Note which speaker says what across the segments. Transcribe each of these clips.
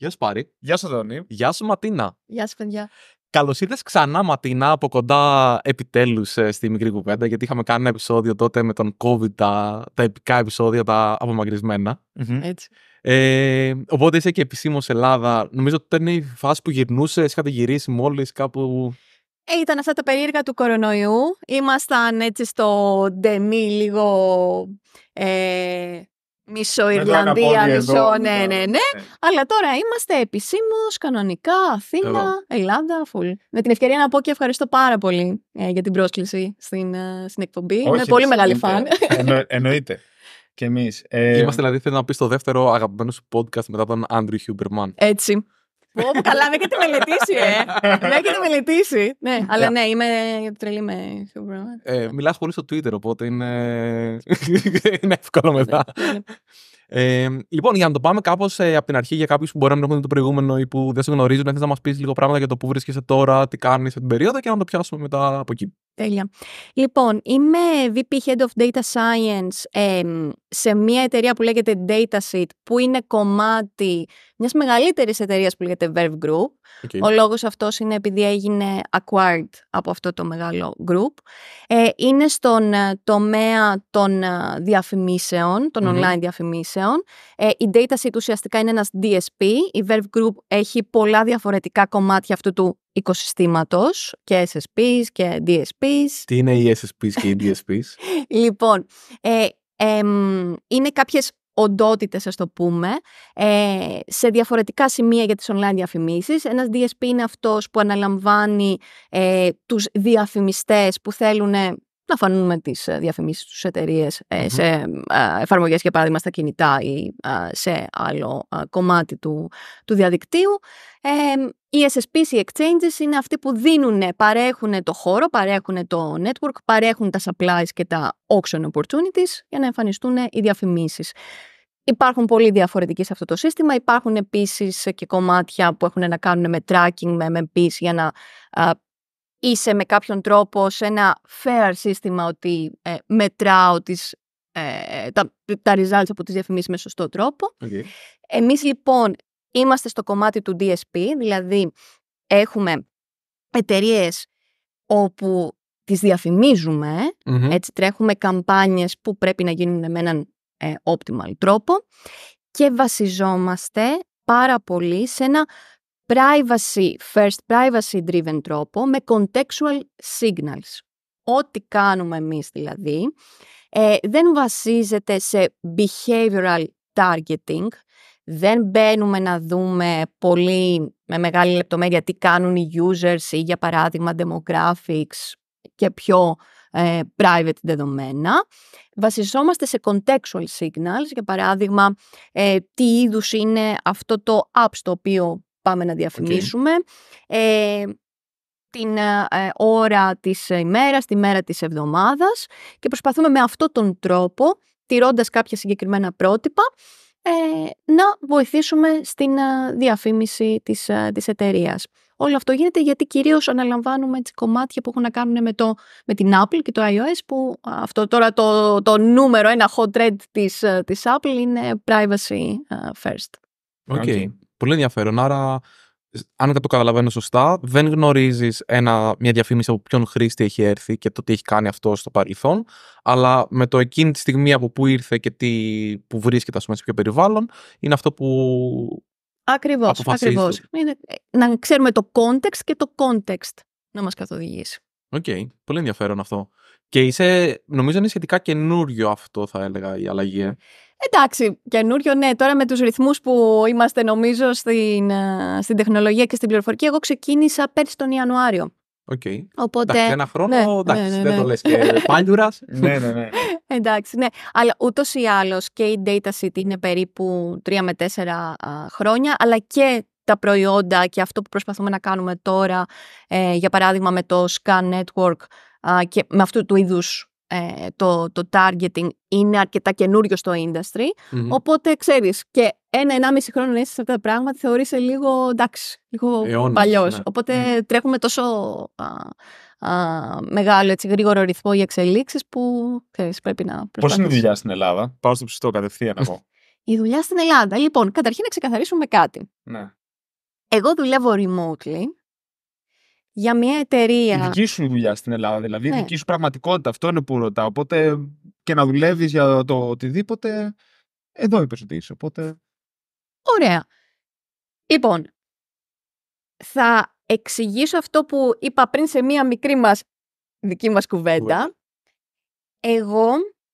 Speaker 1: Γεια σου Πάρη. Γεια σου Δόνη.
Speaker 2: Γεια σου Ματίνα.
Speaker 1: Γεια σου παιδιά.
Speaker 2: Καλώς ήρθες ξανά, Ματίνα, από κοντά επιτέλους ε, στη μικρή κουβέντα. Γιατί είχαμε κάνει ένα επεισόδιο τότε με τον COVID, τα, επικά επεισόδια, τα απομακρυσμενα Έτσι. Ε, οπότε είσαι και επισήμως Ελλάδα. Νομίζω ότι ήταν η φάση που γυρνούσες, είχατε γυρίσει μόλις κάπου.
Speaker 3: Ε, ήταν αυτά τα περίεργα του κορονοϊού. Ήμασταν έτσι στο ντεμί λίγο ε, Μισό Ιρλανδία, μισό, ναι, ναι ναι, ναι, ναι, Αλλά τώρα είμαστε επισήμως, κανονικά, Αθήνα, Ελλάδα, full Με την ευκαιρία να πω και ευχαριστώ πάρα πολύ ε, για την πρόσκληση στην, ε, στην εκπομπή. Είμαι πολύ μεγάλη φαν.
Speaker 2: Ε, εννοείται. Και εμείς. Ε, Είμαστε, δηλαδή, θέλω να πεις το δεύτερο αγαπημένος σου podcast μετά τον Άντριου Χιούμπερμαν.
Speaker 3: Έτσι. Πω, καλά, με έχετε μελετήσει, ε. με έχετε μελετήσει. Ναι, αλλά ναι, είμαι τρελή με
Speaker 2: ε, Μιλάς πολύ στο Twitter, οπότε είναι, είναι εύκολο μετά. Ναι, ναι, ναι. Ε, λοιπόν, για να το πάμε κάπως ε, από την αρχή για κάποιους που μπορεί να μην έχουν το προηγούμενο ή που δεν σε γνωρίζουν, θες να μας πεις λίγο πράγματα για το που βρίσκεσαι τώρα, τι κάνεις σε την περίοδο και να το πιάσουμε μετά από εκεί.
Speaker 3: Τέλεια. Λοιπόν, είμαι VP Head of Data Science ε, σε μια εταιρεία που λέγεται DataSeed, που είναι κομμάτι μιας μεγαλύτερης εταιρείας που λέγεται Verve Group. Ο λόγος αυτός είναι επειδή έγινε acquired από αυτό το μεγάλο group. Ε, είναι στον ε, τομέα των ε, διαφημίσεων, των online διαφημίσεων. Ε, η seat ουσιαστικά είναι ένας DSP. Η Verve Group έχει πολλά διαφορετικά κομμάτια αυτού του οικοσυστήματος και SSPs και DSPs.
Speaker 2: Τι είναι οι SSPs και οι DSPs?
Speaker 3: λοιπόν, ε, είναι κάποιες οντότητες ας το πούμε ε, σε διαφορετικά σημεία για τις online διαφημίσεις. Ένας DSP είναι αυτός που αναλαμβάνει ε, τους διαφημιστές που θέλουν ε, να φανούν με τις διαφημίσεις τους εταιρείε σε εφαρμογές για παράδειγμα στα κινητά ή σε άλλο κομμάτι του, του διαδικτύου. Οι SSPs, οι exchanges είναι αυτοί που δίνουν, παρέχουν το χώρο, παρέχουν το network, παρέχουν τα supplies και τα auction opportunities για να εμφανιστούν οι διαφημίσεις. Υπάρχουν πολλοί διαφορετικοί σε αυτό το σύστημα. Υπάρχουν επίσης και κομμάτια που έχουν να κάνουν με tracking, με MMPs για να α, είσαι με κάποιον τρόπο σε ένα fair σύστημα ότι ε, μετράω τις, ε, τα, τα results από τις διαφημίσεις με σωστό τρόπο. Okay. Εμείς λοιπόν Είμαστε στο κομμάτι του DSP, δηλαδή έχουμε εταιρείες όπου τις διαφημιζουμε έτσι τρέχουμε καμπάνιες που πρέπει να γίνουν με έναν ε, optimal τρόπο και βασιζόμαστε πάρα πολύ σε ένα privacy first, privacy driven τρόπο με contextual signals. Ό,τι κάνουμε εμείς δηλαδή ε, δεν βασίζεται σε behavioral targeting, δεν μπαίνουμε να δούμε πολύ με μεγάλη λεπτομέρεια τι κάνουν οι users ή για παράδειγμα demographics και πιο ε, private δεδομένα. Βασιζόμαστε σε contextual signals, για παράδειγμα ε, τι είδους είναι αυτό το app στο οποίο πάμε να διαφημίσουμε, ε, την ώρα της ημέρας, τη μέρα της εβδομάδας και προσπαθούμε με αυτόν τον τρόπο, τηρώντας κάποια συγκεκριμένα πρότυπα, ε, να βοηθήσουμε στην ε, διαφήμιση της, ε, της εταιρείας. Όλο αυτό γίνεται γιατί κυρίως αναλαμβάνουμε τις κομμάτια που έχουν να κάνουν με, το, με την Apple και το iOS που αυτό τώρα το, το νούμερο, ένα hot red της, της Apple είναι privacy first.
Speaker 2: Οκ. Okay. Πολύ ενδιαφέρον. Άρα αν το καταλαβαίνω σωστά, δεν γνωρίζεις μια διαφήμιση από ποιον χρήστη έχει έρθει και το τι έχει κάνει αυτό στο παρελθόν, αλλά με το εκείνη τη στιγμή από πού ήρθε και τι, που βρίσκεται, ας πούμε, σε ποιο περιβάλλον, είναι αυτό που.
Speaker 3: Ακριβώς. Ακριβώς. Να ξέρουμε το context και το context να μας καθοδηγήσει.
Speaker 2: Οκ. Okay. Πολύ ενδιαφέρον αυτό. Και είσαι, νομίζω είναι σχετικά καινούριο αυτό θα έλεγα η αλλαγή. Ε.
Speaker 3: Εντάξει, καινούριο, ναι. Τώρα με τους ρυθμούς που είμαστε νομίζω στην, ε, στην τεχνολογία και στην πληροφορική, εγώ ξεκίνησα πέρσι τον Ιανουάριο. Okay. Οπότε... Εντάξει, ένα χρόνο, ναι, εντάξει, ναι, ναι, δεν το λες και
Speaker 2: πάλιουρας. ναι, ναι, ναι.
Speaker 3: Εντάξει, ναι. Αλλά ούτως ή άλλως και η Data City είναι περίπου 3 με 4 χρόνια, αλλά και τα προϊόντα και αυτό που προσπαθούμε να κάνουμε τώρα, ε, για παράδειγμα με το Scan Network και με αυτού του είδους ε, το, το targeting είναι αρκετά καινούριο στο industry. Οπότε ξέρεις, και ένα-ενάμιση χρόνο να είσαι σε αυτά τα πράγματα θεωρείσαι λίγο εντάξει, λίγο παλιός. Ναι. Οπότε τρέχουμε τόσο α, μεγάλο έτσι, γρήγορο ρυθμό για εξελίξεις που ξέρεις, πρέπει να προσπαθήσεις. Πώς είναι η δουλειά
Speaker 1: στην Ελλάδα, πάω στο ψητό κατευθείαν εγώ.
Speaker 3: η δουλειά στην Ελλάδα. Λοιπόν, καταρχήν να ξεκαθαρίσουμε κάτι. Ναι. Εγώ δουλεύω remotely για μια εταιρεία. Η δική
Speaker 1: σου δουλειά στην Ελλάδα, δηλαδή. Η ναι. δική σου πραγματικότητα. Αυτό είναι που ρωτάω. Οπότε και να δουλεύεις για το οτιδήποτε. Εδώ είπε ότι είσαι. Οπότε.
Speaker 3: Ωραία. Λοιπόν, θα εξηγήσω αυτό που είπα πριν σε μία μικρή μας, δική μας κουβέντα. Εγώ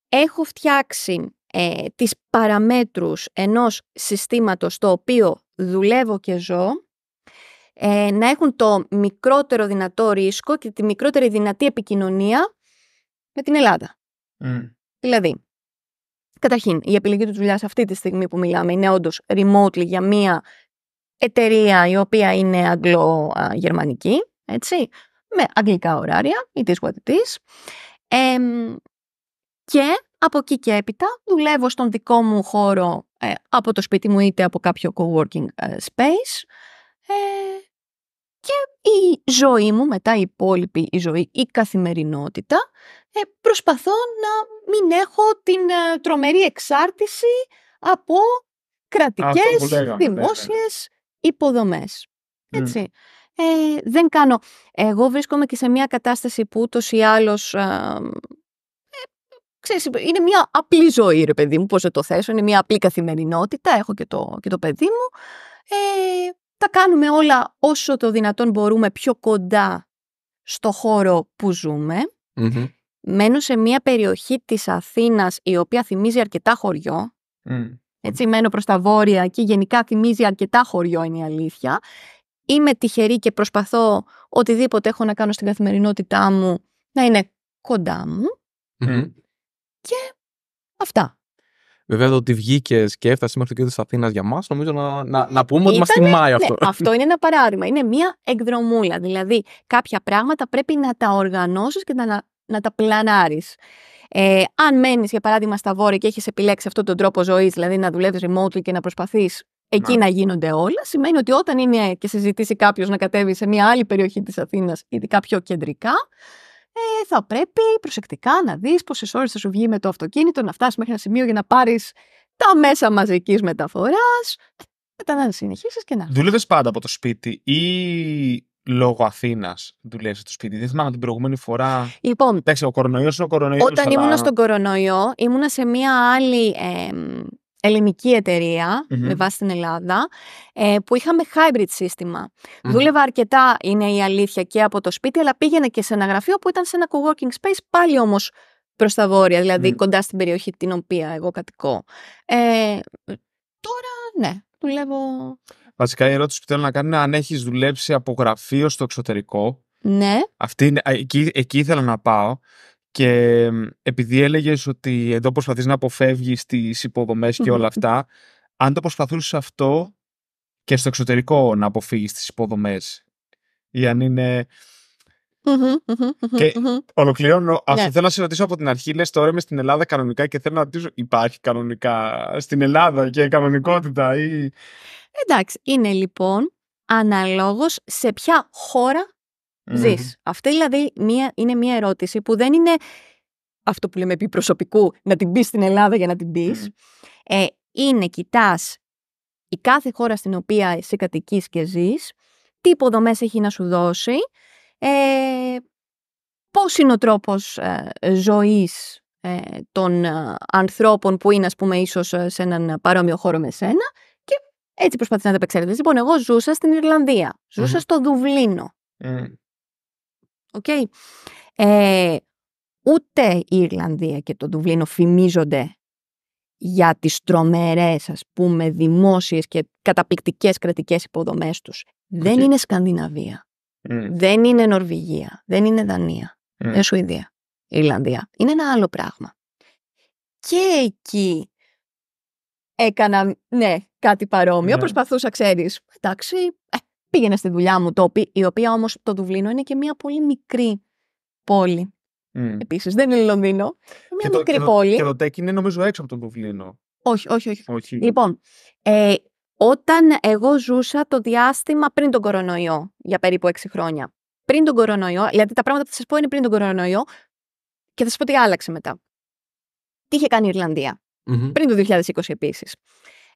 Speaker 3: έχω φτιάξει ε, τις παραμέτρους ενός συστήματος το οποίο δουλεύω και ζω ε, να έχουν το μικρότερο δυνατό ρίσκο και τη μικρότερη δυνατή επικοινωνία με την Ελλάδα. Δηλαδή, καταρχήν, η επιλογή τους δουλειάς αυτή τη στιγμή που μιλάμε είναι όντως remotely για μία εταιρεία η οποία είναι αγγλογερμανική, έτσι, με αγγλικά ωράρια, ή is what και από εκεί και έπειτα δουλεύω στον δικό μου χώρο ε, από το σπίτι μου είτε από κάποιο co-working ε, space. Ε, και η ζωή μου, μετά η υπόλοιπη η ζωή, η καθημερινότητα, ε, προσπαθώ να μην έχω την ε, τρομερή εξάρτηση από κρατικές, λέγαμε, δημόσιες υποδομές. Έτσι. Ε, δεν κάνω. Εγώ βρίσκομαι και σε μια κατάσταση που ούτως ή άλλως... Ε, ξέρεις, είναι μια απλή ζωή, ρε παιδί μου, πώς το θέσω. Είναι μια απλή καθημερινότητα, έχω και το, και το παιδί μου. Ε, θα κάνουμε όλα όσο το δυνατόν μπορούμε πιο κοντά στο χώρο που ζούμε. Μένω σε μια περιοχή της Αθήνας η οποία θυμίζει αρκετά χωριό. Έτσι μένω προς τα βόρεια και γενικά θυμίζει αρκετά χωριό είναι η αλήθεια. Είμαι τυχερή και προσπαθώ οτιδήποτε έχω να κάνω στην καθημερινότητά μου να είναι κοντά μου. Και αυτά.
Speaker 2: Βέβαια το ότι βγήκες και έφτασες μέχρι το κέντρο της Αθήνας για μας, νομίζω να, να, να πούμε ότι μας τιμάει ναι, αυτό. αυτό είναι
Speaker 3: ένα παράδειγμα. Είναι μία εκδρομούλα. Δηλαδή, κάποια πράγματα πρέπει να τα οργανώσεις και να, να τα πλανάρεις. Ε, αν μένεις, για παράδειγμα, στα βόρεια και έχεις επιλέξει αυτόν τον τρόπο ζωής, δηλαδή να δουλεύεις remote και να προσπαθείς εκεί να. να γίνονται όλα, σημαίνει ότι όταν είναι και συζητήσει κάποιος να κατέβει σε μια άλλη περιοχή της Αθήνας, ειδικά πιο κεντρικά, ε, θα πρέπει προσεκτικά να δεις πόσες ώρες θα σου βγει με το αυτοκίνητο, να φτάσεις μέχρι ένα σημείο για να πάρεις τα μέσα μαζικής μεταφοράς, μετά να συνεχίσεις και να...
Speaker 1: Δουλεύεις πάντα από το σπίτι ή λόγω Αθήνας δουλεύεις στο σπίτι. Δεν θυμάμαι την προηγούμενη φορά. Λοιπόν, Εντάξει, ο κορονοϊός είναι ο κορονοϊός. Όταν ήμουν στον
Speaker 3: κορονοϊό, ήμουν σε μία άλλη ελληνική με βάση την Ελλάδα, ε, που είχαμε hybrid σύστημα. Δούλευα αρκετά, είναι η αλήθεια, και από το σπίτι, αλλά πήγαινε και σε ένα γραφείο που ήταν σε ένα co-working space, πάλι όμως προς τα βόρεια, δηλαδή κοντά στην περιοχή την οποία εγώ κατοικώ. Ε, τώρα, ναι, δουλεύω.
Speaker 1: Βασικά η ερώτηση που θέλω να κάνω είναι αν έχεις δουλέψει από γραφείο στο εξωτερικό. Ναι. εκεί, εκεί ήθελα να πάω. Και επειδή έλεγες ότι εδώ προσπαθείς να αποφεύγεις τις υποδομές και όλα αυτά, αν το προσπαθούσες αυτό και στο εξωτερικό να αποφύγεις τις υποδομές, ή αν είναι. Και ολοκληρώνω. Αυτό ναι. θέλω να σε ρωτήσω από την αρχή. Λες τώρα είμαι στην Ελλάδα κανονικά και θέλω να ρωτήσω, υπάρχει κανονικά στην Ελλάδα και κανονικότητα, ή.
Speaker 3: Εντάξει, είναι λοιπόν αναλόγως σε ποια χώρα ζεις. Αυτή δηλαδή μία, είναι μία ερώτηση που δεν είναι αυτό που λέμε επί προσωπικού, να την πεις στην Ελλάδα για να την πεις. Ε, είναι κοιτάς η κάθε χώρα στην οποία εσύ κατοικείς και ζεις, τι υποδομές έχει να σου δώσει, ε, πώς είναι ο τρόπος ε, ζωής ε, των ε, ανθρώπων που είναι, ας πούμε, ίσως ε, σε έναν παρόμοιο χώρο με σένα και έτσι προσπαθείς να τα επεξέλθει. Λοιπόν, εγώ ζούσα στην Ιρλανδία, στο δουβλινο Okay. Ε, ούτε η Ιρλανδία και το Δουβλίνο φημίζονται για τις τρομερές, ας πούμε, δημόσιες και καταπληκτικές κρατικές υποδομές τους. Δεν είναι Σκανδιναβία. Δεν είναι Νορβηγία. Δεν είναι Δανία. Mm. Είναι Σουηδία. Ιρλανδία. Είναι ένα άλλο πράγμα. Και εκεί έκανα, ναι, κάτι παρόμοιο. Ναι. Προσπαθούσα, ξέρεις, εντάξει, ε, πήγαινα στη δουλειά μου τόπη, η οποία όμως το Δουβλίνο είναι και μια πολύ μικρή πόλη. Mm. Επίσης, δεν είναι Λονδίνο. Μια μικρή πόλη. Και το, και το
Speaker 1: τέκι είναι νομίζω έξω από το Δουβλίνο.
Speaker 3: Όχι, όχι, όχι. Λοιπόν, ε, όταν εγώ ζούσα το διάστημα πριν τον κορονοϊό, για περίπου 6 χρόνια. Πριν τον κορονοϊό, δηλαδή τα πράγματα που θα σας πω είναι πριν τον κορονοϊό και θα σας πω τι άλλαξε μετά. Τι είχε κάνει η ιρλανδια πριν το 2020 επίση.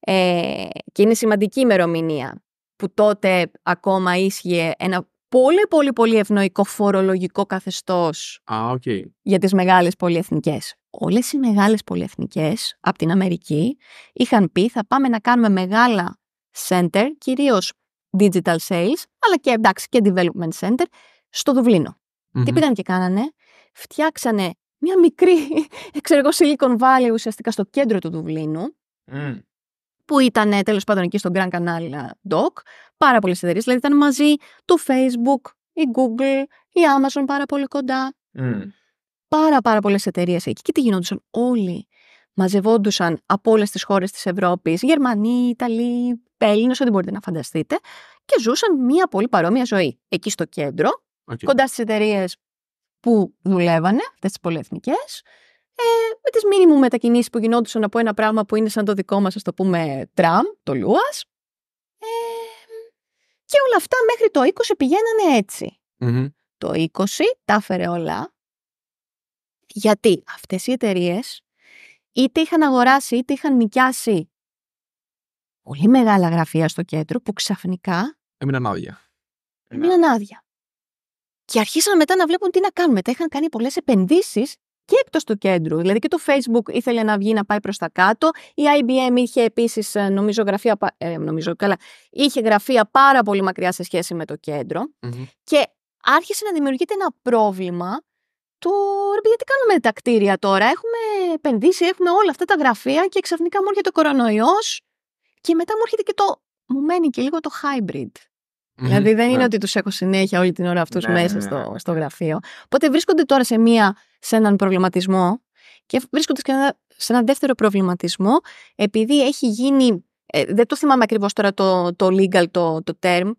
Speaker 3: Ε, και είναι σημαντική ημερομηνία που τότε ακόμα ίσχυε ένα πολύ πολύ πολύ ευνοϊκό φορολογικό καθεστώς okay. για τις μεγάλες πολυεθνικές. Όλες οι μεγάλες πολυεθνικές από την Αμερική είχαν πει θα πάμε να κάνουμε μεγάλα center, κυρίως digital sales, αλλά και εντάξει και development center, στο δουβλινο Τι πήγαν και κάνανε, φτιάξανε μια μικρή, ξέρω εγώ, Silicon Valley ουσιαστικά στο κέντρο του Δουβλίνου, που ήταν ε, τέλος πάντων εκεί στο Grand Canal ε, Doc. Πάρα πολλές εταιρείες, δηλαδή ήταν μαζί το Facebook, η Google, η Amazon πάρα πολύ κοντά. Πάρα πάρα πολλές εταιρείες εκεί. Και τι γινόντουσαν όλοι. Μαζευόντουσαν από όλες τις χώρες της Ευρώπης, Γερμανοί, Ιταλοί, Έλληνες, ό,τι μπορείτε να φανταστείτε, και ζούσαν μία πολύ παρόμοια ζωή. Εκεί στο κέντρο, κοντά στις εταιρείες που δουλεύανε, αυτές τις πολυεθνικές, ε, με τις μήνυμου μετακινήσεις που γινόντουσαν από ένα πράγμα που είναι σαν το δικό μας, ας το πούμε, τραμ, το Λούας. Ε, και όλα αυτά μέχρι το 20 πηγαίνανε Το 20 τα έφερε όλα. Γιατί αυτές οι εταιρείες είτε είχαν αγοράσει είτε είχαν νοικιάσει πολύ μεγάλα γραφεία στο κέντρο που ξαφνικά...
Speaker 2: Έμειναν άδεια.
Speaker 3: Έμειναν άδεια. Και αρχίσαν μετά να βλέπουν τι να κάνουν. Μετά είχαν κάνει πολλές επενδύσεις και εκτός του κέντρου. Δηλαδή και το Facebook ήθελε να βγει να πάει προς τα κάτω. Η IBM είχε επίσης, ε, νομίζω, γραφεία. Ε, νομίζω, καλά. Είχε γραφεία πάρα πολύ μακριά σε σχέση με το κεντρο Και άρχισε να δημιουργείται ένα πρόβλημα του γιατί κάνουμε τα κτίρια τώρα. Έχουμε επενδύσει, έχουμε όλα αυτά τα γραφεία και ξαφνικά μου έρχεται ο κορονοϊός. Και μετά μου έρχεται και το. Μου μένει και λίγο το hybrid. Δηλαδή δεν είναι ναι. ότι τους έχω συνέχεια όλη την ώρα αυτούς ναι, ναι, μέσα στο, στο γραφείο. Οπότε βρίσκονται τώρα σε, μία, σε έναν προβληματισμό και βρίσκονται και σε έναν δεύτερο προβληματισμό επειδή έχει γίνει. Ε, δεν το θυμάμαι ακριβώς τώρα το, το legal, το, το term,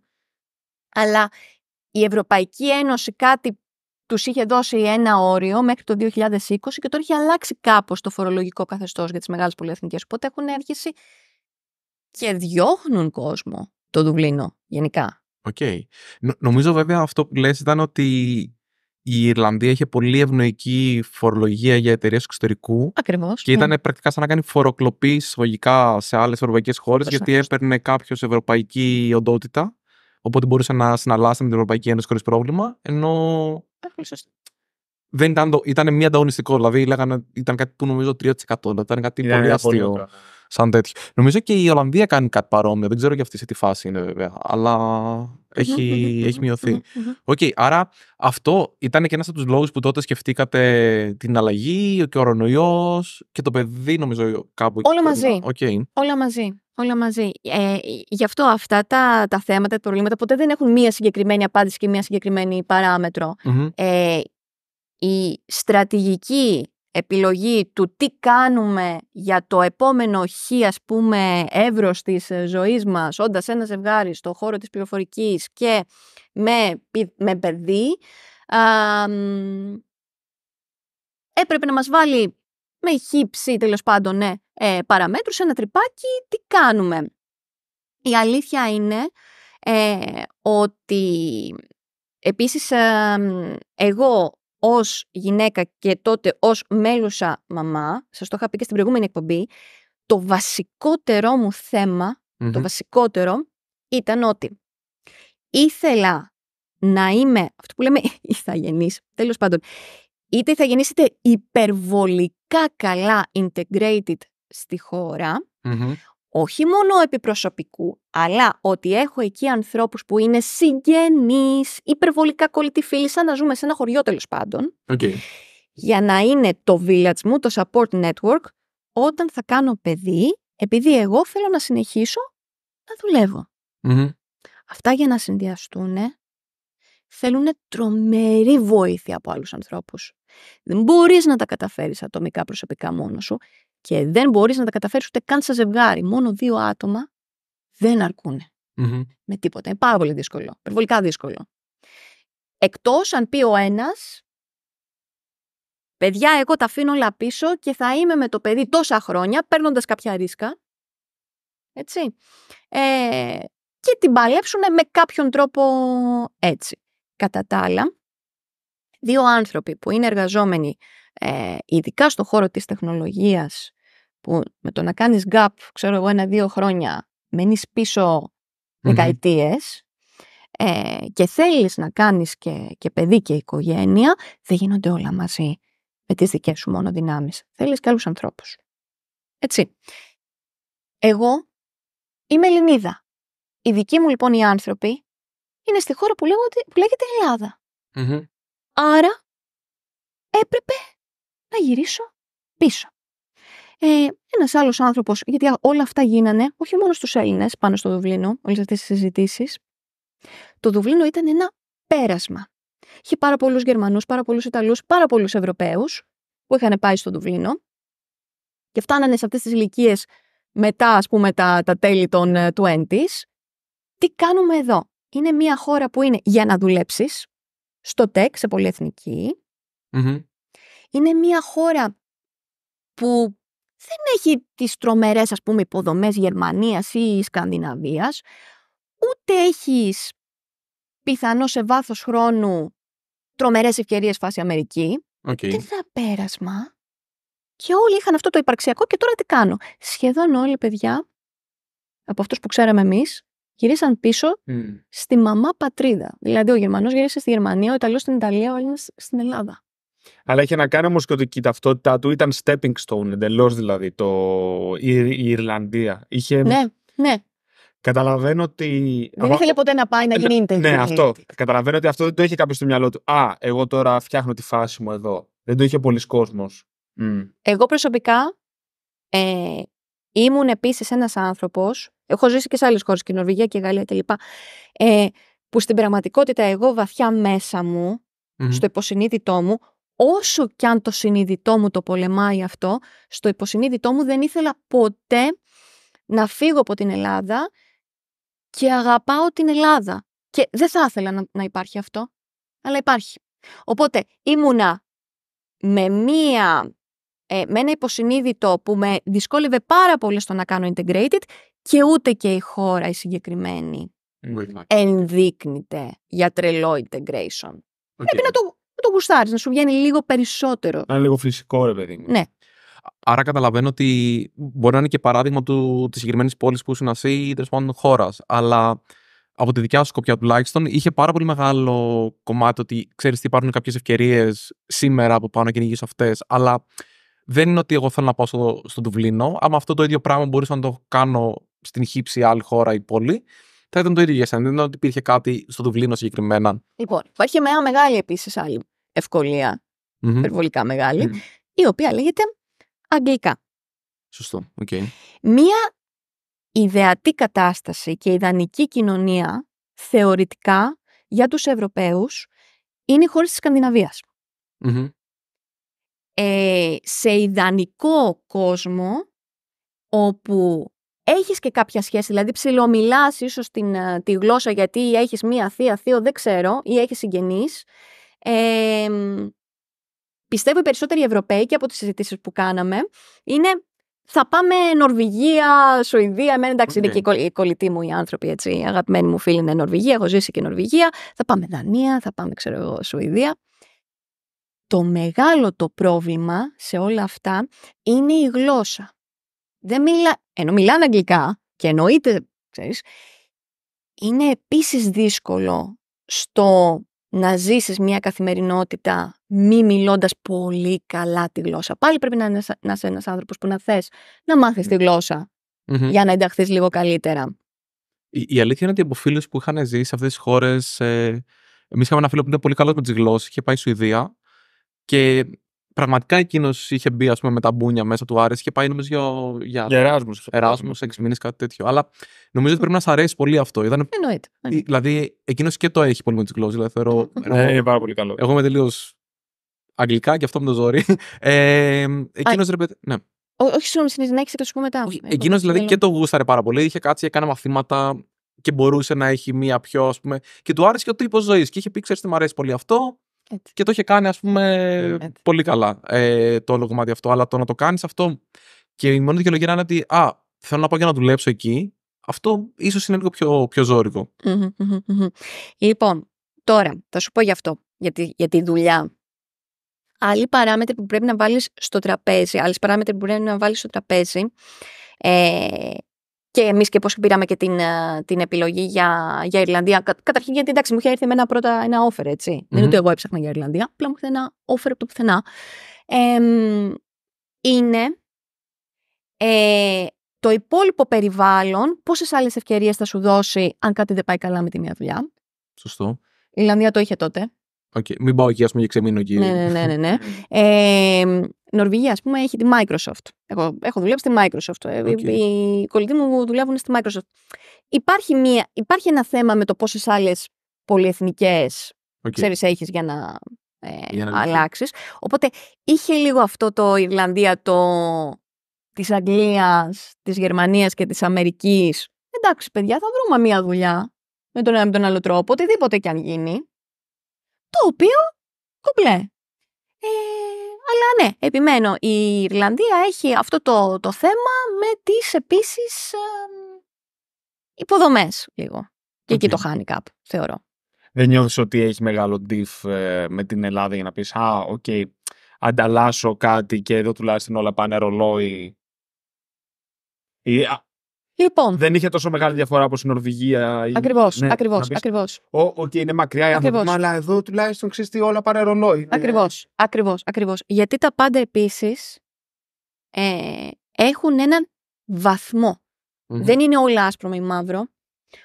Speaker 3: αλλά η Ευρωπαϊκή Ένωση κάτι τους είχε δώσει ένα όριο μέχρι το 2020 και τώρα έχει αλλάξει κάπως το φορολογικό καθεστώς για τις μεγάλες πολυεθνικές. Οπότε έχουν αρχίσει και διώχνουν κόσμο το Δουβλίνο γενικά.
Speaker 2: Okay. νομίζω βέβαια αυτό που λες ήταν ότι η Ιρλανδία είχε πολύ ευνοϊκή φορολογία για εταιρείες εξωτερικού. Ακριβώς. Και ναι. ήταν ναι. πρακτικά σαν να κάνει φοροκλοπής συσφωγικά σε άλλες ευρωπαϊκές χώρες, γιατί έπαιρνε κάποιο ευρωπαϊκή οντότητα. Οπότε μπορούσε να συναλλάσσεται με την Ευρωπαϊκή Ένωση χωρίς πρόβλημα. Ενώ. Ε, δεν ήταν, ήταν μη ανταγωνιστικό. Δηλαδή, λέγανε, ήταν κάτι που νομίζω 3%. Δηλαδή, ήταν κάτι ήταν πολύ αστείο. Πολύ σαν τέτοιο. Νομίζω και η Ολλανδία κάνει κάτι παρόμοιο. Δεν ξέρω για αυτή σε τι φάση είναι βέβαια. Αλλά έχει, έχει μειωθεί. Οκ, okay, άρα αυτό ήταν και ένας από τους λόγους που τότε σκεφτήκατε την αλλαγή και ο κορονοϊό και το παιδί, νομίζω κάπου Όλα μαζί. Okay.
Speaker 3: Όλα μαζί. Όλα μαζί. Ε, γι' αυτό αυτά τα, τα θέματα, τα προβλήματα ποτέ δεν έχουν μία συγκεκριμένη απάντηση και μία συγκεκριμένη παράμετρο. Mm-hmm. Ε, η στρατηγική επιλογή του τι κάνουμε για το επόμενο χ ας πούμε εύρος της ε, ζωής μας όντας ένα ζευγάρι στο χώρο της πληροφορικής και με, με παιδί έπρεπε να μας βάλει με χύψη τέλος πάντων ναι, ε, παραμέτρους ένα τρυπάκι τι κάνουμε. Η αλήθεια είναι ε, ότι επίσης εγώ ως γυναίκα και τότε ως μέλουσα μαμά, σας το είχα πει και στην προηγούμενη εκπομπή, το βασικότερό μου θεμα το βασικότερο ήταν ότι ήθελα να είμαι, αυτό που λέμε ηθαγενής, τέλος πάντων, είτε ηθαγενής είτε υπερβολικά καλά integrated στη χωρα όχι μόνο επιπροσωπικού, αλλά ότι έχω εκεί ανθρώπους που είναι συγγενείς, υπερβολικά κολλητοί φίλοι, σαν να ζούμε σε ένα χωριό τέλος πάντων, okay. για να είναι το village μου, το support network, όταν θα κάνω παιδί, επειδή εγώ θέλω να συνεχίσω να δουλευω Αυτά για να συνδυαστούν θέλουν τρομερή βοήθεια από άλλους ανθρώπους. Δεν μπορείς να τα καταφέρεις ατομικά προσωπικά μόνος σου και δεν μπορείς να τα καταφέρεις ούτε καν σε ζευγάρι. Μόνο δύο άτομα δεν αρκουν με τίποτα. Είναι πάρα πολύ δύσκολο. Περιβολικά δύσκολο. Εκτός αν πει ο ένας, παιδιά, εγώ τα αφήνω όλα πίσω και θα είμαι με το παιδί τόσα χρόνια, παίρνοντας κάποια ρίσκα. Έτσι. Ε, και την παλέψουν με κάποιον τρόπο έτσι. Κατά τα άλλα, δύο άνθρωποι που είναι εργαζόμενοι ε, ειδικά στο χώρο της τεχνολογίας, που με το να κάνεις gap, ξέρω εγώ, ένα-δύο χρόνια, μένεις πίσω δεκαετίες, ε, και θέλεις να κάνεις και, και παιδί και οικογένεια, δεν γίνονται όλα μαζί με τις δικές σου μόνο δυνάμεις. Θέλεις και άλλους ανθρώπους. Έτσι. Εγώ είμαι Ελληνίδα. Οι δικοί μου λοιπόν οι άνθρωποι είναι στη χώρα που, που λέγεται Άρα έπρεπε να γυρίσω πίσω. Ε, Ένας άλλος άνθρωπος, γιατί όλα αυτά γίνανε όχι μόνο στους Έλληνες πάνω στο Δουβλίνο, όλες αυτές τι συζητήσεις. Το Δουβλίνο ήταν ένα πέρασμα. Είχε πάρα πολλούς Γερμανούς, πάρα πολλούς Ιταλούς, πάρα πολλούς Ευρωπαίους που είχαν πάει στο Δουβλίνο και φτάνανε σε αυτές τις ηλικίες μετά, ας πούμε, τα, τα τέλη των 20s. Ε, τι κάνουμε εδώ. Είναι μια χώρα που είναι για να δουλέψεις, στο ΤΕΚ, σε πολυεθνική είναι μια χώρα που δεν έχει τις τρομερές ας πούμε υποδομές Γερμανίας ή Σκανδιναβίας, ούτε έχεις πιθανό σε βάθος χρόνου τρομερές ευκαιρίες φάση Αμερική, okay. θα πέρασμα. Και όλοι είχαν αυτό το υπαρξιακό και τώρα τι κάνω. Σχεδόν όλοι παιδιά, από αυτούς που ξέραμε εμείς, γυρίσαν πίσω στη μαμά πατρίδα. Δηλαδή ο Γερμανός γύρισε στη Γερμανία, ο Ιταλός στην Ιταλία, ο Έλληνας στην Ελλάδα
Speaker 1: αλλά είχε να κάνει όμως και ότι η ταυτότητά του ήταν stepping stone εντελώς δηλαδή το, η, Ιρλανδία. Είχε... Ναι, ναι. Καταλαβαίνω ότι. Δεν ήθελε ποτέ να πάει να ε, ναι, γίνει ναι, Ναι, αυτό. Καταλαβαίνω ότι αυτό δεν το είχε κάποιος στο μυαλό του. Α, εγώ τώρα φτιάχνω τη φάση μου εδώ. Δεν το είχε πολλοί κόσμος. Mm.
Speaker 3: Εγώ προσωπικά ε, ήμουν επίσης ένας άνθρωπος. Έχω ζήσει και σε άλλες χώρες, και Νορβηγία και Γαλλία κλπ. Ε, που στην πραγματικότητα εγώ βαθιά μέσα μου, στο υποσυνείδητό μου, όσο κι αν το συνειδητό μου το πολεμάει αυτό, στο υποσυνείδητό μου δεν ήθελα ποτέ να φύγω από την Ελλάδα και αγαπάω την Ελλάδα. Και δεν θα ήθελα να, υπάρχει αυτό, αλλά υπάρχει. Οπότε ήμουνα με, μία, ε, με ένα υποσυνείδητο που με δυσκόλευε πάρα πολύ στο να κάνω integrated και ούτε και η χώρα η συγκεκριμένη ενδείκνυται για τρελό integration. Okay. Πρέπει να το το γουστάρεις, να σου βγαίνει λίγο περισσότερο. Να
Speaker 2: είναι λίγο φυσικό, ρε παιδί μου. Ναι. Άρα καταλαβαίνω ότι μπορεί να είναι και παράδειγμα του, της συγκεκριμένης πόλης που ήσουν εσύ ή τέλος πάντων χώρας. Αλλά από τη δικιά σου σκοπιά τουλάχιστον είχε πάρα πολύ μεγάλο κομμάτι ότι ξέρεις τι υπάρχουν κάποιες ευκαιρίες σήμερα που πάνω να κυνηγήσω αυτές. Αλλά δεν είναι ότι εγώ θέλω να πάω στο, στο Δουβλίνο. Άμα αυτό το ίδιο πράγμα μπορούσα να το κάνω στην χύψη άλλη χώρα ή πόλη, θα ήταν το ίδιο για σένα. Δεν είναι ότι υπήρχε κάτι στο Δουβλίνο συγκεκριμένα.
Speaker 3: Λοιπόν, υπάρχει μια μεγάλη επίσης άλλη ευκολία,
Speaker 2: υπερβολικα
Speaker 3: υπερβολικά η οποία λέγεται αγγλικά.
Speaker 1: Σωστό. Okay.
Speaker 3: Μία ιδεατή κατάσταση και ιδανική κοινωνία θεωρητικά για τους Ευρωπαίους είναι οι χώρες της σκανδιναβιας ε, σε ιδανικό κόσμο όπου έχεις και κάποια σχέση. Δηλαδή, ψηλομιλά ίσω ε, τη γλώσσα γιατί έχεις μία θεία, θείο, δεν ξέρω, ή έχεις συγγενείς. Ε, πιστεύω οι περισσότεροι Ευρωπαίοι και από τις συζητήσεις που κάναμε είναι θα πάμε Νορβηγία, Σουηδία. Εμένα εντάξει okay. και οι κολλητοί μου οι άνθρωποι, έτσι. Οι αγαπημένοι μου φίλοι είναι Νορβηγία, έχω ζήσει και Νορβηγία. Θα πάμε Δανία, θα πάμε, ξέρω εγώ, Σουηδία. Το μεγάλο το πρόβλημα σε όλα αυτά είναι η γλώσσα δεν μιλά, ενώ μιλάνε αγγλικά και εννοείται, ξέρεις, είναι επίσης δύσκολο στο να ζήσεις μια καθημερινότητα μη μιλώντας πολύ καλά τη γλώσσα. Πάλι πρέπει να, είναι, να είσαι ένας άνθρωπος που να θες να μάθεις τη γλωσσα για να ενταχθείς λίγο καλύτερα.
Speaker 2: Η, η αλήθεια είναι ότι από φίλους που είχαν ζήσει σε αυτές τις χώρες. Ε, Εμείς είχαμε ένα φίλο που ήταν πολύ καλός με τις γλώσσες είχε πάει Σουηδία. Και πραγματικά εκείνος είχε μπει πούμε, με τα μπούνια μέσα του Άρης και πάει νομίζω για. Για Εράσμου. Εράσμους, έξι μήνες, κάτι τέτοιο. Αλλά νομίζω ότι πρέπει να σ' αρέσει πολύ αυτό. Ήταν... Εννοείται. Δηλαδή, εκείνος και το έχει πολύ με τις γλώσσες. Δηλαδή, θεωρώ... ναι, είναι πάρα πολύ καλό. Εγώ είμαι τελείως αγγλικά και αυτό με το ζόρι. Ε, εκείνος ρε παιδί. Ναι.
Speaker 3: Ό, όχι, συγγνώμη, συνέχισε το σου πω μετά. Ε, εκείνος δηλαδή και το
Speaker 2: γούσταρε πάρα πολύ. Είχε κάτσει, έκανε μαθήματα και μπορούσε να έχει μία πιο, ας πούμε. Και του άρεσε και ο τύπος ζωής. Και είχε πει, ξέρετε, μου αρέσει πολύ αυτό. Έτσι. Και το είχε κάνει, ας πούμε, πολύ καλά ε, το όλο κομμάτι αυτό. Αλλά το να το κάνεις αυτό και η μόνη δικαιολογία είναι ότι α, θέλω να πάω για να δουλέψω εκεί, αυτό ίσως είναι λίγο πιο, πιο ζωρικο
Speaker 3: λοιπον τώρα θα σου πω γι' αυτό, για τη, για δουλειά. Άλλοι παράμετροι που πρέπει να βάλεις στο τραπέζι, άλλες παράμετροι που πρέπει να βάλεις στο τραπέζι ε, και εμείς και πώ πήραμε και την, ε, την επιλογή για, για Ιρλανδία. Κα, καταρχήν, γιατί εντάξει, μου είχε έρθει ένα πρώτα ένα offer, ετσι Δεν είναι ότι εγώ έψαχνα για Ιρλανδία, απλά μου ήρθε ένα offer από το πουθενά. είναι ε, το υπόλοιπο περιβάλλον, πόσες άλλες ευκαιρίες θα σου δώσει αν κάτι δεν πάει καλά με τη μία δουλειά. Σωστό. Η Ιρλανδία το είχε τότε.
Speaker 2: Okay. Μην πάω εκεί, ας πούμε, και ξεμείνω
Speaker 3: εκεί. ναι, ναι, ναι. ναι. Ε, Νορβηγία, ας πούμε, έχει τη Microsoft. Εγώ έχω δουλέψει στη Microsoft. Okay. Ε, οι κολλητοί μου δουλεύουν στη Microsoft. Υπάρχει, μια, υπάρχει ένα θέμα με το πόσες άλλες πολυεθνικές okay. ξέρεις έχεις για να, ε, να αλλάξεις. Οπότε είχε λίγο αυτό το Ιρλανδία το της Αγγλίας, της Γερμανίας και της Αμερικής. Εντάξει, παιδιά, θα βρούμε μία δουλειά με τον ένα με τον άλλο τρόπο, οτιδήποτε και αν γίνει το οποίο κουμπλέ. Ε, αλλά ναι, επιμένω, η Ιρλανδία έχει αυτό το, το θέμα με τις επίσης ε, υποδομές λίγο. Και εκεί το χάνει κάπου, θεωρώ.
Speaker 1: Δεν νιώθεις ότι έχεις μεγάλο diff ε, με την Ελλάδα για να πεις «Α, οκ, okay, ανταλλάσσω κάτι και εδώ τουλάχιστον όλα πάνε ρολόι». Ή, Λοιπόν. Δεν είχε τόσο μεγάλη διαφορά όπως η Νορβηγία. Ή... Ακριβώς, ναι, ακριβώ. Ακριβώς. Ο, ότι είναι μακριά η άνθρωποι,
Speaker 3: αλλά εδώ αλλα εδω ξέρεις τι όλα πάνε ρολόι. Ακριβώ, ε, ακριβώς, Γιατί τα πάντα επίσης ε, έχουν έναν Δεν είναι όλα άσπρο ή μαύρο.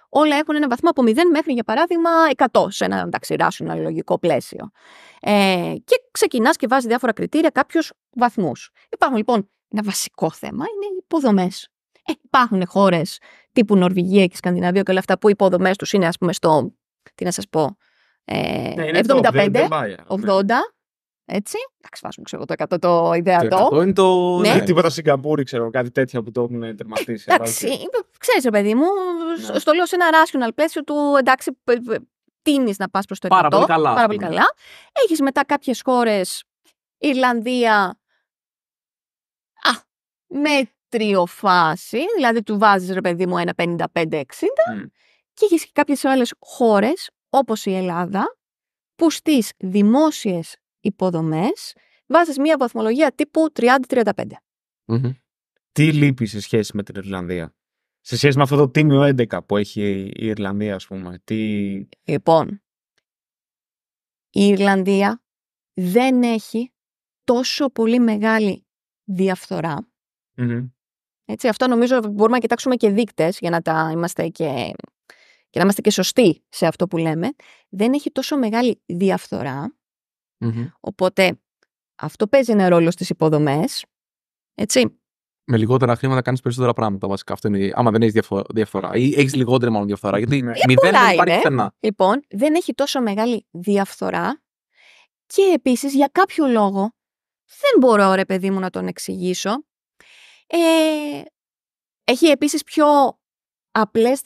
Speaker 3: Όλα έχουν έναν βαθμό από 0 μέχρι, για παράδειγμα, 100 σε ένα ταξιρά σου, λογικό πλαίσιο. Ε, και ξεκινάς και βάζεις διάφορα κριτήρια, κάποιους βαθμούς. Υπάρχουν λοιπόν ένα βασικό θέμα, είναι οι υποδομές. Ε, υπάρχουν χώρες τύπου Νορβηγία και Σκανδιναβία και όλα αυτά που οι υποδομές τους είναι, ας πούμε, στο. Τι να σας πω. Ε, ναι, 75, 80. Έτσι. Εντάξει, βάζουμε ξέρω, το 100 το ιδεατό. Το 100 είναι
Speaker 1: το. Ναι. Ε, τίποτα Σιγκαπούρη, ξέρω, κάτι τέτοια που το έχουν τερματίσει. Εντάξει.
Speaker 3: Ξέρει, παιδί μου, ναι. στο λέω σε ένα rational πλαίσιο του εντάξει, τίνεις να πας προς το 100. Πάρα πολύ καλά. Πάρα πολύ καλά. Έχεις μετά κάποιες χώρες, Ιρλανδία. Α, με τριοφάση, δηλαδή του βάζεις ρε παιδί μου ένα 55-60 mm. και έχεις και κάποιες άλλες χώρες όπως η Ελλάδα που στις δημόσιες υποδομές βάζεις μια βαθμολογία τύπου 30-35. Mm-hmm.
Speaker 1: Τι λείπει σε σχέση με την Ιρλανδία, σε σχέση με αυτό το τίμιο 11 που έχει η Ιρλανδία ας πούμε. Τι... Λοιπόν,
Speaker 3: η Ιρλανδία δεν έχει τόσο πολύ μεγάλη διαφθορά mm-hmm. Έτσι, αυτό νομίζω μπορούμε να κοιτάξουμε και δείκτες για να τα είμαστε και, και να είμαστε και σωστοί σε αυτό που λέμε. Δεν έχει τόσο μεγάλη διαφθορά. Mm-hmm. Οπότε αυτό παίζει ένα ρόλο στις υποδομές. Έτσι.
Speaker 2: Με λιγότερα χρήματα κάνεις περισσότερα πράγματα βασικά. Αυτό είναι, άμα δεν έχεις διαφθορά. Ή έχεις λιγότερη μάλλον διαφθορά. Γιατί ναι, μηδέν δεν υπάρχει πουθενά.
Speaker 3: Λοιπόν, δεν έχει τόσο μεγάλη διαφθορά. Και επίσης για κάποιο λόγο δεν μπορώ, ρε παιδί μου, να τον εξηγήσω. Ε, έχει επίσης πιο απλές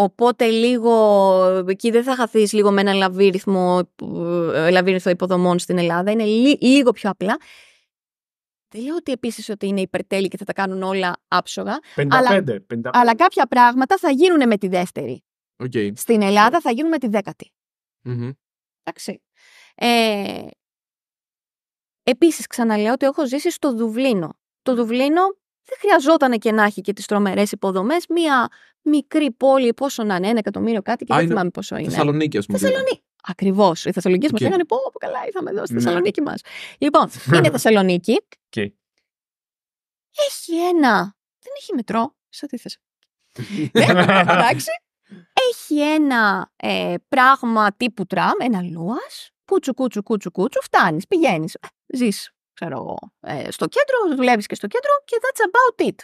Speaker 3: οπότε λίγο, εκεί δεν θα χαθείς λίγο με ένα λαβύριθμο, ε, λαβύριθμο υποδομών στην Ελλάδα, είναι λίγο πιο απλά. Δεν λέω ότι επίσης ότι είναι υπερτέλη και θα τα κάνουν όλα άψογα. 55, αλλά, κάποια πράγματα θα γίνουν με τη δεύτερη.
Speaker 4: Okay. Στην
Speaker 3: Ελλάδα θα γίνουν με τη δέκατη. Εντάξει. Ε, Επίσης, ξαναλέω ότι έχω ζήσει στο Δουβλίνο. Το Δουβλίνο δεν χρειαζόταν και να έχει και τις τρομερές υποδομές. Μία μικρή πόλη, πόσο να είναι, ένα εκατομμύριο κάτι και Ά, δεν είναι... θυμάμαι πόσο είναι. Θεσσαλονίκη, πούμε. Δηλαδή. Θεσσαλονίκη. Ακριβώ. Οι Θεσσαλονίκοι okay. μα λέγανε πω, πω καλά, ήρθαμε εδώ στη ναι. Θεσσαλονίκη μας. Λοιπόν, είναι Θεσσαλονίκη. Okay. Έχει ένα. Δεν έχει μετρό. σε τι θες.
Speaker 4: Ε, εντάξει.
Speaker 3: Έχει ένα ε, πράγμα τύπου τραμ, ένα λούας. Κούτσου, κούτσου, κούτσου, κούτσου, φτάνεις, πηγαίνεις. Ζεις, ξέρω εγώ, ε, στο κέντρο, δουλεύεις και στο κέντρο και that's about it.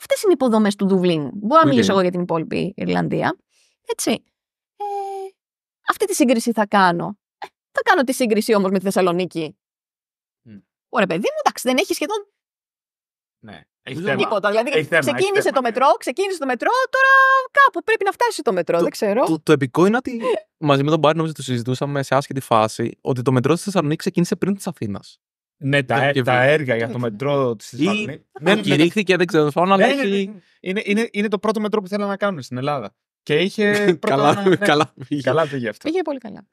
Speaker 3: Αυτές είναι οι υποδομές του Δουβλίνου. Μπορώ να μιλήσω εγώ για την υπόλοιπη Ιρλανδία. Έτσι. Ε, αυτή τη σύγκριση θα κάνω. Ε, θα κάνω τη σύγκριση όμως με τη Θεσσαλονίκη. Mm. Ωραία, παιδί μου, εντάξει, δεν έχει σχεδόν.
Speaker 2: Ναι. Έχει θέμα. Τίποτα. Δηλαδή έχει θέμα, ξεκίνησε
Speaker 3: το μετρό, ξεκίνησε το μετρό, τώρα κάπου πρέπει να φτάσει το μετρό, το, δεν ξέρω. Το, το,
Speaker 2: το επικό είναι ότι μαζί με τον Μπάρι, νομίζω το συζητούσαμε σε άσχετη φάση, ότι το μετρό τη Θεσσαλονίκη ξεκίνησε πριν της Αθήνας. Ναι, τα, ε- έργα για το μετρό της
Speaker 1: Θεσσαλονίκη. Ναι, ναι
Speaker 2: κηρύχθηκε, δεν ξέρω, αλλά ναι, ναι,
Speaker 1: είναι, είναι, το πρώτο μετρό που θέλανε να κάνουν
Speaker 2: στην Ελλάδα. Και είχε. καλά, καλά πήγε. αυτό. Πήγε πολύ καλά.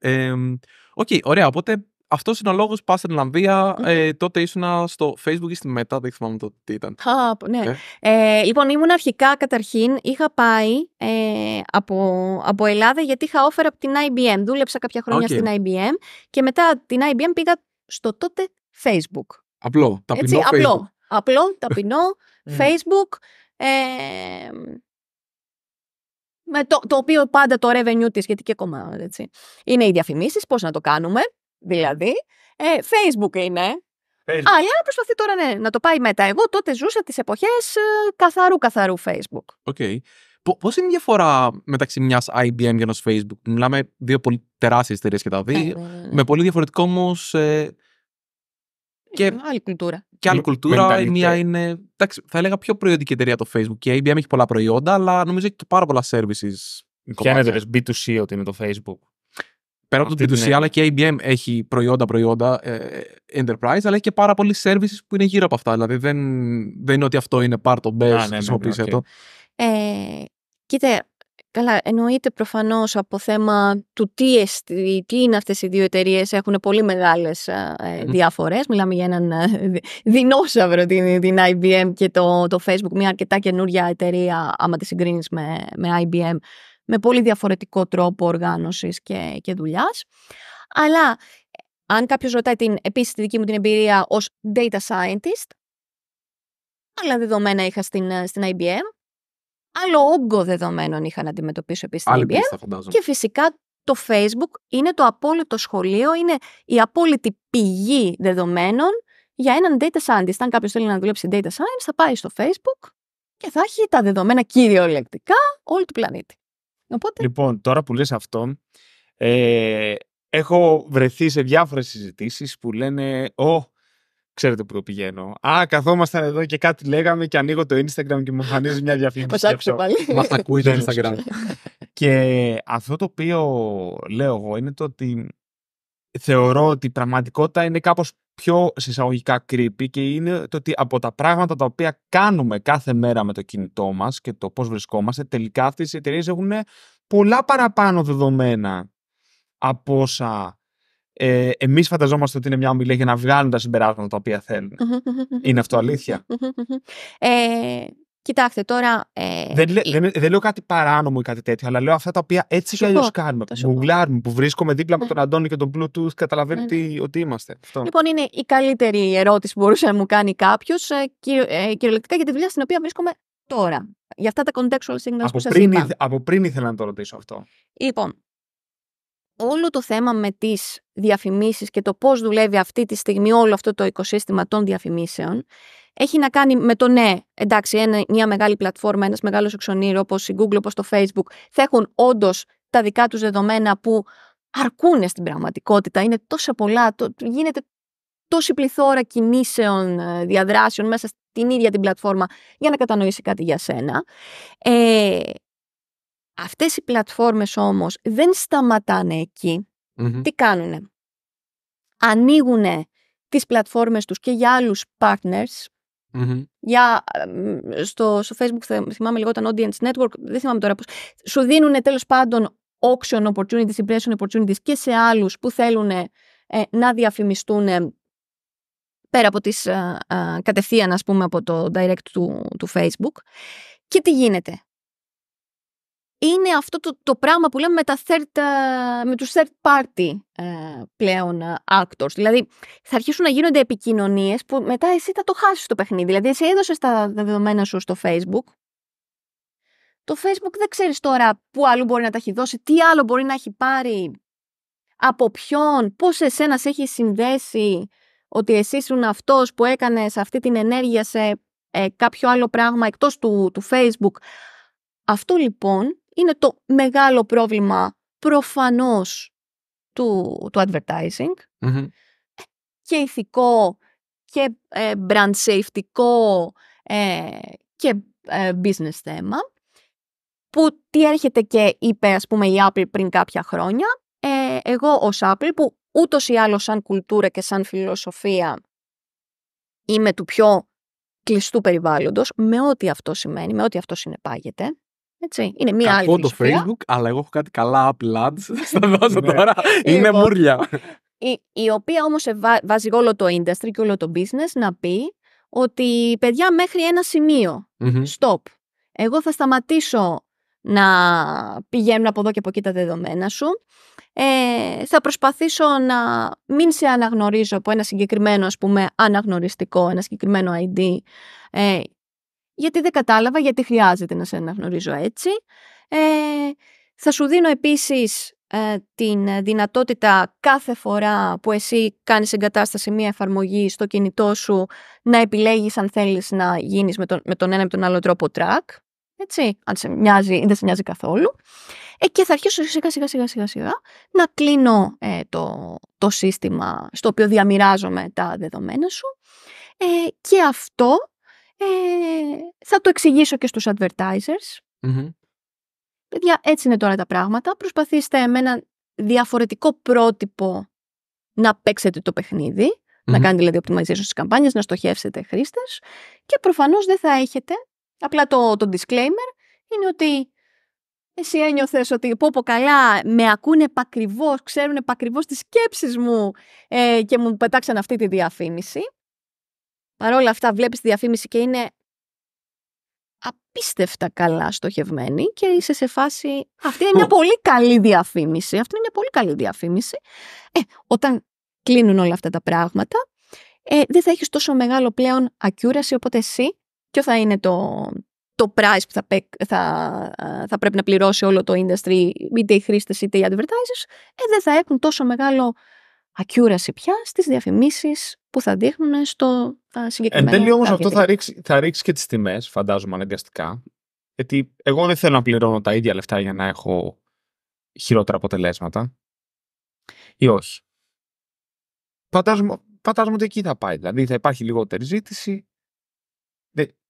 Speaker 2: Οκ, ωραία. Οπότε αυτός είναι ο λόγος πας στην Ολλανδία. Mm-hmm. τότε ήσουν στο Facebook ή στη Μετά, δεν θυμάμαι το τι ήταν.
Speaker 3: Α, ναι. Ε. Ε, λοιπόν, ήμουν αρχικά καταρχήν. Είχα πάει ε, από, από Ελλάδα γιατί είχα offer από την IBM. Δούλεψα κάποια χρόνια στην IBM και μετά την IBM πήγα στο τότε Facebook.
Speaker 2: Απλό, ταπεινό Έτσι, Facebook. Απλό,
Speaker 3: απλό ταπεινό ναι. Facebook. με το, το οποίο πάντα το revenue της, γιατί και ακόμα έτσι, είναι οι διαφημίσεις πώς να το κάνουμε δηλαδή. Ε, Facebook είναι. Facebook. Αλλά προσπαθεί τώρα ναι, να το πάει μετά. Εγώ τότε ζούσα τις εποχές ε, καθαρού καθαρού Facebook.
Speaker 2: Οκ. Okay. Πώς είναι η διαφορά μεταξύ μιας IBM και ενός Facebook, Μιλάμε δύο πολύ τεράστιες εταιρείες και τα δύο, ε, ε, ναι, ναι, με πολύ διαφορετικό όμως. και άλλη κουλτούρα. Και άλλη κουλτούρα. Η μία είναι. Εντάξει, θα έλεγα πιο προϊόντική εταιρεία το Facebook. Και η IBM έχει πολλά προϊόντα, αλλά νομίζω έχει και πάρα πολλά services. Και αν B2C ότι είναι το Facebook πέρα από την ναι. αλλά και η IBM έχει προϊόντα-προϊόντα ε, ε, enterprise, αλλά έχει και πάρα πολλοί services που είναι γύρω από αυτά. Δηλαδή δεν, δεν είναι ότι αυτό είναι ναι, ναι, ναι, πάρτο, το best, χρησιμοποιήσε το.
Speaker 3: Κοίτα, Καλά, εννοείται προφανώς από θέμα του τι, εστί, τι είναι αυτές οι δύο εταιρείες έχουν πολύ μεγάλες διαφορέ. Ε, διαφορές. Μιλάμε για έναν δεινόσαυρο την, IBM και το, το Facebook, μια αρκετά καινούρια εταιρεία άμα τη συγκρίνεις με, με IBM με πολύ διαφορετικό τρόπο οργάνωσης και, και δουλειάς. Αλλά αν κάποιος ρωτάει την, επίσης τη δική μου την εμπειρία ως data scientist, άλλα δεδομένα είχα στην, ε, στην IBM, άλλο όγκο δεδομένων είχα να αντιμετωπίσω επίσης στην IBM και φυσικά το Facebook είναι το απόλυτο σχολείο, είναι η απόλυτη πηγή δεδομένων για έναν data scientist. Αν κάποιος θέλει να δουλέψει data science, θα πάει στο Facebook και θα έχει τα δεδομένα κυριολεκτικά όλου του πλανήτη.
Speaker 1: Λοιπόν, τώρα που λες αυτό, ε, έχω βρεθεί σε διάφορες συζητήσεις που λένε «Ω, ξέρετε που το πηγαίνω. Α, καθόμασταν εδώ και κάτι λέγαμε και ανοίγω το Instagram και μου εμφανίζει μια διαφήμιση. Μα άκουσε πάλι. Μα ακούει το Instagram. και αυτό το οποίο λέω εγώ είναι το ότι θεωρώ ότι η πραγματικότητα είναι κάπως πιο συσσαγωγικά κρύπη και είναι το ότι από τα πράγματα τα οποία κάνουμε κάθε μέρα με το κινητό μας και το πώς βρισκόμαστε, τελικά αυτές οι εταιρείες έχουν πολλά παραπάνω δεδομένα από όσα ε, εμείς φανταζόμαστε ότι είναι μια ομιλία για να βγάλουν τα συμπεράσματα τα οποία θέλουν. είναι αυτό αλήθεια.
Speaker 3: ε, Κοιτάξτε τώρα. Ε,
Speaker 1: δεν, δεν, δεν, λέω κάτι παράνομο ή κάτι τέτοιο, αλλά λέω αυτά τα οποία έτσι και αλλιώς κάνουμε. Που που βρίσκομαι δίπλα από ναι. τον Αντώνη και τον Bluetooth, καταλαβαίνει ναι, ναι. ότι είμαστε. Αυτό. Λοιπόν,
Speaker 3: είναι η καλύτερη ερώτηση που μπορούσε να μου κάνει κάποιος ε, ε, κυριολεκτικά για τη δουλειά στην οποία βρίσκομαι τώρα. Για αυτά τα contextual signals που σας πριν, είπα.
Speaker 1: Από πριν ήθελα να το ρωτήσω αυτό.
Speaker 3: Λοιπόν, όλο το θέμα με τις διαφημίσεις και το πώς δουλεύει αυτή τη στιγμή όλο αυτό το οικοσύστημα των διαφημίσεων έχει να κάνει με το ναι, εντάξει, ένα, μια μεγάλη πλατφόρμα, ένας μεγάλος εξονήρο όπως η Google, όπως το Facebook, θα έχουν όντως τα δικά τους δεδομένα που αρκούν στην πραγματικότητα. Είναι τόσα πολλά, το, γίνεται τόση πληθώρα κινήσεων, ε, διαδράσεων μέσα στην ίδια την πλατφόρμα για να κατανοήσει κάτι για σένα. Ε, αυτές οι πλατφόρμες όμως δεν σταματάνε Τι κάνουνε. Ανοίγουνε τις πλατφόρμες τους και για άλλους partners για, στο, στο facebook θυμάμαι λίγο ήταν audience network, δεν θυμάμαι τώρα πώς. Σου δίνουν τέλος πάντων auction opportunities, impression opportunities και σε άλλους που θέλουν ε, να διαφημιστούν πέρα από τις ε, ε, κατευθείαν ας πούμε από το direct του, του facebook. Και τι γίνεται είναι αυτό το, το πράγμα που λέμε με, τα third, ε, με τους third party ε, πλέον ε, actors. Δηλαδή θα αρχίσουν να γίνονται επικοινωνίες που μετά εσύ θα το χάσεις το παιχνίδι. Δηλαδή εσύ έδωσες τα δεδομένα σου στο facebook. Το facebook δεν ξέρεις τώρα που άλλο μπορεί να τα έχει δώσει, τι άλλο μπορεί να έχει πάρει, από ποιον, πώς εσένας σε έχει συνδέσει ότι εσύ ήσουν αυτός που έκανες αυτή την ενέργεια σε ε, κάποιο άλλο πράγμα εκτός του, του facebook. Αυτό λοιπόν είναι το μεγάλο πρόβλημα προφανώς του, του advertising και ηθικό και ε, brand safety, ε, και ε, business θέμα που τι έρχεται και είπε ας πούμε η Apple πριν κάποια χρόνια ε, εγώ ως Apple που ούτως ή άλλως σαν κουλτούρα και σαν φιλοσοφία είμαι του πιο κλειστού περιβάλλοντος με ό,τι αυτό σημαίνει, με ό,τι αυτό συνεπάγεται έτσι. Είναι μία το Facebook,
Speaker 2: αλλά εγώ έχω κάτι καλά απλά. Στα Θα δώσω ναι. τώρα. Ε, είναι λοιπόν, μουρλιά.
Speaker 3: Η, η οποία όμως βάζει όλο το industry και όλο το business να πει ότι παιδιά μέχρι ένα stop. Εγώ θα σταματήσω να πηγαίνω από εδώ και από εκεί τα δεδομένα σου. Ε, θα προσπαθήσω να μην σε αναγνωρίζω από ένα συγκεκριμένο ας πούμε αναγνωριστικό, ένα συγκεκριμένο ID ε, γιατί δεν κατάλαβα γιατί χρειάζεται να σε αναγνωρίζω έτσι. Ε, θα σου δίνω επίσης ε, την δυνατότητα κάθε φορά που εσύ κάνεις εγκατάσταση μία εφαρμογή στο κινητό σου να επιλέγεις αν θέλεις να γίνεις με τον, με τον ένα ή τον άλλο τρόπο track. Έτσι, αν σε μοιάζει δεν σε μοιάζει καθόλου. Ε, και θα αρχίσω σιγά σιγά σιγά σιγά, σιγά να κλείνω ε, το, το σύστημα στο οποίο διαμοιράζομαι τα δεδομένα σου. Ε, και αυτό ε, θα το εξηγήσω και στους advertisers. mm Παιδιά, έτσι είναι τώρα τα πράγματα. Προσπαθήστε με ένα διαφορετικό πρότυπο να παίξετε το παιχνίδι, mm-hmm. να κάνετε δηλαδή optimization στις καμπάνιες, να στοχεύσετε χρήστες και προφανώς δεν θα έχετε, απλά το, το disclaimer είναι ότι εσύ ένιωθες ότι πω πω καλά, με ακούνε επακριβώς, ξέρουν πακριβώς τις σκέψεις μου ε, και μου πετάξαν αυτή τη διαφήμιση παρόλα αυτά βλέπεις τη διαφήμιση και είναι απίστευτα καλά στοχευμένη και είσαι σε φάση... Αυτή είναι μια πολύ καλή διαφήμιση. Αυτή είναι μια πολύ καλή διαφήμιση. Ε, όταν κλείνουν όλα αυτά τα πράγματα, ε, δεν θα έχεις τόσο μεγάλο πλέον ακιούραση, οπότε εσύ ποιο θα είναι το, το price που θα, πρέπει να πληρώσει όλο το industry, είτε οι χρήστες είτε οι advertisers, ε, δεν θα έχουν τόσο μεγάλο ακιούραση πια στις διαφημίσεις που θα δείχνουν στο τα συγκεκριμένα. Εν τέλει όμως αυτό θα
Speaker 1: ρίξει, θα ρίξει και τις τιμές, φαντάζομαι αναγκαστικά. Γιατί εγώ δεν θέλω να πληρώνω τα ίδια λεφτά για να έχω χειρότερα αποτελέσματα. Ή όχι. Φαντάζομαι, φαντάζομαι ότι εκεί θα πάει. Δηλαδή θα υπάρχει λιγότερη ζήτηση.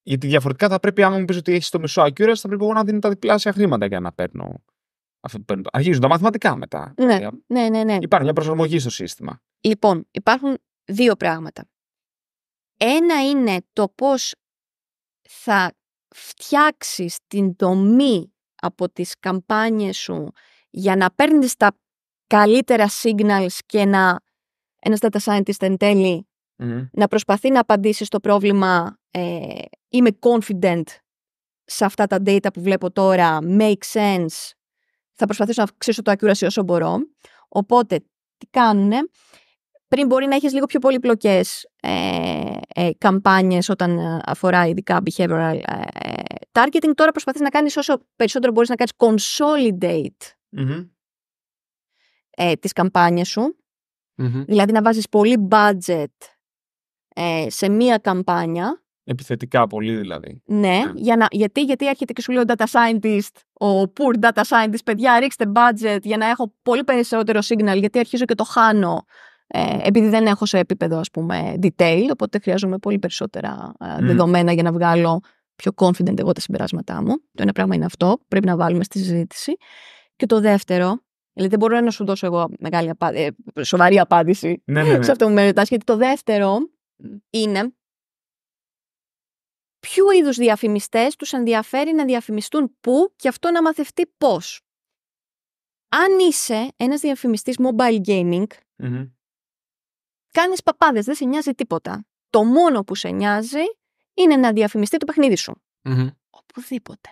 Speaker 1: Γιατί διαφορετικά θα πρέπει, αν μου πεις ότι έχεις το μισό accuracy, θα πρέπει εγώ να δίνω τα διπλάσια χρήματα για να παίρνω Αρχίζουν τα μαθηματικά μετά. Ναι,
Speaker 3: ναι, ναι, ναι. Υπάρχει
Speaker 1: μια προσαρμογή στο σύστημα.
Speaker 3: Λοιπόν, υπάρχουν δύο πράγματα. Ένα είναι το πώς θα φτιάξεις την δομή από τις καμπάνιες σου για να παίρνεις τα καλύτερα signals και να ένας data scientist εν τελει να προσπαθεί να απαντήσει στο πρόβλημα ε, είμαι confident σε αυτά τα data που βλέπω τώρα, make sense, θα προσπαθήσω να αυξήσω το accuracy όσο μπορώ. Οπότε, τι κάνουνε. Πριν μπορεί να έχεις λίγο πιο πολυπλοκές ε, ε καμπάνιες όταν ε, αφορά ειδικά behavioral ε, targeting. Τώρα προσπαθείς να κάνεις όσο περισσότερο μπορείς να κάνεις consolidate mm-hmm. ε, τις καμπάνιες σου. Δηλαδή να βάζεις πολύ budget σε μία καμπάνια
Speaker 1: Επιθετικά πολύ δηλαδή.
Speaker 3: Ναι, ναι, για να, γιατί, γιατί έρχεται και σου λέει ο data scientist, ο poor data scientist, παιδιά ρίξτε budget για να έχω πολύ περισσότερο signal γιατί αρχίζω και το χάνω ε, επειδή δεν έχω σε επίπεδο ας πούμε detail, οπότε χρειάζομαι πολύ περισσότερα ε, δεδομένα για να βγάλω πιο confident εγώ τα συμπεράσματά μου. Το ένα πράγμα είναι αυτό, πρέπει να βάλουμε στη συζήτηση. Και το δεύτερο, Δηλαδή δεν μπορώ να σου δώσω εγώ μεγάλη ε, σοβαρή απάντηση ναι, ναι, ναι. σε αυτό που με ρωτάς, γιατί το δεύτερο είναι ποιου είδους διαφημιστές τους ενδιαφέρει να διαφημιστούν πού και αυτό να μαθευτεί πώς. Αν είσαι ένας διαφημιστής mobile gaming, mm-hmm. κάνεις παπάδες, δεν σε νοιάζει τίποτα. Το μόνο που σε νοιάζει είναι να διαφημιστεί το παιχνίδι σου. Mm-hmm. Οπουδήποτε.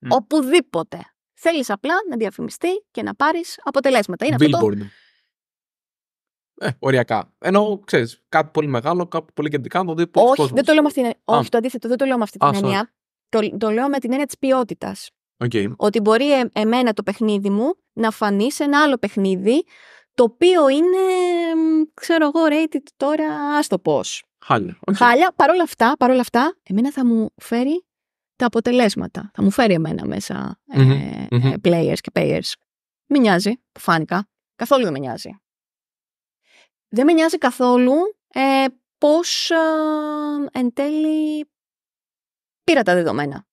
Speaker 3: Mm. Οπουδήποτε. Θέλεις απλά να διαφημιστεί και να πάρεις αποτελέσματα. Είναι αυτό
Speaker 2: ε, οριακά. Ενώ ξέρεις, κάτι πολύ μεγάλο, κάτι πολύ κεντρικά, να το δει Όχι, δεν το
Speaker 3: λέω με αυτή την έννοια. Όχι, το αντίθετο, δεν το λέω με αυτή την έννοια. Το, το λέω με την έννοια της ποιότητας. Okay. Ότι μπορεί ε, εμένα το παιχνίδι μου να φανεί σε ένα άλλο παιχνίδι, το οποίο είναι, ξέρω εγώ, rated τώρα, ας το πώς. Χάλια. Okay. Χάλια. Παρόλα αυτά, παρόλα αυτά, εμένα θα μου φέρει τα αποτελέσματα. Θα μου φέρει εμένα ε, ε, players και payers. Μην νοιάζει, που φάνηκα. Καθόλου δεν με νοιάζει. Δεν με νοιάζει καθόλου ε, πώς ε, εν τέλει πήρα τα δεδομένα.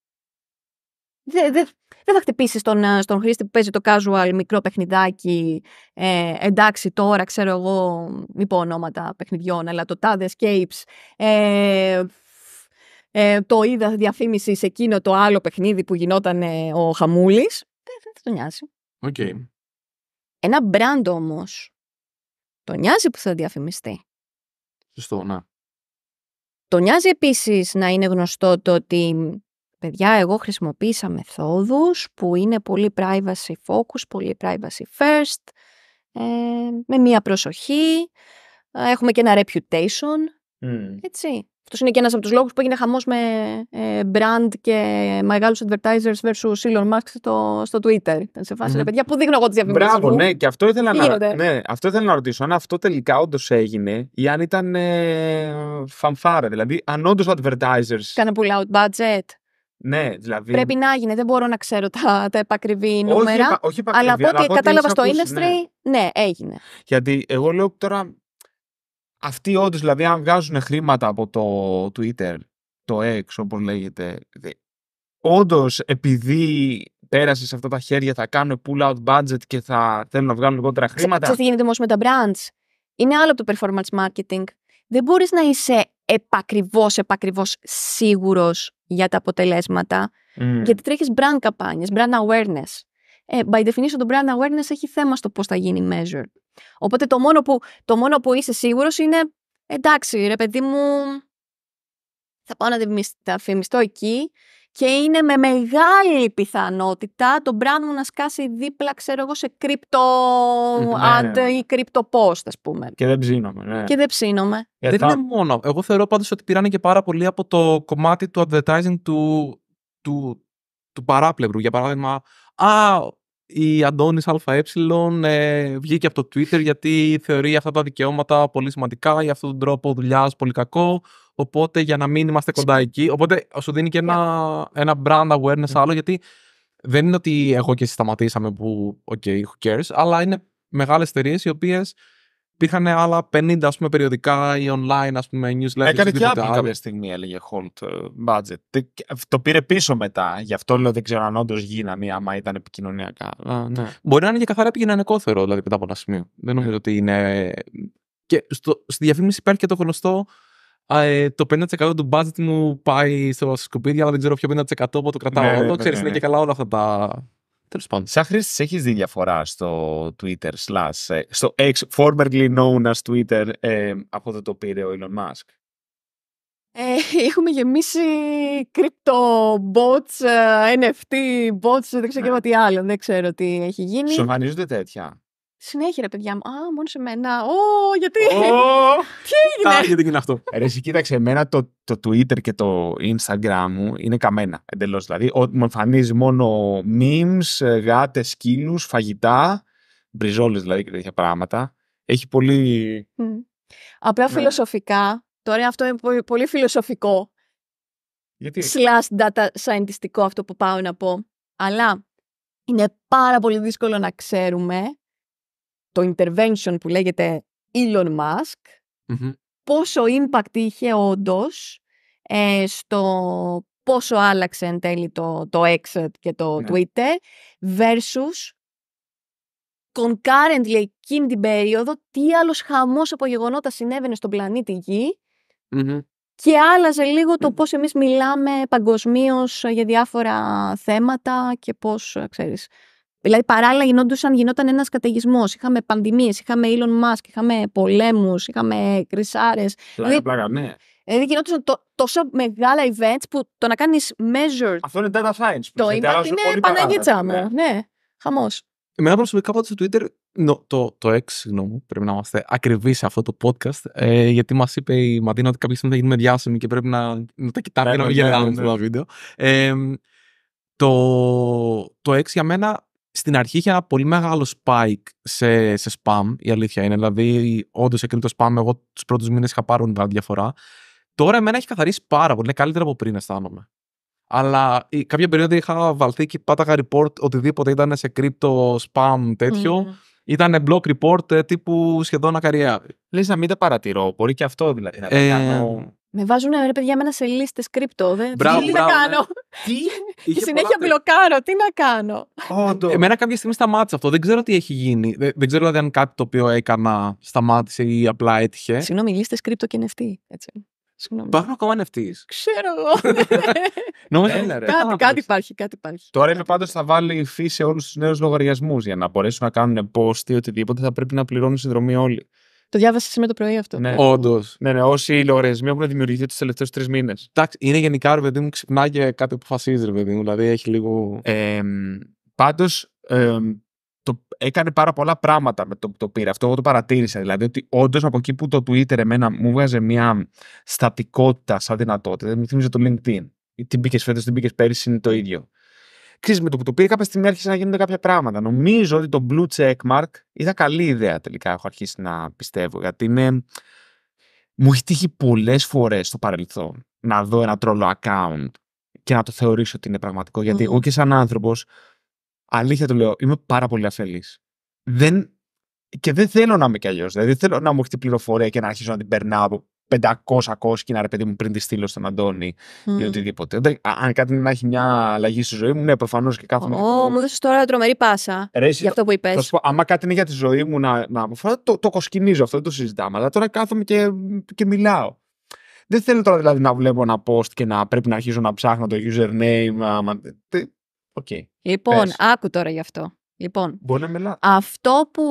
Speaker 3: Δεν δε, δεν θα χτυπήσεις τον ε, στον χρήστη που παίζει το casual μικρό παιχνιδάκι. Ε, εντάξει, τώρα ξέρω εγώ, μη πω ονόματα παιχνιδιών, αλλά το Tad Escapes. Ε, το είδα διαφήμιση σε εκείνο το άλλο παιχνίδι που γινόταν ο Χαμούλης. Δεν, θα το νοιάζει. Okay. Ένα brand όμως... Το νοιάζει που θα διαφημιστεί. Σωστό, να. Το νοιάζει επίσης να είναι γνωστό το ότι παιδιά εγώ χρησιμοποίησα μεθόδους που είναι πολύ privacy focus, πολύ privacy first, ε, με μία προσοχή. Ε, έχουμε και ένα reputation Mm. Έτσι. Αυτός είναι και ένας από τους λόγους που έγινε χαμός με ε, brand και μεγάλους advertisers versus Elon Musk στο, στο Twitter. Ήταν σε φάση, mm. παιδιά, πού δείχνω εγώ τι διαφημίσει. Μπράβο, μου. ναι, και αυτό ήθελα, να,
Speaker 1: ναι, αυτό ήθελα να ρωτήσω. Αν αυτό τελικά όντως έγινε ή αν ήταν ε, φανφάρα. Δηλαδή, αν όντως advertisers.
Speaker 3: Κάνε pull out budget.
Speaker 1: Ναι, δηλαδή... Πρέπει
Speaker 3: να γίνει. Δεν μπορώ να ξέρω τα, τα επακριβή νούμερα. Όχι, όχι επακριβή, αλλά από ό,τι κατάλαβα στο ναι. industry, ναι. ναι, έγινε.
Speaker 1: Γιατί εγώ λέω τώρα αυτοί όντως, δηλαδή, αν βγάζουν χρήματα από το Twitter, το X, όπως λέγεται, όντως επειδή πέρασες σε αυτά τα χέρια, θα κάνουν pull out budget και θα θέλουν να βγάλουν λιγότερα χρήματα. Ξέρετε τι γίνεται
Speaker 3: όμως με τα brands. Είναι άλλο από το performance marketing. Δεν μπορείς να είσαι επακριβώς, επακριβώς σίγουρος για τα αποτελέσματα. Γιατί τρέχεις brand καμπάνιες, brand awareness. Ε, by definition, το brand awareness έχει θέμα στο πώς θα γίνει measured. Οπότε το μόνο που, το μόνο που είσαι σίγουρος είναι, εντάξει, ρε παιδί μου, θα πάω να διαφημιστώ εκεί και είναι με μεγάλη πιθανότητα το brand μου να σκάσει δίπλα, ξέρω εγώ, σε κρυπτο ναι. ad ή κρυπτο post, ας πούμε.
Speaker 2: Και δεν ψήνομαι, ναι. Και δεν
Speaker 3: ψήνομαι. Ε, δεν είναι
Speaker 2: μόνο. Εγώ θεωρώ πάντως ότι πήρανε και πάρα πολύ από το κομμάτι του advertising του, του, του παράπλευρου. Για παράδειγμα, α, η Αντώνης ΑΕ ε, βγήκε από το Twitter γιατί θεωρεί αυτά τα δικαιώματα πολύ σημαντικά, για αυτόν τον τρόπο δουλειάς πολύ κακό. Οπότε για να μην είμαστε κοντά εκεί. Οπότε σου δίνει και ένα, ναι. ένα brand awareness ναι. άλλο, γιατί δεν είναι ότι εγώ και εσύ σταματήσαμε που, OK, who cares, αλλά είναι μεγάλες εταιρείες οι οποίες υπήρχαν άλλα 50 ας πούμε, περιοδικά ή online ας πούμε, newsletters. Έκανε και Apple κάποια
Speaker 1: στιγμή, έλεγε hold ε, Budget. Το πήρε πίσω μετά. Γι' αυτό λέω δεν ξέρω αν όντως γίνανε, άμα
Speaker 2: ήταν επικοινωνιακά. ναι. Μπορεί να είναι και καθαρά επικοινωνιακό θεωρώ, δηλαδή μετά από ένα σημείο. Δεν ναι. νομίζω ότι είναι. Και στο, στη διαφήμιση υπάρχει και το γνωστό. Ε, το 50% του budget μου πάει στο σκουπίδι, αλλά δεν ξέρω ποιο 50% που το κρατάω. Ναι, ναι, ναι ξέρεις, ναι, είναι και καλά όλα αυτά τα
Speaker 1: Τέλος πάντων. Σαν χρήστης, έχεις δει διαφορά στο Twitter, slash, ε, στο ex formerly known as Twitter, ε, από το το πήρε ο Elon Musk.
Speaker 3: Ε, έχουμε γεμίσει crypto bots, ε, NFT bots, δεν ξέρω και ναι. τι άλλο. Δεν ξέρω τι έχει γίνει.
Speaker 1: εμφανίζονται τέτοια.
Speaker 3: Συνέχεια, παιδιά μου. Α, μόνο σε μένα. Ω, γιατί. Τι έγινε. γιατί
Speaker 1: έγινε αυτό. Ρε, κοίταξε, εμένα το, το Twitter και το Instagram μου είναι καμένα εντελώς. Δηλαδή, μου εμφανίζει μόνο memes, ε, γάτες, σκύλους, φαγητά, μπριζόλες δηλαδή και τέτοια πράγματα. Έχει πολύ.
Speaker 3: Απλά ναι. φιλοσοφικά, τώρα αυτό είναι πολύ φιλοσοφικό. Γιατί... Slash data scientistικό αυτό που πάω να πω. Αλλά είναι πάρα πολύ δύσκολο να ξέρουμε το intervention που λέγεται Elon Musk, πόσο impact είχε όντως ε, στο πόσο άλλαξε εν τέλει το, το Exit και το ναι. Twitter versus concurrently εκείνη την περίοδο τι άλλος χαμός από γεγονότα συνέβαινε στον πλανήτη Γη και άλλαζε λίγο το πώς εμείς μιλάμε παγκοσμίως για διάφορα θέματα και πώς, ξέρεις, Δηλαδή, παράλληλα γινόντουσαν, γινόταν ένας καταιγισμός. Είχαμε πανδημίες, είχαμε Elon Musk, είχαμε πολέμους, είχαμε κρυσάρε. Πλάκα, δηλαδή, πλάκα, ναι. Δηλαδή γινόντουσαν τόσο μεγάλα events που το να κάνεις measure. Αυτό είναι data science. Το impact είναι παναγίτσα μου. Ναι, ναι. χαμός.
Speaker 2: Εμένα προσωπικά πάντω στο Twitter, no, το, το X, συγγνώμη, πρέπει να είμαστε ακριβείς σε αυτό το podcast, ε, γιατί μας είπε η Μαντίνα ότι κάποια στιγμή θα γίνουμε διάσημοι και πρέπει να, να τα κοιτάμε και να μην ναι, ναι, γελάμε ναι, βίντεο. το, το X για μένα στην αρχή είχε ένα πολύ μεγάλο spike σε, σε spam, η αλήθεια είναι. Δηλαδή, όντως έκανε το spam. Εγώ τους πρώτους μήνες είχα πάρει μεγάλη διαφορά. Τώρα εμένα έχει καθαρίσει πάρα πολύ. Είναι καλύτερα από πριν, αισθάνομαι. Αλλά κάποια περίοδο είχα βαλθεί και πάταγα report οτιδήποτε ήταν σε crypto spam τέτοιο. Mm. Ήταν block report ε, τύπου σχεδόν ακαριά. Λες να μην τα παρατηρώ. Μπορεί και αυτό δηλαδή. Να ε, κάνω...
Speaker 3: Με βάζουν ρε παιδιά μένα σε λίστε κρυπτο. Δεν, μπράβο, τι να κάνω. Ναι. Τι. Και συνέχεια μπλοκάρω. Τι να κάνω.
Speaker 2: Εμένα κάποια στιγμή σταμάτησε αυτό. Δεν ξέρω τι έχει γίνει. Δεν ξέρω δηλαδή αν κάτι το οποίο έκανα σταμάτησε ή απλά έτυχε.
Speaker 3: Συγγνώμη, λύστε κρύπτο και νευτή. Έτσι. Συγγνώμη. Υπάρχουν
Speaker 2: ακόμα νευτής.
Speaker 3: Ξέρω εγώ. Νομίζω είναι ρε. Κάτι, υπάρχει, κάτι υπάρχει.
Speaker 2: Τώρα ειναι πάντως θα βάλει
Speaker 1: φύση σε όλους τους νέους λογαριασμούς για να μπορέσουν να κάνουν post ή οτιδήποτε θα πρέπει να πληρώνουν συνδρομή όλοι.
Speaker 3: Το διάβασες σήμερα το πρωί αυτό. Ναι,
Speaker 1: όντως. Ναι, ναι, όσοι λογαριασμοί έχουν δημιουργηθεί τους τελευταίους τρεις μήνες. Εντάξει, είναι γενικά, ρε παιδί μου, ξυπνάει και κάτι αποφασίζει, ρε παιδί μου. Δηλαδή έχει λίγο. Ε, Πάντω, ε, έκανε πάρα πολλά πράγματα με το που το πήρε. Αυτό εγώ το παρατήρησα. Δηλαδή, ότι όντως από εκεί που το Twitter εμένα μου βγάζε μια στατικότητα σαν δυνατότητα, μου θύμιζε το LinkedIn. Την μπήκε φέτος, την πήκε πέρυσι, είναι το ίδιο ξέρεις, με το που το πήρε, κάποια στιγμή άρχισε να γίνονται κάποια πράγματα. Νομίζω ότι το blue check mark ήταν καλή ιδέα τελικά. Έχω αρχίσει να πιστεύω. Γιατί είναι. Μου έχει τύχει πολλές φορές στο παρελθόν να δω ένα τρόλο account και να το θεωρήσω ότι είναι πραγματικό. Γιατί εγώ και σαν άνθρωπος, αλήθεια το λέω, είμαι πάρα πολύ αφελής. Δεν... Και δεν θέλω να είμαι κι αλλιώς. Δηλαδή, δεν θέλω να μου έχετε πληροφορία και να αρχίσω να την περνάω από 500 κόσκινα, ρε παιδί μου, πριν τη στείλω στον Αντώνη mm. ή οτιδήποτε. Αν κάτι να έχει μια αλλαγή στη ζωή μου, ναι, προφανώς και κάθομαι. Ω,
Speaker 3: oh, μου δώσες τώρα τρομερή πάσα ρε, για αυτό που είπε.
Speaker 1: Αν κάτι είναι για τη ζωή μου να, να το, το κοσκινίζω αυτό, δεν το συζητάμε. Αλλά τώρα κάθομαι και, και μιλάω. Δεν θέλω τώρα δηλαδή να βλέπω ένα post και να πρέπει να αρχίζω να ψάχνω το username. τε, Okay.
Speaker 3: Λοιπόν, πες. άκου τώρα γι' αυτό. Λοιπόν, να αυτό που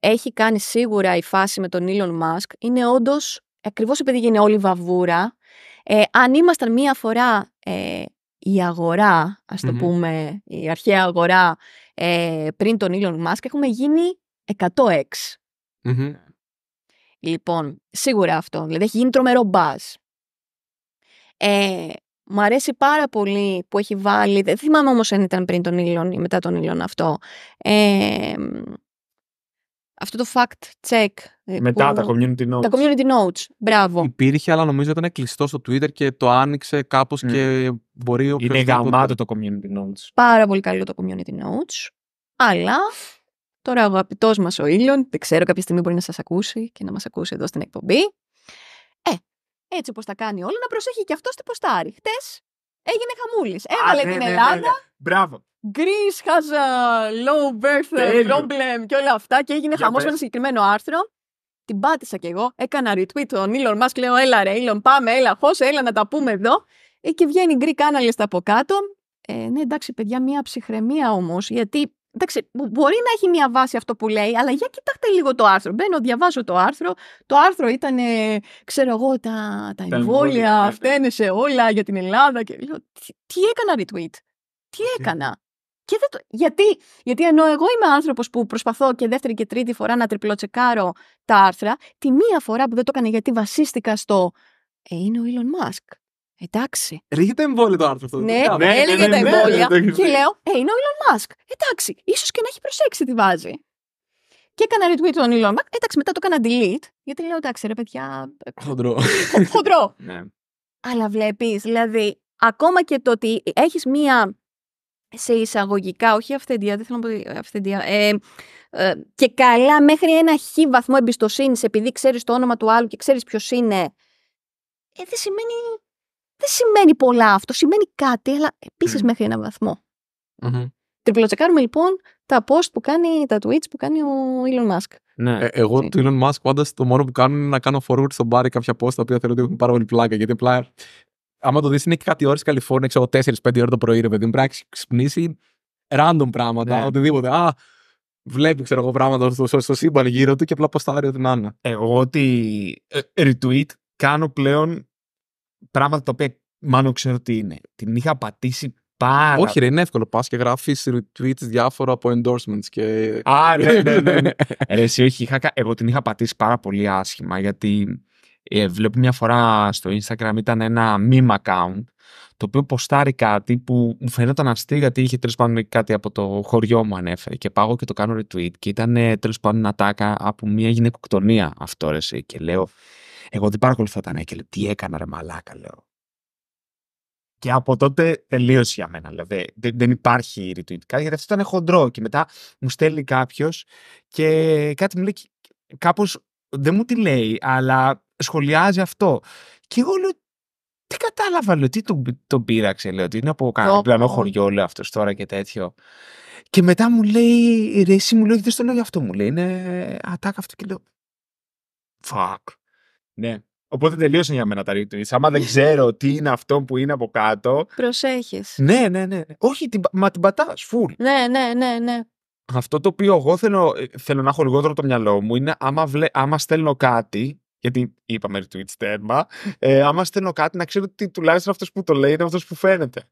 Speaker 3: έχει κάνει σίγουρα η φάση με τον Elon Musk είναι όντως ακριβώς επειδή γίνει όλη βαβούρα, ε, αν ήμασταν μία φορά ε, η αγορά, ας το mm-hmm. πούμε, η αρχαία αγορά ε, πριν τον Elon Musk, έχουμε γίνει λοιπόν, σίγουρα αυτό. Δηλαδή έχει γίνει τρομερό μπάζ. Ε, αρέσει πάρα πολύ που έχει βάλει, δεν θυμάμαι όμως αν ήταν πριν τον Ήλιον ή μετά τον Ήλιον αυτό, ε, αυτό το fact check. Ε, Μετά τα community notes. Τα community notes. Μπράβο.
Speaker 2: Υπήρχε, αλλά νομίζω ήταν κλειστό στο Twitter και το άνοιξε κάπως ναι. και μπορεί ο Είναι γαμάτο το community notes.
Speaker 3: Πάρα πολύ καλό το community notes. Αλλά τώρα ο αγαπητός μας ο Ήλιον, δεν ξέρω, κάποια στιγμή μπορεί να σας ακούσει και να μας ακούσει εδώ στην εκπομπή. Ε, έτσι όπως τα κάνει όλα, να προσέχει και αυτός τι ποστάρει. Χτες Έγινε χαμούλης. Έβαλε ναι, την ναι, ναι, Ελλάδα. Μπράβο. Greece has low birth problem και όλα αυτά. Και έγινε χαμό με ένα συγκεκριμένο άρθρο. Την πάτησα κι εγώ. Έκανα retweet τον Elon Musk. Λέω, έλα ρε, Elon, πάμε, έλα, χώσε, έλα να τα πούμε εδώ. Ε, και βγαίνει γκρι Greek Analyst από κάτω. Ε, ναι, εντάξει, παιδιά, μία ψυχραιμία όμως, γιατί Εντάξει, μπορεί να έχει μια βάση αυτό που λέει, αλλά για κοιτάξτε λίγο το άρθρο. Μπαίνω, διαβάζω το άρθρο. Το άρθρο ήταν, ε, ξέρω εγώ, τα, τα, εμβόλια, ναι. φταίνε σε όλα για την Ελλάδα. Και λέω, τι, τι έκανα retweet, τι έκανα. Και δεν το... γιατί, γιατί ενώ εγώ είμαι άνθρωπος που προσπαθώ και δεύτερη και τρίτη φορά να τριπλοτσεκάρω τα άρθρα, τη μία φορά που δεν το έκανα γιατί βασίστηκα στο. Ε, είναι ο Elon Musk.
Speaker 2: Εντάξει. Ρίχεται εμβόλιο το άρθρο αυτό. Ναι, ναι έλεγε τα εμβόλια. Και
Speaker 3: λέω, Ε, είναι ο Elon Musk. Εντάξει, ίσως και να έχει προσέξει τη βάζει. Και έκανα retweet τον Elon Musk. Εντάξει, μετά το έκανα delete. Γιατί λέω, εντάξει, ρε παιδιά.
Speaker 2: Χοντρό. Χοντρό. ναι.
Speaker 3: Αλλά βλέπεις, δηλαδή, ακόμα και το ότι έχεις μία σε εισαγωγικά, όχι αυθεντία, δεν θέλω να πω αυθεντία, ε, ε, και καλά μέχρι ένα χ βαθμό εμπιστοσύνης επειδή ξέρεις το όνομα του άλλου και ξέρεις ποιος είναι. Ε, δεν σημαίνει δεν σημαίνει πολλά αυτό. Σημαίνει κάτι, αλλά επίσης μέχρι έναν βαθμό. Mm-hmm. Τριπλοτσεκάρουμε λοιπόν τα post που κάνει, τα tweets που κάνει ο Elon Musk.
Speaker 2: Ναι. Ε, εγώ του Elon Musk πάντα το μόνο που κάνω είναι να κάνω forward στον μπάρι κάποια post τα οποία θεωρώ ότι έχουν πάρα πολύ πλάκα. Γιατί απλά, άμα το δεις, είναι και κάτι ώρες Καλιφόρνια, ξέρω 4-5 ώρε το πρωί, ρε παιδί μου, πρέπει να ξυπνήσει random πράγματα, ναι. οτιδήποτε. Α, βλέπει ξέρω εγώ πράγματα στο, στο, σύμπαν γύρω του και απλά ποστάρει ό,τι να είναι. Εγώ ότι ε, retweet κάνω πλέον πράγματα τα οποία μάλλον ξέρω τι είναι. Την είχα πατήσει πάρα Όχι, ρε, είναι εύκολο. Πας και γράφεις retweets διάφορα από endorsements. Και... Α, ναι, ναι, ναι. ναι.
Speaker 1: ρε, εσύ, όχι, εγώ την είχα πατήσει πάρα πολύ άσχημα γιατί ε, βλέπω μια φορά στο Instagram ήταν ένα meme account το οποίο ποστάρει κάτι που μου φαινόταν αστείο γιατί είχε τέλος πάντων κάτι από το χωριό μου ανέφερε και πάω και το κάνω retweet και ήταν τέλος πάντων ατάκα από μια γυναικοκτονία αυτό ρε, και λέω εγώ δεν παρακολουθώ τα νέα ε, και λέω τι έκανα ρε μαλάκα λέω. Και από τότε τελείωσε για μένα. Δηλαδή, δεν, δεν υπάρχει retweet. Γιατί αυτό ήταν χοντρό. Και μετά μου στέλνει κάποιος και κάτι μου λέει. Κάπως δεν μου τη λέει, αλλά σχολιάζει αυτό. Και εγώ λέω. Τι κατάλαβα, λέω. Τι τον, τον πείραξε, λέω. Τι είναι από κάποιο πλανό χωριό, λέω αυτός τώρα και τέτοιο. Και μετά μου λέει. Ρε, εσύ μου λέει. Δεν στο λέω για αυτό, μου λέει. Είναι ατάκα αυτό. Και λέω. Fuck. Ναι. Οπότε τελείωσε για μένα τα retweets. Άμα δεν ξέρω τι είναι αυτό που είναι από κάτω. Προσέχεις. Ναι, ναι, ναι. Όχι, την, μα την πατάς, φουλ. Ναι,
Speaker 3: ναι, ναι, ναι.
Speaker 1: Αυτό το οποίο εγώ ε, θέλω, να έχω λιγότερο το μυαλό μου είναι άμα, βλέ, άμα στέλνω κάτι. Γιατί είπαμε retweets τέρμα. Ε, άμα στέλνω κάτι, να ξέρω ότι τουλάχιστον αυτός που το λέει είναι αυτός που φαίνεται.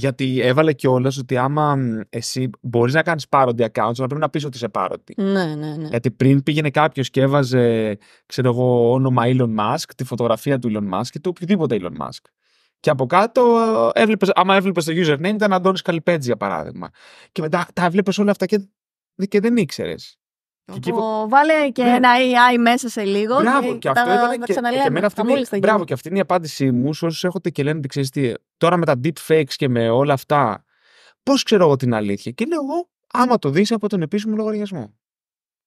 Speaker 1: Γιατί έβαλε κιόλας ότι άμα εσύ μπορείς να κάνεις παροντι accounts, αλλά πρέπει να πεις ότι είσαι παρόντι.
Speaker 3: Ναι, ναι, ναι.
Speaker 1: Γιατί πριν πήγαινε κάποιος και έβαζε, ξέρω εγώ, όνομα Elon Musk, τη φωτογραφία του Elon Musk και του οποιοδήποτε Elon Musk. Και από κάτω, ε, έβλεπες, άμα έβλεπες το username, ήταν Αντώνη Καλυπέτζη, για παράδειγμα. Και μετά τα έβλεπες όλα αυτά και, και δεν ήξερες. Και
Speaker 3: Βάλε και ναι. ένα AI μέσα σε λίγο. Μπράβο, και, και αυτό Και, και αυτή είναι,
Speaker 1: μπράβο, και αυτή είναι η απάντησή μου σε όσους έχετε και λένε ξέρεις τι. Τώρα με τα deep fakes και με όλα αυτά, πώς ξέρω εγώ την αλήθεια. Και λέω εγώ, άμα το δεις από τον επίσημο λογαριασμό.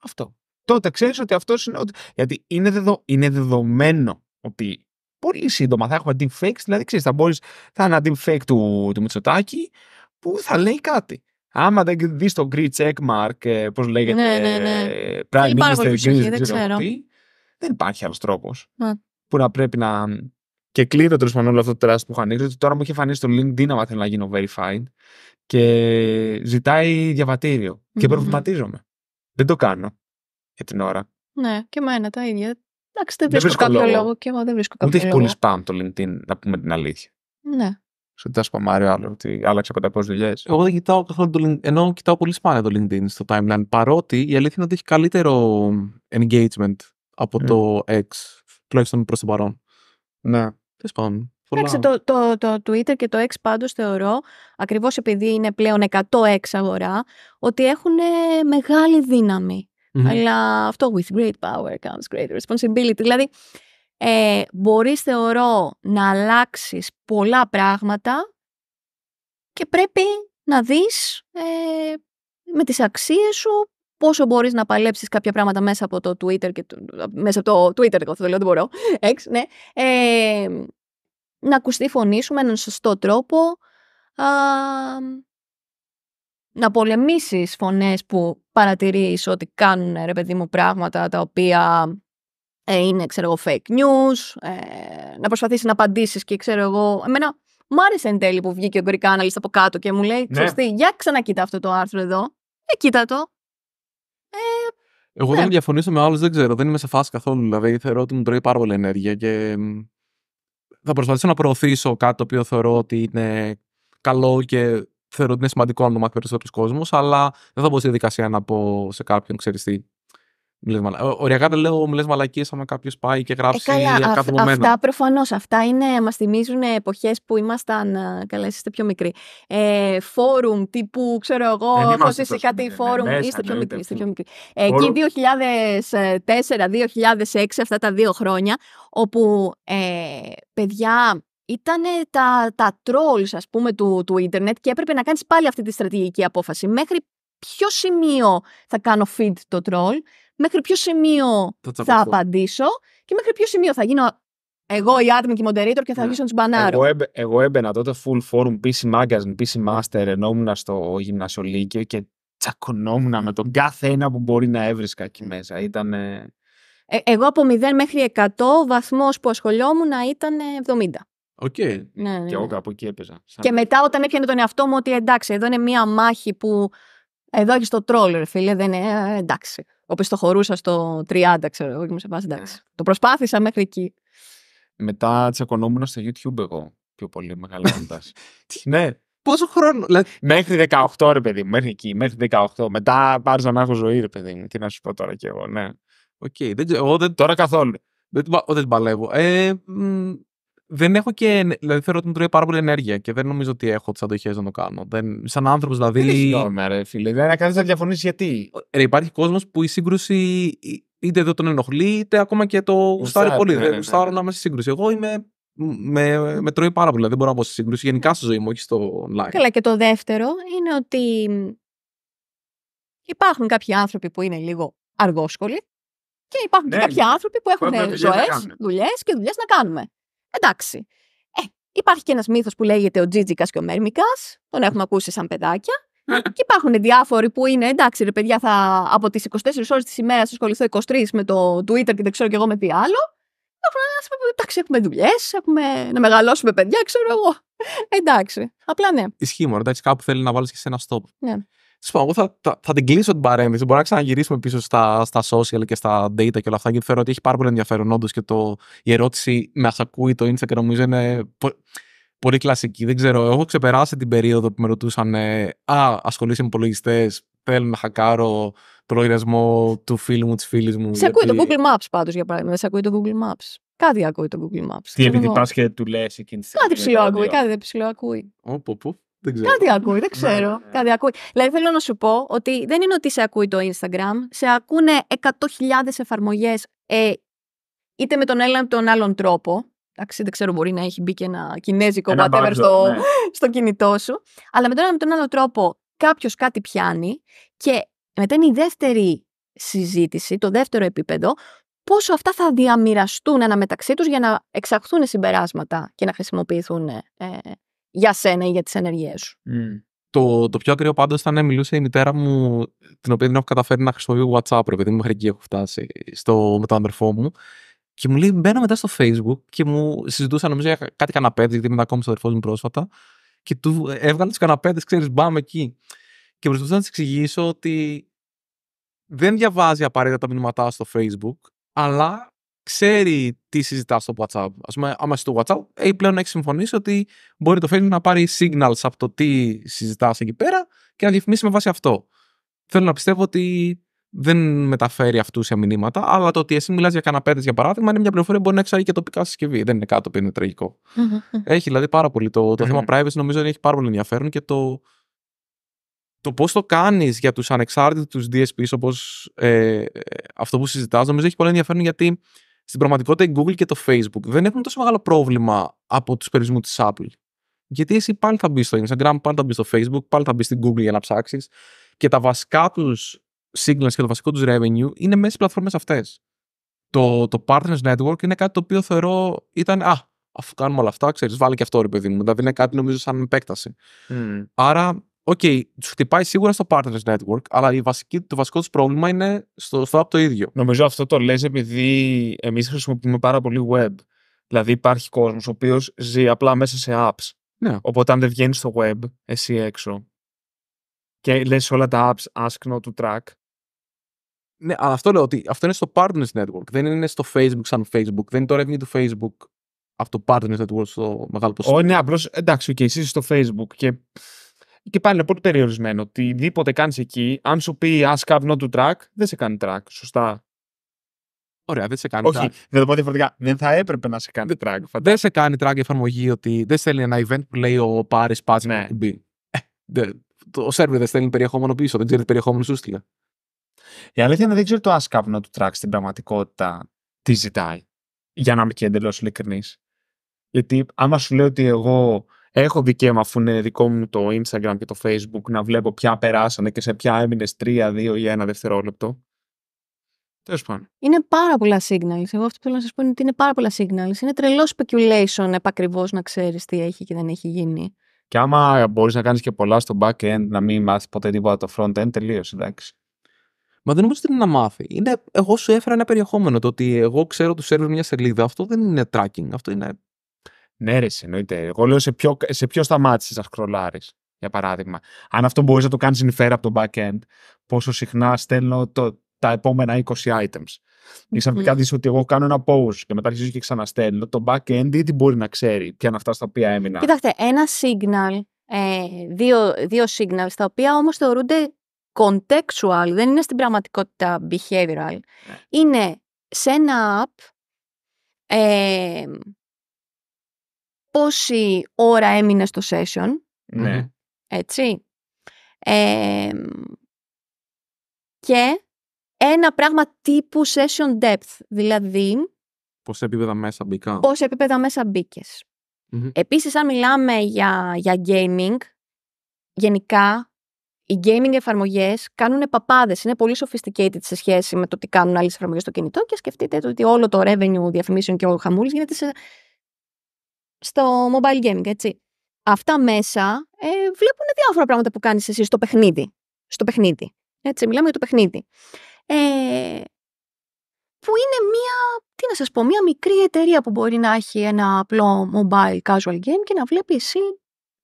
Speaker 1: Αυτό. Τότε ξέρεις ότι αυτός είναι. Γιατί είναι, δεδο... είναι δεδομένο ότι πολύ σύντομα θα έχουμε fakes. Δηλαδή, ξέρεις, θα μπορείς Θα είναι ένα deepfake του, του Μητσοτάκη που θα λέει κάτι. Άμα δεν δει το green check mark, ε, πώς λέγεται. Ναι, ναι, ναι. Ε, Prime δεν ξέρω. Τι, δεν υπάρχει άλλος τρόπος ναι. που να πρέπει να. Και κλείνω τέλος πάντων όλο αυτό το τεράστιο που έχω ανοίξει. Ότι τώρα μου είχε φανεί στο LinkedIn να θέλω να γίνω verified και ζητάει διαβατήριο. Mm-hmm. Και προβληματίζομαι. Δεν το κάνω για την ώρα.
Speaker 3: Ναι, και εμένα τα ίδια. Εντάξει, δεν, δεν βρίσκω, βρίσκω κάποιο λόγο. και εγώ δεν βρίσκω κάποιο Ούτε λόγο. Ούτε έχει
Speaker 1: πολύ spam το LinkedIn, να
Speaker 2: πούμε την αλήθεια. Ναι. Σε τι θα σου πω, Μάριο, άλλο, ότι άλλαξε 500 δουλειές. Εγώ δεν κοιτάω καθόλου το LinkedIn, ενώ κοιτάω πολύ σπάνια το LinkedIn στο timeline. Παρότι η αλήθεια είναι ότι έχει καλύτερο engagement από mm. το X, τουλάχιστον προς το παρόν. Ναι. Τι πάντων. Εντάξει,
Speaker 3: το, το, το Twitter και το X πάντως θεωρω ακριβώς ακριβώς επειδή είναι πλέον 100X αγορά, ότι έχουν ε, μεγάλη δύναμη. Mm-hmm. Αλλά αυτό with great power comes great responsibility. Δηλαδή, ε, μπορείς θεωρώ να αλλάξεις πολλά πράγματα και πρέπει να δεις ε, με τις αξίες σου πόσο μπορείς να παλέψεις κάποια πράγματα μέσα από το Twitter και μέσα από το Twitter εγώ θα το λέω δεν μπορώ ναι. ε, να ακουστεί φωνή σου με έναν σωστό τρόπο να πολεμήσεις φωνές που παρατηρείς ότι κάνουν ρε παιδί μου πράγματα τα οποία ε, είναι, ξέρω εγώ, fake news, ε, να προσπαθήσεις να απαντήσεις και ξέρω εγώ. Εμένα μου άρεσε εν τέλει που βγήκε ο Greek Analyst από κάτω και μου λέει: ναι. τι, για ξανακοίτα αυτό το άρθρο εδώ. Ε, κοίτα το.
Speaker 2: Ε, εγώ ναι. δεν διαφωνήσω με άλλους, δεν ξέρω. Δεν είμαι σε φάση καθόλου. Δηλαδή, θεωρώ ότι μου τρώει πάρα πολύ ενέργεια και θα προσπαθήσω να προωθήσω κάτι το οποίο θεωρώ ότι είναι καλό και θεωρώ ότι είναι σημαντικό να το μάθει περισσότερος κόσμος, αλλά δεν θα μπω στη διαδικασία να πω σε κάποιον, ξέρεις Οριακά δεν λέω μου λες μαλακίες άμα κάποιος πάει και ε, γράψει ε, καλά, αυ, Αυτά
Speaker 3: προφανώς. Αυτά είναι, μας θυμίζουν εποχές που ήμασταν. Καλά, είστε πιο μικροί. Ε, φόρουμ τύπου, ξέρω εγώ, όσοι ναι, κάτι φόρουμ. Ναι, είστε πιο μικροί. Είστε πιο μικροί. Ε, εκεί 2004-2006, αυτά τα δύο χρόνια, όπου ε, παιδιά ήταν τα, τα trolls, ας πούμε, του, του ίντερνετ και έπρεπε να κάνεις πάλι αυτή τη στρατηγική απόφαση. Μέχρι ποιο σημείο θα κάνω feed το troll μέχρι ποιο σημείο θα, απαντήσω και μέχρι ποιο σημείο θα γίνω εγώ η admin και η moderator και θα ναι. αρχίσω να του μπανάρω.
Speaker 1: Εγώ, έμπαινα τότε full forum PC Magazine, PC Master, ενόμουν στο γυμνασιολίκιο και τσακωνόμουν με τον κάθε ένα που μπορεί να έβρισκα εκεί μέσα. Ήταν. Ε,
Speaker 3: εγώ από 0 μέχρι 100 ο βαθμό που ασχολιόμουν ήταν 70. Ε,
Speaker 1: Οκ. Okay. Ναι, ναι, Και εγώ ναι. κάπου εκεί έπαιζα. Σαν... Και μετά
Speaker 3: όταν έπιανε τον εαυτό μου ότι εντάξει, εδώ είναι μία μάχη που. Εδώ έχεις το τρόλερ, φίλε, δεν είναι. Ε, εντάξει. Όπω το χωρούσα στο 30, ξέρω εγώ, ήμουν σε βάση ναι. εντάξει. Το προσπάθησα μέχρι εκεί.
Speaker 1: Μετά τσακωνόμουν στο YouTube εγώ πιο πολύ μεγαλώντα. ναι. Πόσο χρόνο. Μέχρι 18, ρε παιδί μου, μέχρι εκεί, μέχρι 18. Μετά πάρει να έχω ζωή, ρε παιδί μου. Τι να σου πω τώρα κι εγώ, ναι. Οκ,
Speaker 2: δεν... εγώ δεν... τώρα καθόλου. Δεν, δεν παλεύω. Ε, δεν έχω και. Δηλαδή, θεωρώ ότι μου τρώει πάρα πολύ ενέργεια και δεν νομίζω ότι έχω τις αντοχές να το κάνω. Δεν, σαν άνθρωπος, δηλαδή. Δεν ρε φίλε. Δεν είναι κάνεις να διαφωνήσει γιατί. Ρε, υπάρχει κόσμος που η σύγκρουση είτε δεν τον ενοχλεί, είτε ακόμα και το γουστάρει πολύ. Ναι, ναι, δεν ναι. Γουστάρω να είμαι στη σύγκρουση. Εγώ είμαι. Με, με τρώει πάρα πολύ. Δηλαδή, δεν μπορώ να πω στη σύγκρουση. Γενικά στη ζωή μου, όχι στο online. Καλά,
Speaker 3: και το δεύτερο είναι ότι υπάρχουν κάποιοι άνθρωποι που είναι λίγο αργόσκολοι και υπάρχουν ναι, και κάποιοι άνθρωποι που έχουν ζωές, δουλειές και δουλειές να κάνουμε. Εντάξει. Ε, υπάρχει και ένας μύθος που λέγεται ο Τζίτζικας και ο Μέρμικας. Τον έχουμε ακούσει σαν παιδάκια. και υπάρχουν διάφοροι που είναι εντάξει, ρε παιδιά, θα, από τις 24 ώρες της ημέρας ασχοληθώ 23 με το Twitter και δεν ξέρω κι εγώ με τι άλλο. Εντάξει, έχουμε δουλειές, έχουμε να μεγαλώσουμε παιδιά, ξέρω εγώ. Ε, εντάξει. Απλά ναι.
Speaker 2: Ισχύει μόνο, εντάξει, κάπου θέλει να βάλεις και σε ένα στόπ. Ναι. Σου εγώ θα, θα, θα, την κλείσω την παρένθεση. Μπορεί να ξαναγυρίσουμε πίσω στα, στα social και στα data και όλα αυτά, γιατί θεωρώ ότι έχει πάρα πολύ ενδιαφέρον όντως και το, η ερώτηση με ακούει το Instagram νομίζω είναι πολύ κλασική. Δεν ξέρω, έχω ξεπεράσει την περίοδο που με ρωτούσαν ε, Α, ασχολείσαι με υπολογιστές. Θέλω να χακάρω το λογαριασμό του φίλου μου, της φίλης μου. Σε ακούει το Google
Speaker 3: Maps πάντως για παράδειγμα. Σε ακούει το Google Maps. Κάτι ακούει το Google Maps. Τι, επειδή
Speaker 2: και του λες εκείνη Κάτι ψηλό ακούει, κάτι
Speaker 3: ψηλό ακούει.
Speaker 2: πού. Δεν ξέρω. Κάτι ακούει,
Speaker 3: δεν ναι, ξέρω. Ναι. Κάτι ακούει. Δηλαδή θέλω να σου πω ότι δεν είναι ότι σε ακούει το Instagram, σε ακούνε 100.000 εφαρμογές, ε, είτε με τον ένα ή τον άλλον τρόπο. Εντάξει, δεν ξέρω, μπορεί να έχει μπει και ένα κινέζικο ένα whatever στο, ναι. στο κινητό σου. Αλλά με τον ένα ή τον άλλο τρόπο κάποιος κάτι πιάνει και μετά είναι δεύτερη συζήτηση, το δεύτερο επίπεδο, πόσο αυτά θα διαμοιραστούν ένα μεταξύ τους για να εξαχθούν συμπεράσματα και να χρησιμοποιηθούν ε, για σένα ή για τις ενεργέ σου.
Speaker 2: Το, το πιο ακριβό πάντως ήταν ναι, μιλούσε η μητέρα μου, την οποία δεν έχω καταφέρει να χρησιμοποιώ WhatsApp, επειδή μου, μέχρι εκεί έχω φτάσει, στο, με τον αδερφό μου. Και μου λέει: Μπαίνω μετά στο Facebook και μου συζητούσα νομίζω για κάτι καναπέδι, γιατί είμαι ακόμα στο αδερφό μου πρόσφατα. Και του έβγαλε τους καναπέδες, ξέρεις, μπαμ εκεί. Και προσπαθούσα να τη εξηγήσω ότι δεν διαβάζει απαραίτητα τα μηνύματά στο Facebook, αλλά ξέρει τι συζητά στο WhatsApp. Ας πούμε, άμα είσαι στο WhatsApp, hey, ε, πλέον έχεις συμφωνήσει ότι μπορεί το Facebook να πάρει signals από το τι συζητάς εκεί πέρα και να διαφημίσει με βάση αυτό. Θέλω να πιστεύω ότι δεν μεταφέρει αυτού σε μηνύματα, αλλά το ότι εσύ μιλάς για καναπέδες, για παράδειγμα, είναι μια πληροφορία που μπορεί να εξάγει και τοπικά συσκευή. Δεν είναι κάτι που είναι Έχει δηλαδή πάρα πολύ. Το, το θέμα ναι. privacy νομίζω ότι έχει πάρα πολύ ενδιαφέρον και το, το πώς το κάνεις για τους ανεξάρτητους DSPs, όπως ε, ε, αυτό που συζητάς, νομίζω έχει πολύ ενδιαφέρον γιατί στην πραγματικότητα η Google και το Facebook δεν έχουν τόσο μεγάλο πρόβλημα από τους περιορισμούς της Apple. Γιατί εσύ πάλι θα μπεις στο Instagram, πάλι θα μπεις στο Facebook, πάλι θα μπεις στην Google για να ψάξεις. Και τα βασικά τους signals και το βασικό τους revenue είναι μέσα στις πλατφόρμες αυτές. Το, το Partners Network είναι κάτι το οποίο θεωρώ ήταν. Α, αφού κάνουμε όλα αυτά, ξέρεις, βάλει και αυτό ρε παιδί μου. Δηλαδή είναι κάτι νομίζω σαν επέκταση. Άρα Οκ, okay, του χτυπάει σίγουρα στο Partners Network, αλλά η βασική, το βασικό τους πρόβλημα είναι στο, στο app το ίδιο. Νομίζω αυτό το
Speaker 1: λες επειδή εμείς χρησιμοποιούμε πάρα πολύ web. Δηλαδή υπάρχει κόσμος ο οποίος ζει απλά μέσα σε apps. Ναι. Οπότε αν δεν βγαίνεις στο web, εσύ έξω και
Speaker 2: λες όλα τα apps ask no to track. Ναι, αλλά αυτό λέω ότι αυτό είναι στο Partners Network. Δεν είναι στο Facebook σαν Facebook. Δεν είναι το revenue του Facebook από το Partners Network στο
Speaker 1: μεγάλο ποσοστό. Όχι, ναι, απλώς εντάξει, και okay, εσύ στο Facebook και και πάλι είναι πολύ περιορισμένο. Οτιδήποτε κάνεις εκεί, αν σου πει ask up not to track, δεν σε κάνει track. Σωστά.
Speaker 2: Ωραία, δεν σε κάνει track. Όχι, δεν το πω διαφορετικά. Δεν θα έπρεπε να σε κάνει track. Φαντά. Δεν σε κάνει track η εφαρμογή ότι δεν στέλνει ένα event που λέει ο Πάρης Πάτσε να μπει. το server δεν στέλνει περιεχόμενο πίσω, δεν ξέρει τι περιεχόμενο σου στείλε.
Speaker 1: Η αλήθεια είναι δεν ξέρει το ask up not to track στην πραγματικότητα τι ζητάει. Για να είμαι και εντελώς ειλικρινής. Γιατί άμα σου λέω ότι εγώ Έχω δικαίωμα αφού είναι δικό μου το Instagram και το Facebook να βλέπω ποια περάσανε και σε ποια έμεινες 3, 2 ή ένα δευτερόλεπτο. Τέλος πάντων.
Speaker 3: Είναι πάρα πολλά signals. Εγώ αυτό που θέλω να σας πω είναι ότι είναι πάρα πολλά signals. Είναι τρελός speculation επακριβώς να ξέρεις τι έχει και δεν έχει γίνει.
Speaker 1: Και άμα μπορείς να κάνεις και πολλά στο back-end, να μην μάθεις ποτέ
Speaker 2: τίποτα το front-end, τελείως εντάξει. Μα δεν νομίζω ότι είναι να μάθει. Είναι, εγώ σου έφερα ένα περιεχόμενο. Το ότι εγώ ξέρω τους σερβέρ μια σελίδα, αυτό δεν είναι tracking. Αυτό είναι ναι, ρε,
Speaker 1: εννοείται. Εγώ λέω σε ποιο, σε ποιο σταμάτησες να σκρολάρεις, για παράδειγμα. Αν αυτό μπορείς να το κάνεις συμφέρον από το backend, πόσο συχνά στέλνω το, τα επόμενα 20 items. Ή ξαφνικά δει ότι εγώ κάνω ένα pause και μετά αρχίζω και ξαναστέλνω. Το backend ή τι μπορεί να ξέρει, ποια είναι αυτά στα οποία έμεινα. Κοιτάξτε,
Speaker 3: ένα signal, ε, δύο, δύο signals, τα οποία όμως θεωρούνται contextual, δεν είναι στην πραγματικότητα behavioral. Ναι. Είναι σε ένα app. Ε, πόση ώρα έμεινε στο session. Ναι. Έτσι. και ένα πράγμα τύπου session depth, δηλαδή...
Speaker 2: Πόσα επίπεδα μέσα μπήκα.
Speaker 3: Πόσα επίπεδα μέσα μπήκες. Επίσης, αν μιλάμε για, για gaming, γενικά οι gaming εφαρμογές κάνουν παπάδες. Είναι πολύ sophisticated σε σχέση με το τι κάνουν άλλες εφαρμογές στο κινητό και σκεφτείτε ότι όλο το revenue διαφημίσεων και ο χαμούλης γίνεται σε, στο mobile gaming, έτσι. Αυτά μέσα ε, βλέπουν διάφορα πράγματα που κάνεις εσύ στο παιχνίδι. Στο παιχνίδι. Έτσι, μιλάμε για το παιχνίδι. Ε, που είναι μία, τι να σας πω, μία μικρή εταιρεία που μπορεί να έχει ένα απλό mobile casual game και να βλέπει εσύ,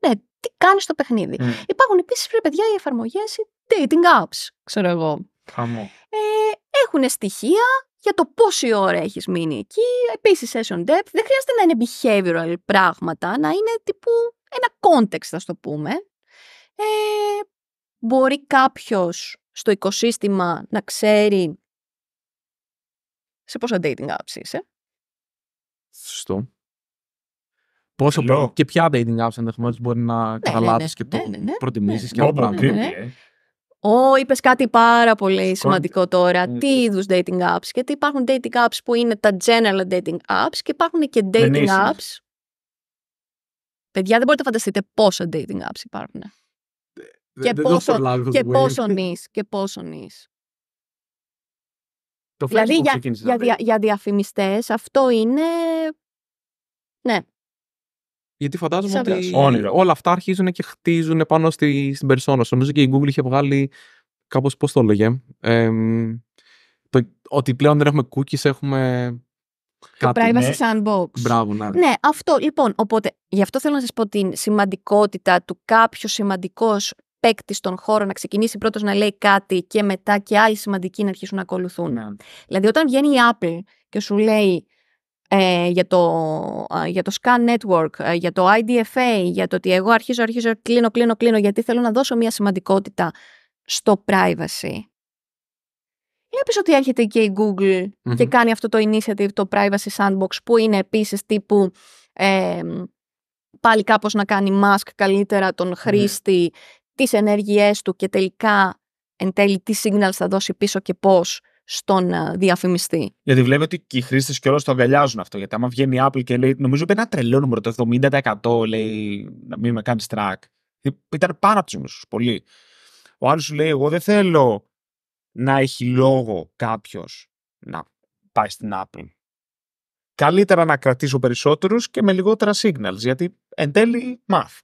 Speaker 3: ναι, τι κάνεις στο παιχνίδι. Υπάρχουν επίσης, ρε παιδιά, οι εφαρμογές, οι dating apps, ξέρω εγώ. Ε, έχουν στοιχεία για το πόση ώρα έχεις μείνει εκεί, επίσης session depth, δεν χρειάζεται να είναι behavioral πράγματα, να είναι τύπου ένα context θα το πούμε. Ε, μπορεί κάποιος στο οικοσύστημα να ξέρει σε πόσα dating apps είσαι.
Speaker 2: Σωστό. και ποια dating apps ενδεχομένως μπορεί να ναι, καταλάβει ναι, ναι, και ναι, το ναι, ναι. προτιμήσεις ναι, και όλα
Speaker 3: Ω, είπες κάτι πάρα πολύ σημαντικό τώρα. Τι είδους dating apps. Γιατί υπάρχουν dating apps που είναι τα general dating apps και υπάρχουν και dating apps. Παιδιά, δεν μπορείτε να φανταστείτε πόσα dating apps υπάρχουν.
Speaker 2: και, πόσο,
Speaker 3: και, πόσο νης, και πόσο
Speaker 4: Το δηλαδή για, για, δια,
Speaker 3: για διαφημιστές αυτό είναι... Ναι,
Speaker 2: γιατί φαντάζομαι ότι όνειρο. όλα αυτά αρχίζουν και χτίζουν πάνω στη, στην περσόνα. Νομίζω και η Google είχε βγάλει κάπως πώς το έλεγε. το, ότι πλέον δεν έχουμε cookies, έχουμε το privacy ναι. sandbox. Μπράβο, ναι. ναι,
Speaker 3: αυτό λοιπόν. Οπότε, γι' αυτό θέλω να σας πω την σημαντικότητα του κάποιο σημαντικός παίκτη στον χώρο να ξεκινήσει πρώτος να λέει κάτι και μετά και άλλοι σημαντικοί να αρχίσουν να ακολουθούν. Ναι. Δηλαδή, όταν βγαίνει η Apple και σου λέει ε, για, το, ε, για το Scan Network, ε, για το IDFA, για το ότι εγώ αρχίζω, αρχίζω, κλείνω, κλείνω, κλείνω, γιατί θέλω να δώσω μια σημαντικότητα στο privacy. Βλέπεις ότι έρχεται και η Google και κάνει αυτό το initiative, το Privacy Sandbox, που είναι επίσης τύπου πάλι κάπως να κάνει mask καλύτερα τον χρήστη, mm-hmm. τις ενέργειές του και τελικά εν τέλει τι signals θα δώσει πίσω και πώς στον ε, διαφημιστή.
Speaker 1: Γιατί βλέπετε ότι και οι χρήστες όλα το αγκαλιάζουν αυτό. Γιατί άμα βγαίνει η Apple και λέει, νομίζω ότι ένα τρελό νούμερο, το 70% λέει να μην με κάνεις track. Ε, ήταν πάρα του πολύ. Ο άλλος σου λέει, Εγώ δεν θέλω να έχει λόγο κάποιος να πάει στην Apple. Καλύτερα να κρατήσω περισσότερους και με λιγότερα signals, γιατί
Speaker 2: εν τέλει μαθ.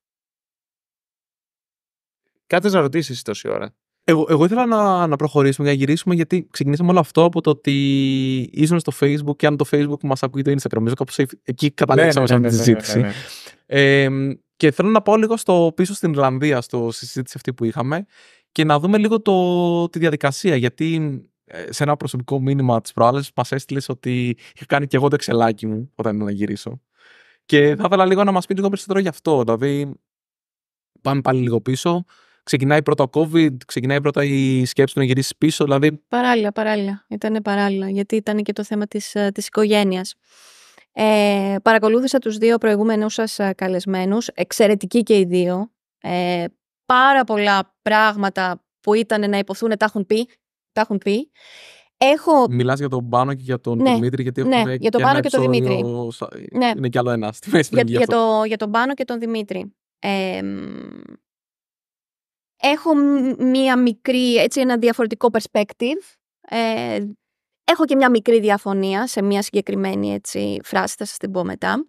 Speaker 2: Κάτι να ρωτήσεις, τόση ώρα. Εγώ, εγώ ήθελα να, να προχωρήσουμε για να γυρίσουμε γιατί ξεκινήσαμε όλο αυτό από το ότι ήσουν στο Facebook και αν το Facebook μας ακούει το Instagram. Νομίζω κάπως εκεί καταλήξαμε ναι, σε ναι, αυτή τη ναι, συζήτηση. Και θέλω να πάω λίγο στο πίσω στην Ιρλανδία, στο συζήτηση αυτή που είχαμε και να δούμε λίγο το, τη διαδικασία. Γιατί ε, σε ένα προσωπικό μήνυμα της προάλλη μας έστειλες ότι είχα κάνει και εγώ το εξελάκι μου όταν ήμουν να γυρίσω. Και θα ήθελα λίγο να μας πεις λίγο περισσότερο γι' αυτό. Δηλαδή, πάμε πάλι λίγο πίσω ξεκινάει πρώτα ο COVID, ξεκινάει πρώτα η σκέψη του να γυρίσει πίσω. Δηλαδή...
Speaker 3: Παράλληλα, παράλληλα. Ήταν παράλληλα, γιατί ήταν και το θέμα της ε, της οικογένειας. Ε, παρακολούθησα τους δύο προηγούμενους σας ε, καλεσμένους, εξαιρετικοί και οι δύο. Ε, πάρα πολλά πράγματα που ήταν να υποθούν τα έχουν πει. Τα έχουν πει. Έχω...
Speaker 2: Μιλάς για τον Πάνο και για τον ναι, Δημήτρη, γιατί ναι, για τον Πάνο και τον Δημήτρη. Ναι. Είναι κι άλλο ένα στη Για, για, το,
Speaker 3: για τον Πάνο και τον Δημήτρη έχω μία μικρή, έτσι ένα διαφορετικό perspective. Ε, έχω και μία μικρή διαφωνία σε μία συγκεκριμένη έτσι, φράση, θα σας την πω μετά.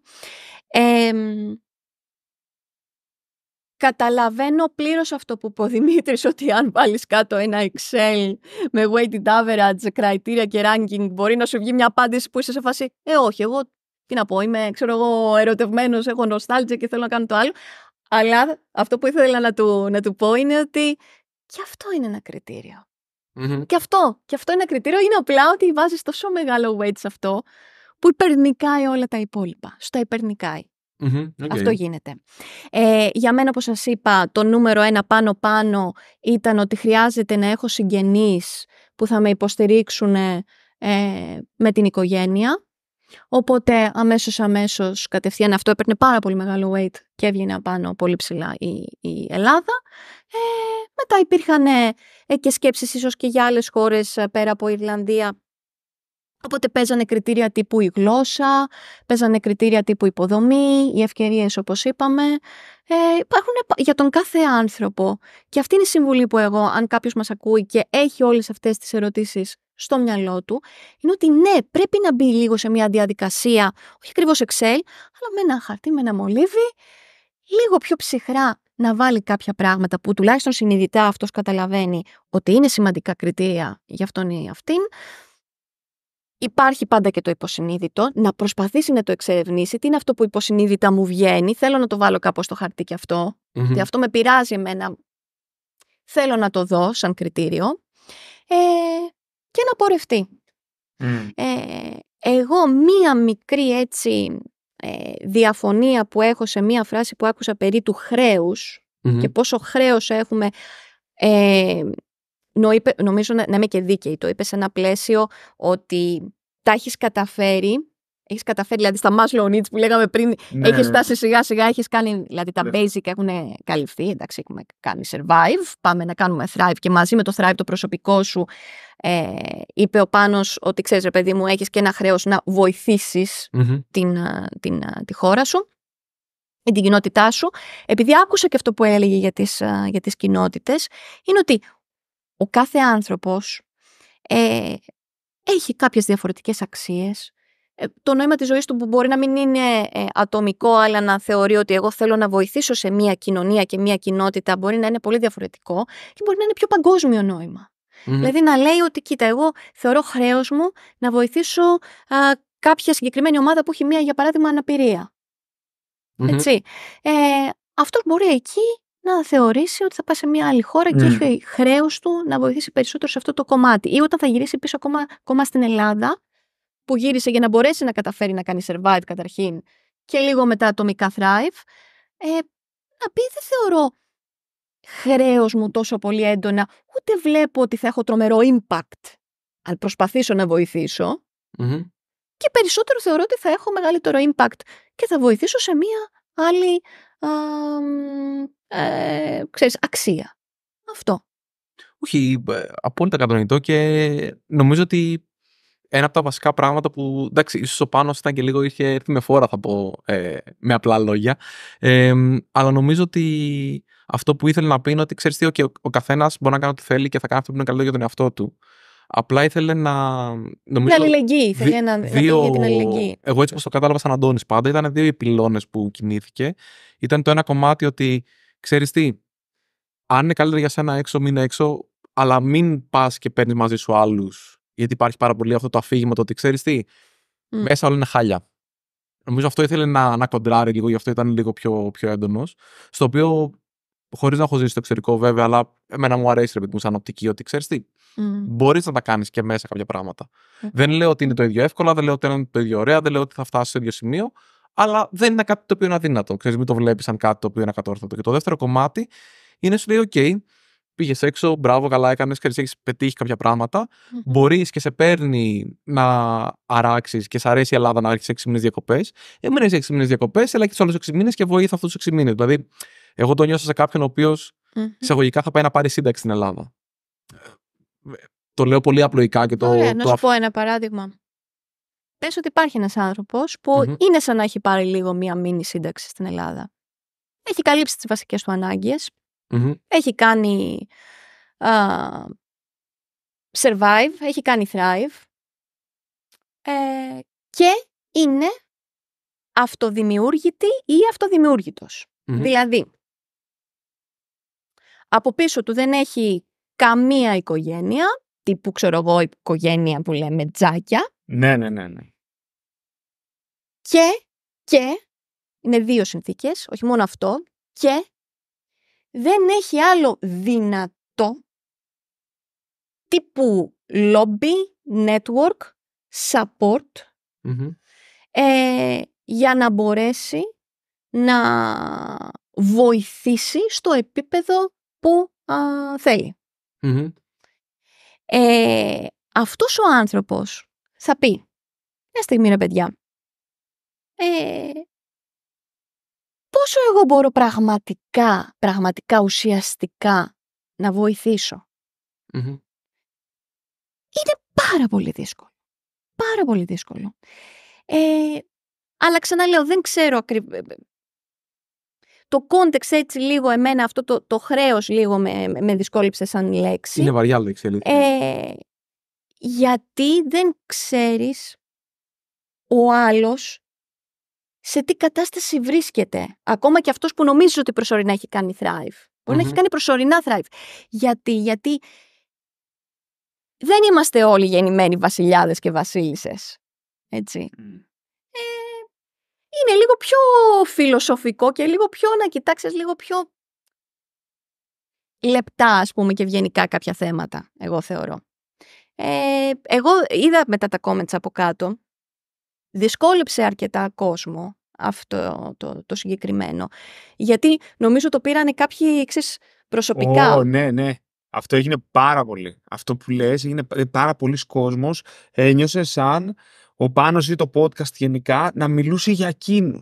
Speaker 3: Καταλαβαίνω πλήρως αυτό που είπε ο Δημήτρης, ότι αν βάλεις κάτω ένα Excel με weighted average, criteria και ranking, μπορεί να σου βγει μια απάντηση που είσαι σε φάση. Ε, όχι, εγώ τι να πω, είμαι, ξέρω εγώ, ερωτευμένος, έχω νοστάλτζε και θέλω να κάνω το άλλο. Αλλά αυτό που ήθελα να του, να του πω είναι ότι και αυτό είναι ένα Και αυτό. Και αυτό είναι ένα κριτήριο. Είναι απλά ότι βάζεις τόσο μεγάλο weight σε αυτό που υπερνικάει όλα τα υπόλοιπα. Στα υπερνικαει Αυτό γίνεται. Ε, για μένα, όπως σας είπα, το νούμερο ένα πάνω-πάνω ήταν ότι χρειάζεται να έχω συγγενείς που θα με υποστηρίξουν ε, με την οικογένεια. Οπότε αμέσως, αμέσως, κατευθείαν αυτό έπαιρνε πάρα πολύ μεγάλο weight και έβγαινε απάνω πολύ ψηλά η, η Ελλάδα. Ε, μετά υπήρχαν ε, ε και σκέψεις ίσως και για άλλες χώρες ε, πέρα από Ιρλανδία. Οπότε παίζανε κριτήρια τύπου η γλώσσα, παίζανε κριτήρια τύπου υποδομή, οι ευκαιρίες όπως είπαμε. Ε, υπάρχουν για τον κάθε άνθρωπο. Και αυτή είναι η συμβουλή που εγώ, αν κάποιος μας ακούει και έχει όλες αυτές τις ερωτήσεις στο μυαλό του είναι ότι ναι, πρέπει να μπει λίγο σε μια διαδικασία, όχι ακριβώς Excel, αλλά με ένα χαρτί, με ένα μολύβι, λίγο πιο ψυχρά να βάλει κάποια πράγματα που τουλάχιστον συνειδητά αυτός καταλαβαίνει ότι είναι σημαντικά κριτήρια για αυτόν ή αυτήν. Υπάρχει πάντα και το υποσυνείδητο, να προσπαθήσει να το εξερευνήσει. Τι είναι αυτό που υποσυνείδητα μου βγαίνει, θέλω να το βάλω κάπως στο χαρτί και αυτό, αυτό με πειράζει εμένα, θέλω να το δω σαν κριτήριο. Ε, και να πορευτεί. Ε, εγώ μία μικρή έτσι ε, διαφωνία που έχω σε μία φράση που άκουσα περί του χρεους και πόσο χρέος έχουμε ε, νομίζω να, να είμαι και δίκαιη το είπες σε ένα πλαίσιο ότι τα έχεις καταφέρει έχεις καταφέρει, δηλαδή στα Maslow Needs που λέγαμε πριν,
Speaker 4: ναι. έχεις φτάσει
Speaker 3: σιγά σιγά, έχεις κάνει. Δηλαδή τα ναι. basic έχουν καλυφθεί. Εντάξει, έχουμε κάνει survive. Πάμε να κάνουμε thrive και μαζί με το thrive το προσωπικό σου. Ε, είπε ο Πάνος ότι ξέρεις, ρε παιδί μου, έχεις και ένα χρέος να βοηθησει την, ε, την, ε, τη χώρα σου ή την κοινότητά σου. Επειδή άκουσα και αυτό που έλεγε για τις ε, για τις κοινότητες, είναι ότι ο κάθε άνθρωπος ε, έχει κάποιες διαφορετικές αξίες, ε, το νόημα της ζωής του που μπορεί να μην είναι ε, ατομικό αλλά να θεωρεί ότι εγώ θέλω να βοηθήσω σε μια κοινωνία και μια κοινότητα μπορεί να είναι πολύ διαφορετικό και μπορεί να είναι πιο παγκόσμιο νόημα. Δηλαδή να λέει ότι κοίτα εγώ θεωρώ χρέος μου να βοηθήσω α, κάποια συγκεκριμένη ομάδα που έχει μια για παράδειγμα αναπηρία. Έτσι. Ε, αυτός μπορεί εκεί να θεωρήσει ότι θα πάει σε μια άλλη χώρα mm. και έχει χρέος του να βοηθήσει περισσότερο σε αυτό το κομμάτι. Ή όταν θα γυρίσει πίσω ακόμα, ακόμα στην Ελλάδα, που γύρισε για να μπορέσει να καταφέρει να κάνει survive καταρχήν και λίγο μετά ατομικά thrive, ε, να πει δεν θεωρώ χρέος μου τόσο πολύ έντονα, ούτε βλέπω ότι θα έχω τρομερό impact αν προσπαθήσω να βοηθησω και περισσότερο θεωρώ ότι θα έχω μεγαλύτερο impact και θα βοηθήσω σε μία άλλη ε, ξέρεις, αξία. Αυτό.
Speaker 2: Όχι, ε, απόλυτα κατανοητό και νομίζω ότι ένα από τα βασικά πράγματα που εντάξει, ίσως ο Πάνος ήταν και λίγο είχε έρθει με φόρα, θα πω ε, με απλά λόγια. Ε, αλλά νομίζω ότι αυτό που ήθελε να πει είναι ότι ξέρεις τι, ο, ο καθένας μπορεί να κάνει ό,τι θέλει και θα κάνει αυτό που είναι καλό για τον εαυτό του. Απλά ήθελε να. Νομίζω, την
Speaker 3: αλληλεγγύη. Δι, να, δύο, την αλληλεγγύη.
Speaker 2: Εγώ έτσι όπως το κατάλαβα, σαν Αντώνης πάντα, ήταν δύο οι που κινήθηκε. Ήταν το ένα κομμάτι ότι ξέρεις τι, αν είναι καλύτερο για σένα έξω, μην έξω, αλλά μην πας και παίρνεις μαζί σου άλλους γιατί υπάρχει πάρα πολύ αυτό το αφήγημα το ότι ξέρεις τι, μέσα όλα είναι χάλια. Νομίζω αυτό ήθελε να, να κοντράρει λίγο, γι' αυτό ήταν λίγο πιο, πιο έντονος. Στο οποίο, χωρίς να έχω ζήσει στο εξωτερικό βέβαια, αλλά εμένα μου αρέσει ρε μου σαν οπτική, ότι ξέρεις τι, mm. μπορείς να τα κάνεις και μέσα κάποια πράγματα. Δεν λέω ότι είναι το ίδιο εύκολα, δεν λέω ότι είναι το ίδιο ωραία, δεν λέω ότι θα φτάσει στο ίδιο σημείο, αλλά δεν είναι κάτι το οποίο είναι αδύνατο. Ξέρεις, μην το βλέπεις σαν κάτι το οποίο είναι ακατόρθωτο. Και το δεύτερο κομμάτι είναι σου λέει, OK, πήγες έξω, μπράβο, καλά έκανες, ξέρεις, έχεις πετύχει κάποια πράγματα. Mm-hmm. Μπορείς και σε παίρνει να αράξεις και σε αρέσει η Ελλάδα να άρχισε 6 μήνες διακοπές. Ε, Έμενε 6 μήνες διακοπές, αλλά και άλλου 6 μήνες και βοήθεια αυτούς τους 6 μήνες. Δηλαδή, εγώ το νιώσα σε κάποιον ο οποίος mm-hmm. εισαγωγικά θα πάει να πάρει σύνταξη στην Ελλάδα. Το λέω πολύ απλοϊκά και το. Ωραία, το... να σου πω
Speaker 3: ένα παράδειγμα. Πες ότι υπάρχει ένας άνθρωπος mm-hmm. είναι σαν να έχει πάρει λίγο μία μήνυ σύνταξη στην Ελλάδα. Έχει καλύψει τις βασικές του ανάγκες, έχει κάνει α, survive, έχει κάνει thrive ε, και είναι αυτοδημιούργητη ή Δηλαδή, από πίσω του δεν έχει καμία οικογένεια, τύπου ξέρω εγώ οικογένεια που λέμε τζάκια.
Speaker 1: Ναι, ναι, ναι, ναι.
Speaker 3: Και, και, είναι δύο συνθήκες, όχι μόνο αυτό, και δεν έχει άλλο δυνατό τύπου lobby, network, support ε, για να μπορέσει να βοηθήσει στο επίπεδο που θελει ε, αυτός ο άνθρωπος θα πει μια στιγμή ρε παιδιά ε, πόσο εγώ μπορώ πραγματικά, πραγματικά, ουσιαστικά να βοηθησω Είναι πάρα πολύ δύσκολο. Πάρα πολύ δύσκολο. Ε, αλλά ξαναλέω, δεν ξέρω ακριβώς. Ε, ε, το κόντεξ έτσι λίγο εμένα, αυτό το, το χρέος λίγο με, με δυσκόλυψε σαν λέξη.
Speaker 2: Είναι βαριά λέξη,
Speaker 3: Ε, γιατί δεν ξέρεις ο άλλος σε τι κατάσταση βρίσκεται. Ακόμα και αυτός που νομίζεις ότι προσωρινά έχει κάνει thrive. μπορει να έχει κάνει προσωρινά thrive. Γιατί, γιατί δεν είμαστε όλοι γεννημένοι βασιλιάδες και βασίλισσες. Έτσι. Ε, είναι λίγο πιο φιλοσοφικό και λίγο πιο να κοιτάξεις λίγο πιο λεπτά ας πούμε και ευγενικά κάποια θέματα, εγώ θεωρώ. Ε, εγώ είδα μετά τα comments από κάτω δυσκόλεψε αρκετά κόσμο αυτό το, συγκεκριμένο. Γιατί νομίζω το πήρανε κάποιοι εξή προσωπικά. Oh,
Speaker 1: ναι, ναι. Αυτό έγινε πάρα πολύ. Αυτό που λες έγινε πάρα πολύ κόσμος. ένιωσε σαν ο Πάνος ή το podcast γενικά να μιλούσε για εκείνους.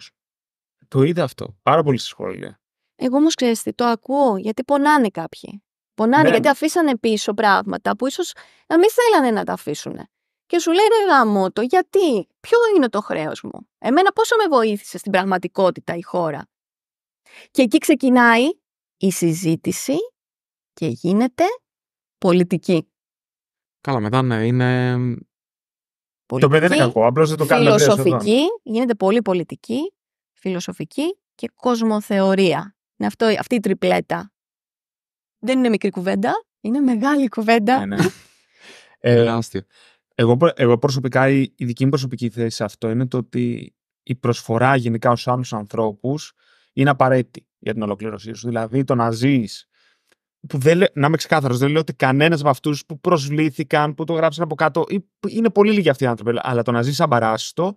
Speaker 1: Το είδα αυτό. Πάρα πολύ στη σχόλια. Ναι.
Speaker 3: Εγώ όμως ξέρεις τι, το ακούω γιατί πονάνε κάποιοι. Πονάνε ναι, γιατί ναι. αφήσανε πίσω πράγματα που ίσως να μην θέλανε να τα αφήσουν και σου λέει ρε γάμο το γιατί, ποιο είναι το χρέος μου, εμένα πόσο με βοήθησε στην πραγματικότητα η χώρα. Και εκεί ξεκινάει η συζήτηση και γίνεται πολιτική.
Speaker 2: Καλά, μετά ναι, είναι... το παιδί είναι κακό, απλώς δεν το κάνει. Φιλοσοφική,
Speaker 3: γίνεται πολύ πολιτική, φιλοσοφική και κοσμοθεωρία. Είναι αυτό, αυτή η τριπλέτα. Δεν είναι μικρή κουβέντα, είναι μεγάλη κουβέντα. Ναι, ναι.
Speaker 1: ε, εγώ, εγώ προσωπικά, η, η δική μου προσωπική θέση σε αυτό είναι το ότι η προσφορά γενικά στου άλλους ανθρώπους είναι απαραίτητη για την ολοκλήρωσή σου. Δηλαδή το να ζεις. Που δεν, να είμαι ξεκάθαρος, δεν λέω ότι κανένας από αυτούς που προσβλήθηκαν, που το γράψαν από κάτω. Είναι πολύ λίγοι αυτοί οι άνθρωποι, αλλά το να ζεις απαράστο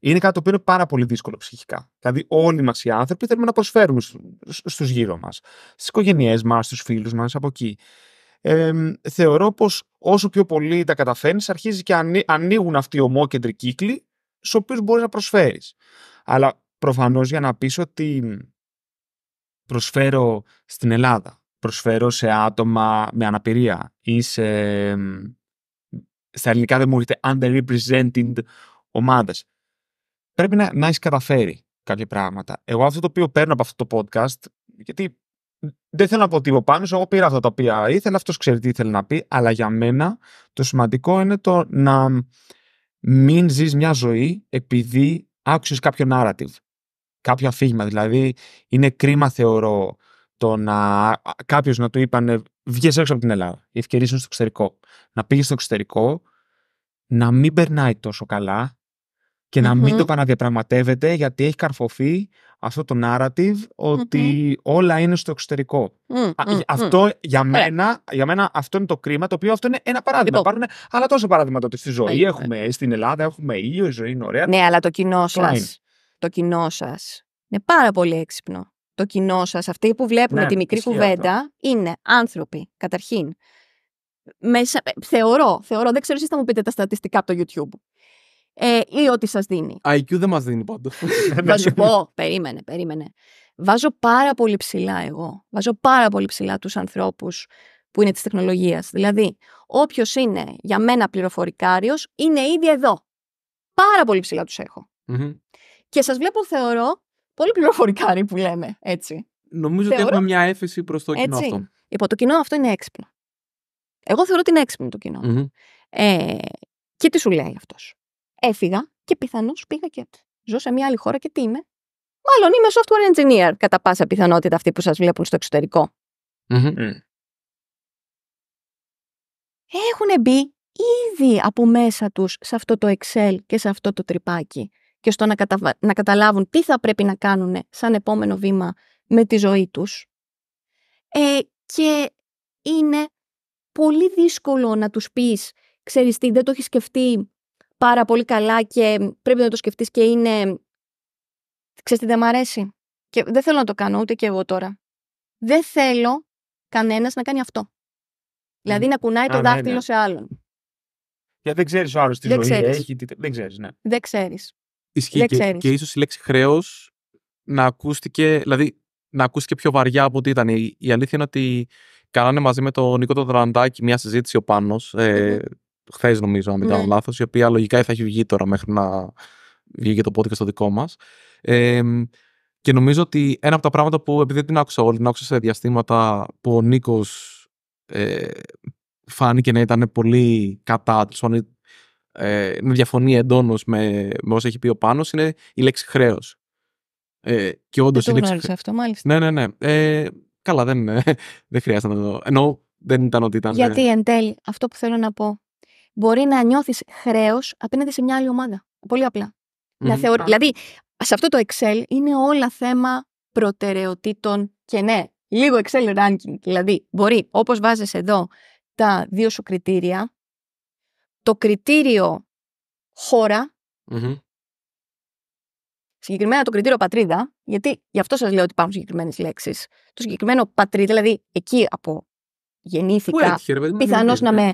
Speaker 1: είναι κάτι το οποίο είναι πάρα πολύ δύσκολο ψυχικά. Δηλαδή, όλοι μας οι άνθρωποι θέλουμε να προσφέρουμε στους γύρω μας, στις οικογένειές μας, στους φίλους μας, από εκεί θεωρώ πως όσο πιο πολύ τα καταφέρνεις, αρχίζει και ανοί, ανοίγουν αυτοί οι ομόκεντροι κύκλοι στους οποίους μπορείς να προσφέρεις. Αλλά προφανώς για να πεις ότι προσφέρω στην Ελλάδα, προσφέρω σε άτομα με αναπηρία ή σε... Στα ελληνικά δεν μου έρχεται underrepresented ομάδες. Πρέπει να, να έχεις καταφέρει κάποια πράγματα. Εγώ αυτό το οποίο παίρνω από αυτό το podcast, γιατί δεν θέλω να πω τίποτα πάνω, εγώ πήρα αυτά τα οποία ήθελα, αυτός ξέρει τι ήθελε να πει, αλλά για μένα το σημαντικό είναι το να μην ζεις μια ζωή επειδή άκουσες κάποιο narrative, κάποιο αφήγημα. Δηλαδή είναι κρίμα θεωρώ το να κάποιος να του είπανε βγες έξω από την Ελλάδα, οι ευκαιρίες είναι στο εξωτερικό. Να πήγες στο εξωτερικό, να μην περνάει τόσο καλά και να μην το παραδιαπραγματεύεται γιατί έχει καρφωθεί αυτό το narrative ότι mm-hmm. όλα είναι στο εξωτερικό.
Speaker 4: αυτό για, μένα,
Speaker 1: για μένα αυτό είναι το κρίμα, το οποίο αυτό είναι ένα παράδειγμα. Λοιπόν. Υπάρχουν άλλα τόσο παράδειγμα, ότι στη ζωή έχουμε, στην Ελλάδα έχουμε ήλιο, η ζωή είναι ωραία. Ναι, αλλά το
Speaker 3: κοινό σα. Το κοινό σας είναι πάρα πολύ έξυπνο. Το κοινό σας, αυτοί που βλέπουν ναι, τη μικρή κουβέντα, είναι άνθρωποι, καταρχήν. Μέσα, ε, θεωρώ, θεωρώ, δεν ξέρω εσείς θα μου πείτε τα στατιστικά από το YouTube ε, ή ό,τι σας δίνει.
Speaker 2: IQ δεν μας δίνει πάντως. Θα σου πω,
Speaker 3: περίμενε, περίμενε. Βάζω πάρα πολύ ψηλά εγώ. Βάζω πάρα πολύ ψηλά τους ανθρώπους που είναι της τεχνολογίας. Δηλαδή, όποιος είναι για μένα πληροφορικάριος είναι ήδη εδώ. Πάρα πολύ ψηλά τους έχω. Και σας βλέπω, θεωρώ, πολύ πληροφορικάρι που λέμε, έτσι.
Speaker 2: Νομίζω θεωρώ... ότι έχουμε μια έφεση προς το κοινό αυτό.
Speaker 3: Λοιπόν, το κοινό αυτό είναι έξυπνο. Εγώ θεωρώ ότι είναι έξυπνο το κοινό. Ε, και τι σου λέει αυτός. Έφυγα και πιθανώς πήγα και ζω σε μια άλλη χώρα και τι είμαι. Μάλλον είμαι software engineer κατά πάσα πιθανότητα αυτοί που σας βλέπουν στο εξωτερικό. Mm-hmm. Έχουν μπει ήδη από μέσα τους σε αυτό το Excel και σε αυτό το τρυπάκι και στο να, καταλάβουν τι θα πρέπει να κάνουν σαν επόμενο βήμα με τη ζωή τους. Ε, και είναι πολύ δύσκολο να τους πεις, ξέρεις τι, δεν το έχεις σκεφτεί πάρα πολύ καλά και πρέπει να το σκεφτείς και είναι. Ξέρετε, δεν μ' αρέσει. Και δεν θέλω να το κάνω ούτε και εγώ τώρα. Δεν θέλω κανένας να κάνει αυτό. Δηλαδή να κουνάει το ναι, δάχτυλο ναι. σε άλλον.
Speaker 1: Γιατί δεν ξέρεις ο άλλος τι δεν ζωή Δεν ξέρεις, ναι.
Speaker 3: Δεν ξέρεις. Ισχύει και, και
Speaker 2: ίσως η λέξη χρέος να ακούστηκε, δηλαδή, να ακούστηκε πιο βαριά από ό,τι ήταν. Η, αλήθεια είναι ότι κάνανε μαζί με τον Νίκο τον Δραντάκη μια συζήτηση ο Πάνος ε, χθες, νομίζω, αν δεν κάνω ναι. λάθος, η οποία λογικά θα έχει βγει τώρα μέχρι να βγει και το podcast στο δικό μας. Ε, και νομίζω ότι ένα από τα πράγματα που επειδή την άκουσα όλη, την άκουσα σε διαστήματα που ο Νίκος ε, φάνηκε να ήταν πολύ κατά, του ε, να διαφωνεί εντόνως με, με όσα έχει πει ο Πάνος, είναι η λέξη χρέος. Ε, και όντως δεν το αυτό, μάλιστα. Ναι, ναι, ναι. Ε, καλά, δεν, δεν χρειάζεται να το. Ενώ δεν ήταν ότι ήταν. Γιατί
Speaker 3: εν τέλει, αυτό που θέλω να πω μπορεί να νιώθεις χρέος απέναντι σε μια άλλη ομάδα. Πολύ Δηλαδή, σε αυτό το Excel είναι όλα θέμα προτεραιοτήτων και ναι, λίγο Excel ranking. Δηλαδή, μπορεί, όπως βάζεις εδώ, τα δύο σου κριτήρια, το κριτήριο χώρα, συγκεκριμένα το κριτήριο πατρίδα, γιατί γι' αυτό σας λέω ότι υπάρχουν συγκεκριμένες λέξεις. Το συγκεκριμένο πατρίδα, δηλαδή εκεί από γεννήθηκα, πιθανώς να με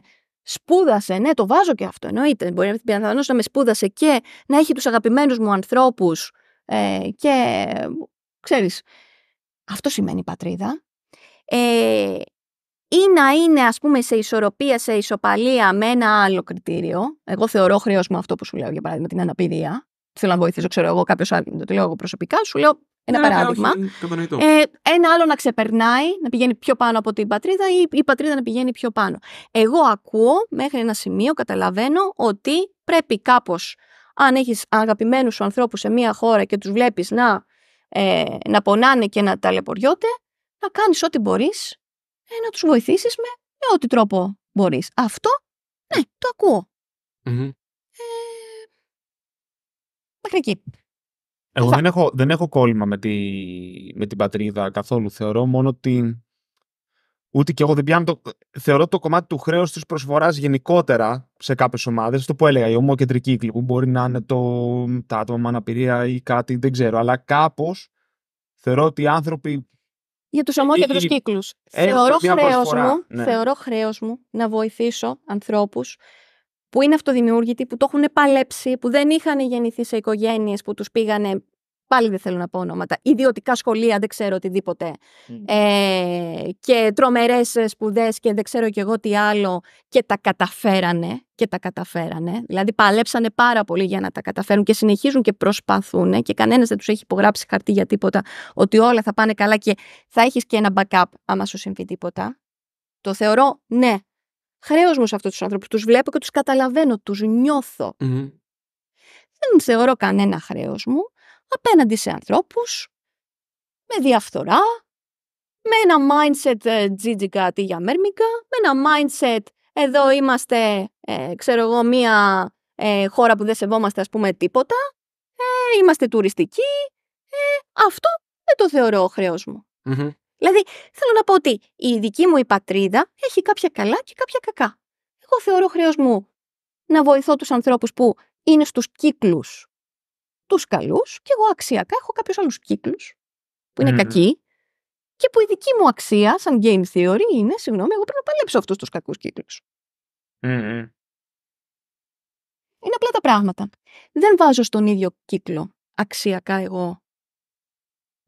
Speaker 3: Σπούδασε, ναι, το βάζω και αυτό. Εννοείται. Μπορεί να πιθανώς να με σπούδασε και να έχει τους αγαπημένους μου ανθρώπους ε, και. ξέρεις. Αυτό σημαίνει πατρίδα. Ε, ή να είναι ας πούμε σε ισορροπία, σε ισοπαλία με ένα άλλο κριτήριο. Εγώ θεωρώ χρέος μου αυτό που σου λέω για παράδειγμα την αναπηρία. Θέλω να βοηθήσω, ξέρω εγώ κάποιος άλλο, το λέω εγώ προσωπικά. Σου λέω ένα ε, παράδειγμα. Ε, ένα άλλο να ξεπερνάει, να πηγαίνει πιο πάνω από την πατρίδα ή η πατρίδα να πηγαίνει πιο πάνω. Εγώ ακούω μέχρι ένα σημείο, καταλαβαίνω ότι πρέπει κάπως, αν έχεις αγαπημένους σου ανθρώπους σε μια χώρα και τους βλέπεις να, ε, να πονάνε και να ταλαιπωριώται, να κάνεις ό,τι μπορείς, να τους βοηθήσεις με, με ό,τι τρόπο μπορείς. Αυτό, ναι, το ακούω.
Speaker 1: Εγώ δεν, έχω, δεν έχω κόλλημα με, τη, με την πατρίδα καθόλου. Θεωρώ μόνο ότι ούτε και εγώ δεν πιάνω το. Θεωρώ το κομμάτι του χρέους της προσφοράς γενικότερα σε κάποιες ομάδες. αυτό που έλεγα, οι ομοκεντρικοί κύκλοι που μπορεί να είναι το, τα άτομα με αναπηρία ή κάτι, δεν ξέρω. Αλλά κάπως θεωρώ ότι οι άνθρωποι.
Speaker 3: Για τους ε, ε, ομόκεντρους ε, κύκλους. Θεωρώ χρέο μου, ναι. μου να βοηθήσω ανθρώπους που είναι αυτοδημιούργητοι, που το έχουν παλέψει, που δεν είχαν γεννηθεί σε οικογένειες που τους πήγανε. Πάλι δεν θέλω να πω ονόματα. Ιδιωτικά σχολεία, δεν ξέρω οτιδήποτε. Mm. Ε, και τρομερές ε, σπουδές και δεν ξέρω κι εγώ τι άλλο. Και τα καταφέρανε. Και τα καταφέρανε. Δηλαδή, παλέψανε πάρα πολύ για να τα καταφέρουν και συνεχίζουν και προσπαθούν. Και κανένας δεν τους έχει υπογράψει χαρτί για τίποτα. Ότι όλα θα πάνε καλά και θα έχεις και ένα backup άμα σου συμβεί τίποτα. Το θεωρώ, ναι, χρέος μου σε αυτούς τους άνθρωπου. Τους βλέπω και τους καταλαβαίνω, τους νιώθω. Mm-hmm. Δεν θεωρώ κανένα χρέος μου απέναντι σε ανθρώπους με διαφθορά, με ένα mindset ε, τζίτζικα τι για μέρμικα, με ένα mindset εδώ είμαστε, ε, ξέρω εγώ, μία ε, χώρα που δεν σεβόμαστε ας πούμε τίποτα, ε, είμαστε τουριστικοί, ε, αυτό δεν το θεωρώ χρέος μου. Δηλαδή, θέλω να πω ότι η δική μου η πατρίδα έχει κάποια καλά και κάποια κακά. Εγώ θεωρώ χρέος μου να βοηθώ τους ανθρώπους που είναι στους κύκλους τους καλούς, και εγώ αξιακά έχω κάποιους άλλους κύκλους που είναι κακοί και που η δική μου αξία, σαν game theory, είναι, συγγνώμη, εγώ πρέπει να παλέψω αυτούς τους κακούς
Speaker 4: Είναι
Speaker 3: απλά τα πράγματα. Δεν βάζω στον ίδιο κύκλο αξιακά εγώ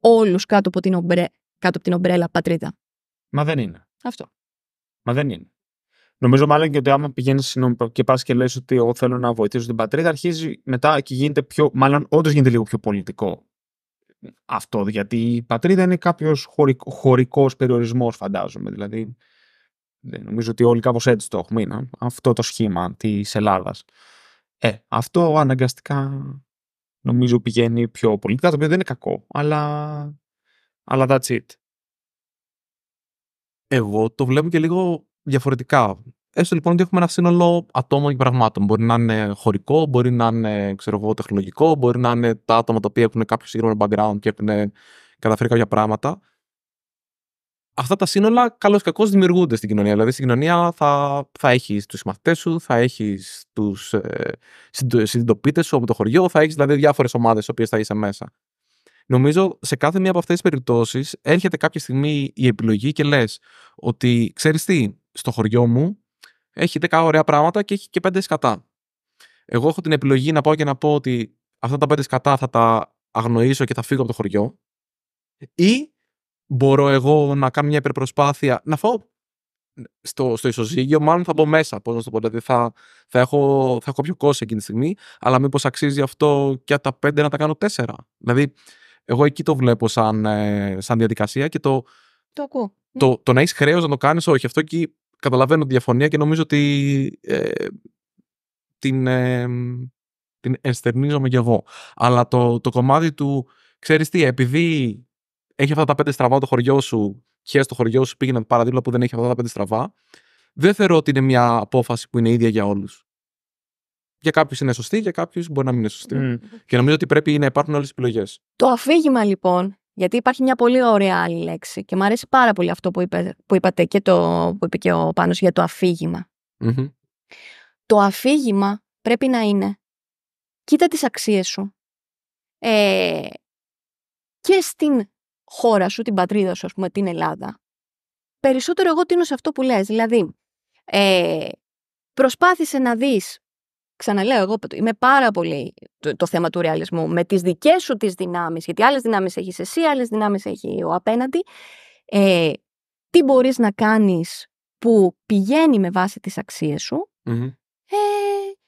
Speaker 3: όλους κάτω από την ομπρέ κάτω από την ομπρέλα πατρίδα. Μα δεν είναι. Αυτό.
Speaker 1: Μα δεν είναι. Νομίζω μάλλον και ότι άμα πηγαίνεις και πας και λες ότι εγώ θέλω να βοηθήσω την πατρίδα, αρχίζει μετά και γίνεται πιο. Μάλλον όντως γίνεται λίγο πιο πολιτικό αυτό. Γιατί η πατρίδα είναι κάποιος χωρικός περιορισμός, φαντάζομαι. Δηλαδή, νομίζω ότι όλοι κάπως έτσι το έχουμε. αυτό το σχήμα της Ελλάδας. Ε, αυτό αναγκαστικά νομίζω πηγαίνει πιο πολιτικά, το οποίο δεν είναι κακό, αλλά
Speaker 2: αλλά that's it. Εγώ το βλέπω και λίγο διαφορετικά. Έστω λοιπόν ότι έχουμε ένα σύνολο ατόμων και πραγμάτων. Μπορεί να είναι χωρικό, μπορεί να είναι ξέρω εγώ, τεχνολογικό, μπορεί να είναι τα άτομα τα οποία έχουν κάποιο συγκεκριμένο background και έχουν καταφέρει κάποια πράγματα. Αυτά τα σύνολα καλώς κακώς δημιουργούνται στην κοινωνία. Δηλαδή στην κοινωνία θα, θα έχεις τους συμμαθητές σου, θα έχεις τους ε, συντοπίτε σου από το χωριό, θα έχεις δηλαδή διάφορες ομάδες οι οποίες θα είσαι μέσα. Νομίζω σε κάθε μία από αυτές τις περιπτώσεις έρχεται κάποια στιγμή η επιλογή και λες ότι ξέρεις τι, στο χωριό μου έχει 10 ωραία πράγματα και έχει και 5 σκατά. Εγώ έχω την επιλογή να πάω και να πω ότι αυτά τα 5 σκατά θα τα αγνοήσω και θα φύγω από το χωριό. Ή μπορώ εγώ να κάνω μια υπερπροσπάθεια, να φω στο, στο ισοζύγιο, μάλλον θα μπω μέσα. Πώς να το πω, δηλαδή θα, θα, έχω, θα έχω πιο κόση εκείνη τη στιγμή, αλλά μήπως αξίζει αυτό και από τα πέντε να τα κάνω τέσσερα. Δηλαδή, εγώ εκεί το βλέπω σαν, ε, σαν διαδικασία και το.
Speaker 3: Το ναι.
Speaker 2: Το, να έχεις χρέος να το κάνεις, όχι. Αυτό εκεί καταλαβαίνω τη διαφωνία και νομίζω ότι την, ε, την ενστερνίζομαι κι εγώ. Αλλά το, το κομμάτι του, ξέρεις τι, επειδή έχει αυτά τα πέντε στραβά το χωριό σου, και στο χωριό σου πήγαινε παραδείγμα που δεν έχει αυτά τα πέντε στραβά, δεν θεωρώ ότι είναι μια απόφαση που είναι ίδια για όλους για κάποιους είναι σωστή, για κάποιους μπορεί να μην είναι σωστή. Και νομίζω ότι πρέπει να υπάρχουν όλες τις επιλογές.
Speaker 3: Το αφήγημα λοιπόν, γιατί υπάρχει μια πολύ ωραία άλλη λέξη και μου αρέσει πάρα πολύ αυτό που, που είπατε και το που είπε και ο Πάνος για το αφηγημα Το αφήγημα πρέπει να είναι κοίτα τις αξίες σου ε, και στην χώρα σου, την πατρίδα σου, ας πούμε, την Ελλάδα. Περισσότερο εγώ τίνω σε αυτό που λες, δηλαδή ε, προσπάθησε να δεις Ξαναλέω, εγώ είμαι πάρα πολύ το, θέμα του ρεαλισμού με τις δικές σου τις δυνάμεις, γιατί άλλες δυνάμεις έχεις εσύ, άλλες δυνάμεις έχει ο απέναντι. Ε, τι μπορείς να κάνεις που πηγαίνει με βάση τις αξίες σου ε,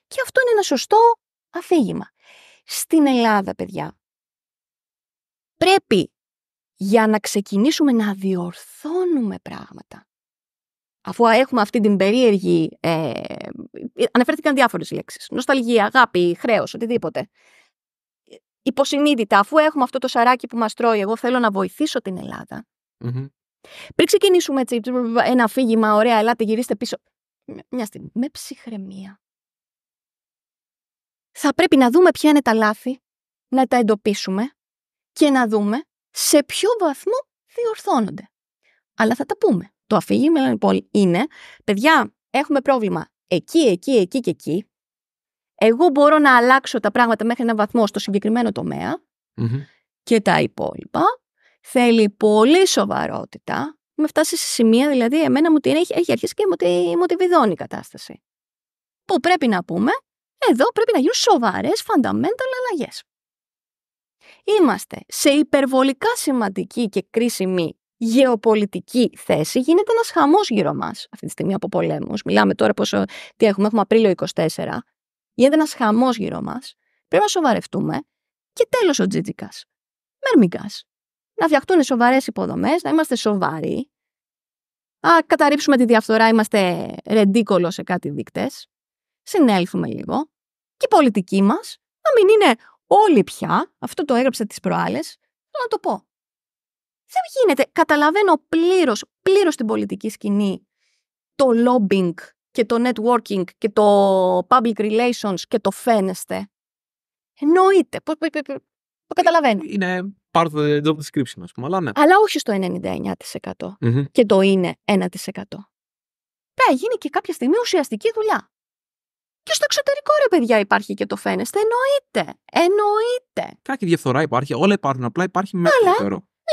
Speaker 3: και αυτό είναι ένα σωστό αφήγημα. Στην Ελλάδα, παιδιά, πρέπει για να ξεκινήσουμε να διορθώνουμε πράγματα αφού έχουμε αυτή την περίεργη. Ε, ε αναφέρθηκαν διάφορες λέξεις. Νοσταλγία, αγάπη, χρέος, οτιδήποτε. Ε, υποσυνείδητα, αφού έχουμε αυτό το σαράκι που μας τρώει, εγώ θέλω να βοηθήσω την ελλαδα Πριν ξεκινήσουμε έτσι, ένα αφήγημα, ωραία, ελάτε, γυρίστε πίσω. Μια στιγμή, με ψυχραιμία. Θα πρέπει να δούμε ποια είναι τα λάθη, να τα εντοπίσουμε και να δούμε σε ποιο βαθμό διορθώνονται. Αλλά θα τα πούμε. Το αφήγημα λοιπόν είναι, παιδιά, έχουμε πρόβλημα εκεί, εκεί, εκεί και εκεί. Εγώ μπορώ να αλλάξω τα πράγματα μέχρι έναν βαθμό στο συγκεκριμένο και τα υπόλοιπα. Θέλει πολύ σοβαρότητα. Με φτάσει σε σημεία, δηλαδή, εμένα μου την έχει, έχει αρχίσει και μου τη, μου τη βιδώνει η κατάσταση. Που πρέπει να πούμε, εδώ πρέπει να γίνουν σοβαρές fundamental αλλαγές. Είμαστε σε υπερβολικά σημαντική και κρίσιμη γεωπολιτική θέση, γίνεται ένας χαμός γύρω μας αυτή τη στιγμή από πολέμους. Μιλάμε τώρα πόσο, τι έχουμε, έχουμε Απρίλιο 24. Γίνεται ένας χαμός γύρω μας. Πρέπει να σοβαρευτούμε. Και τέλος ο Τζίτζικα. Μερμικάς. Να φτιαχτούν σοβαρές υποδομές, να είμαστε σοβαροί. Α καταρρύψουμε τη διαφθορά, είμαστε ρεντίκολος σε κάτι δείκτες. Συνέλθουμε λίγο. Και η πολιτική μας να μην είναι όλοι πια, αυτό το έγραψα τις προάλλες, να το πω. Δεν γίνεται. Καταλαβαίνω πλήρως πλήρως την πολιτική σκηνή το lobbying και το networking και το public relations και το φαίνεστε. Εννοείται. Το καταλαβαίνω. Είναι
Speaker 2: part of the job description, ας πούμε. Αλλά, ναι. αλλά όχι στο 99%
Speaker 3: και το είναι 1%. Πρέπει γίνει και κάποια στιγμή ουσιαστική δουλειά. Και στο εξωτερικό, ρε παιδιά, υπάρχει και το φαίνεστε. Εννοείται. Εννοείται.
Speaker 2: Κάτι διαφθορά υπάρχει. Όλα υπάρχουν. Απλά υπάρχει μέχρι Αλλά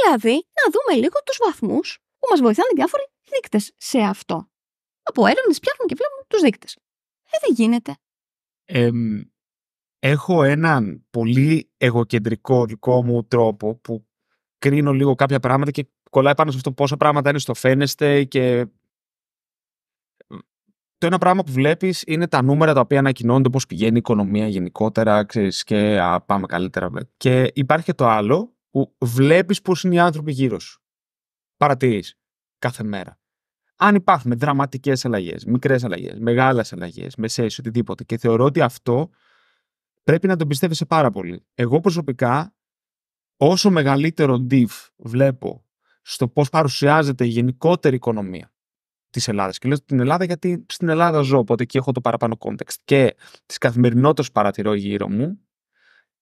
Speaker 3: Δηλαδή, να δούμε λίγο τους βαθμούς που μας βοηθάνε διάφοροι δείκτες σε αυτό. Από έρευνες πιάνουμε και βλέπουν τους δείκτες. Ε, δεν γίνεται.
Speaker 1: έχω έναν πολύ εγωκεντρικό δικό μου τρόπο που κρίνω λίγο κάποια πράγματα και κολλάει πάνω σε αυτό πόσα πράγματα είναι στο φαίνεστε και το ένα πράγμα που βλέπεις είναι τα νούμερα τα οποία ανακοινώνονται, πώ πηγαίνει η οικονομία γενικότερα, ξέρεις, και α, πάμε καλύτερα. Και υπάρχει και το άλλο, που βλέπεις πώς είναι οι άνθρωποι γύρω σου. Παρατηρείς κάθε μέρα. Αν υπάρχουν δραματικές αλλαγές, μικρές αλλαγές, μεγάλες αλλαγές, μεσαίε, οτιδήποτε, και θεωρώ ότι αυτό πρέπει να τον πιστεύεσαι πάρα πολύ. Εγώ προσωπικά, όσο μεγαλύτερο div βλέπω στο πώς παρουσιάζεται η γενικότερη οικονομία της Ελλάδας. Και λέω την Ελλάδα γιατί στην Ελλάδα ζω, οπότε εκεί έχω το παραπάνω context. Και τις καθημερινότητες παρατηρώ γύρω μου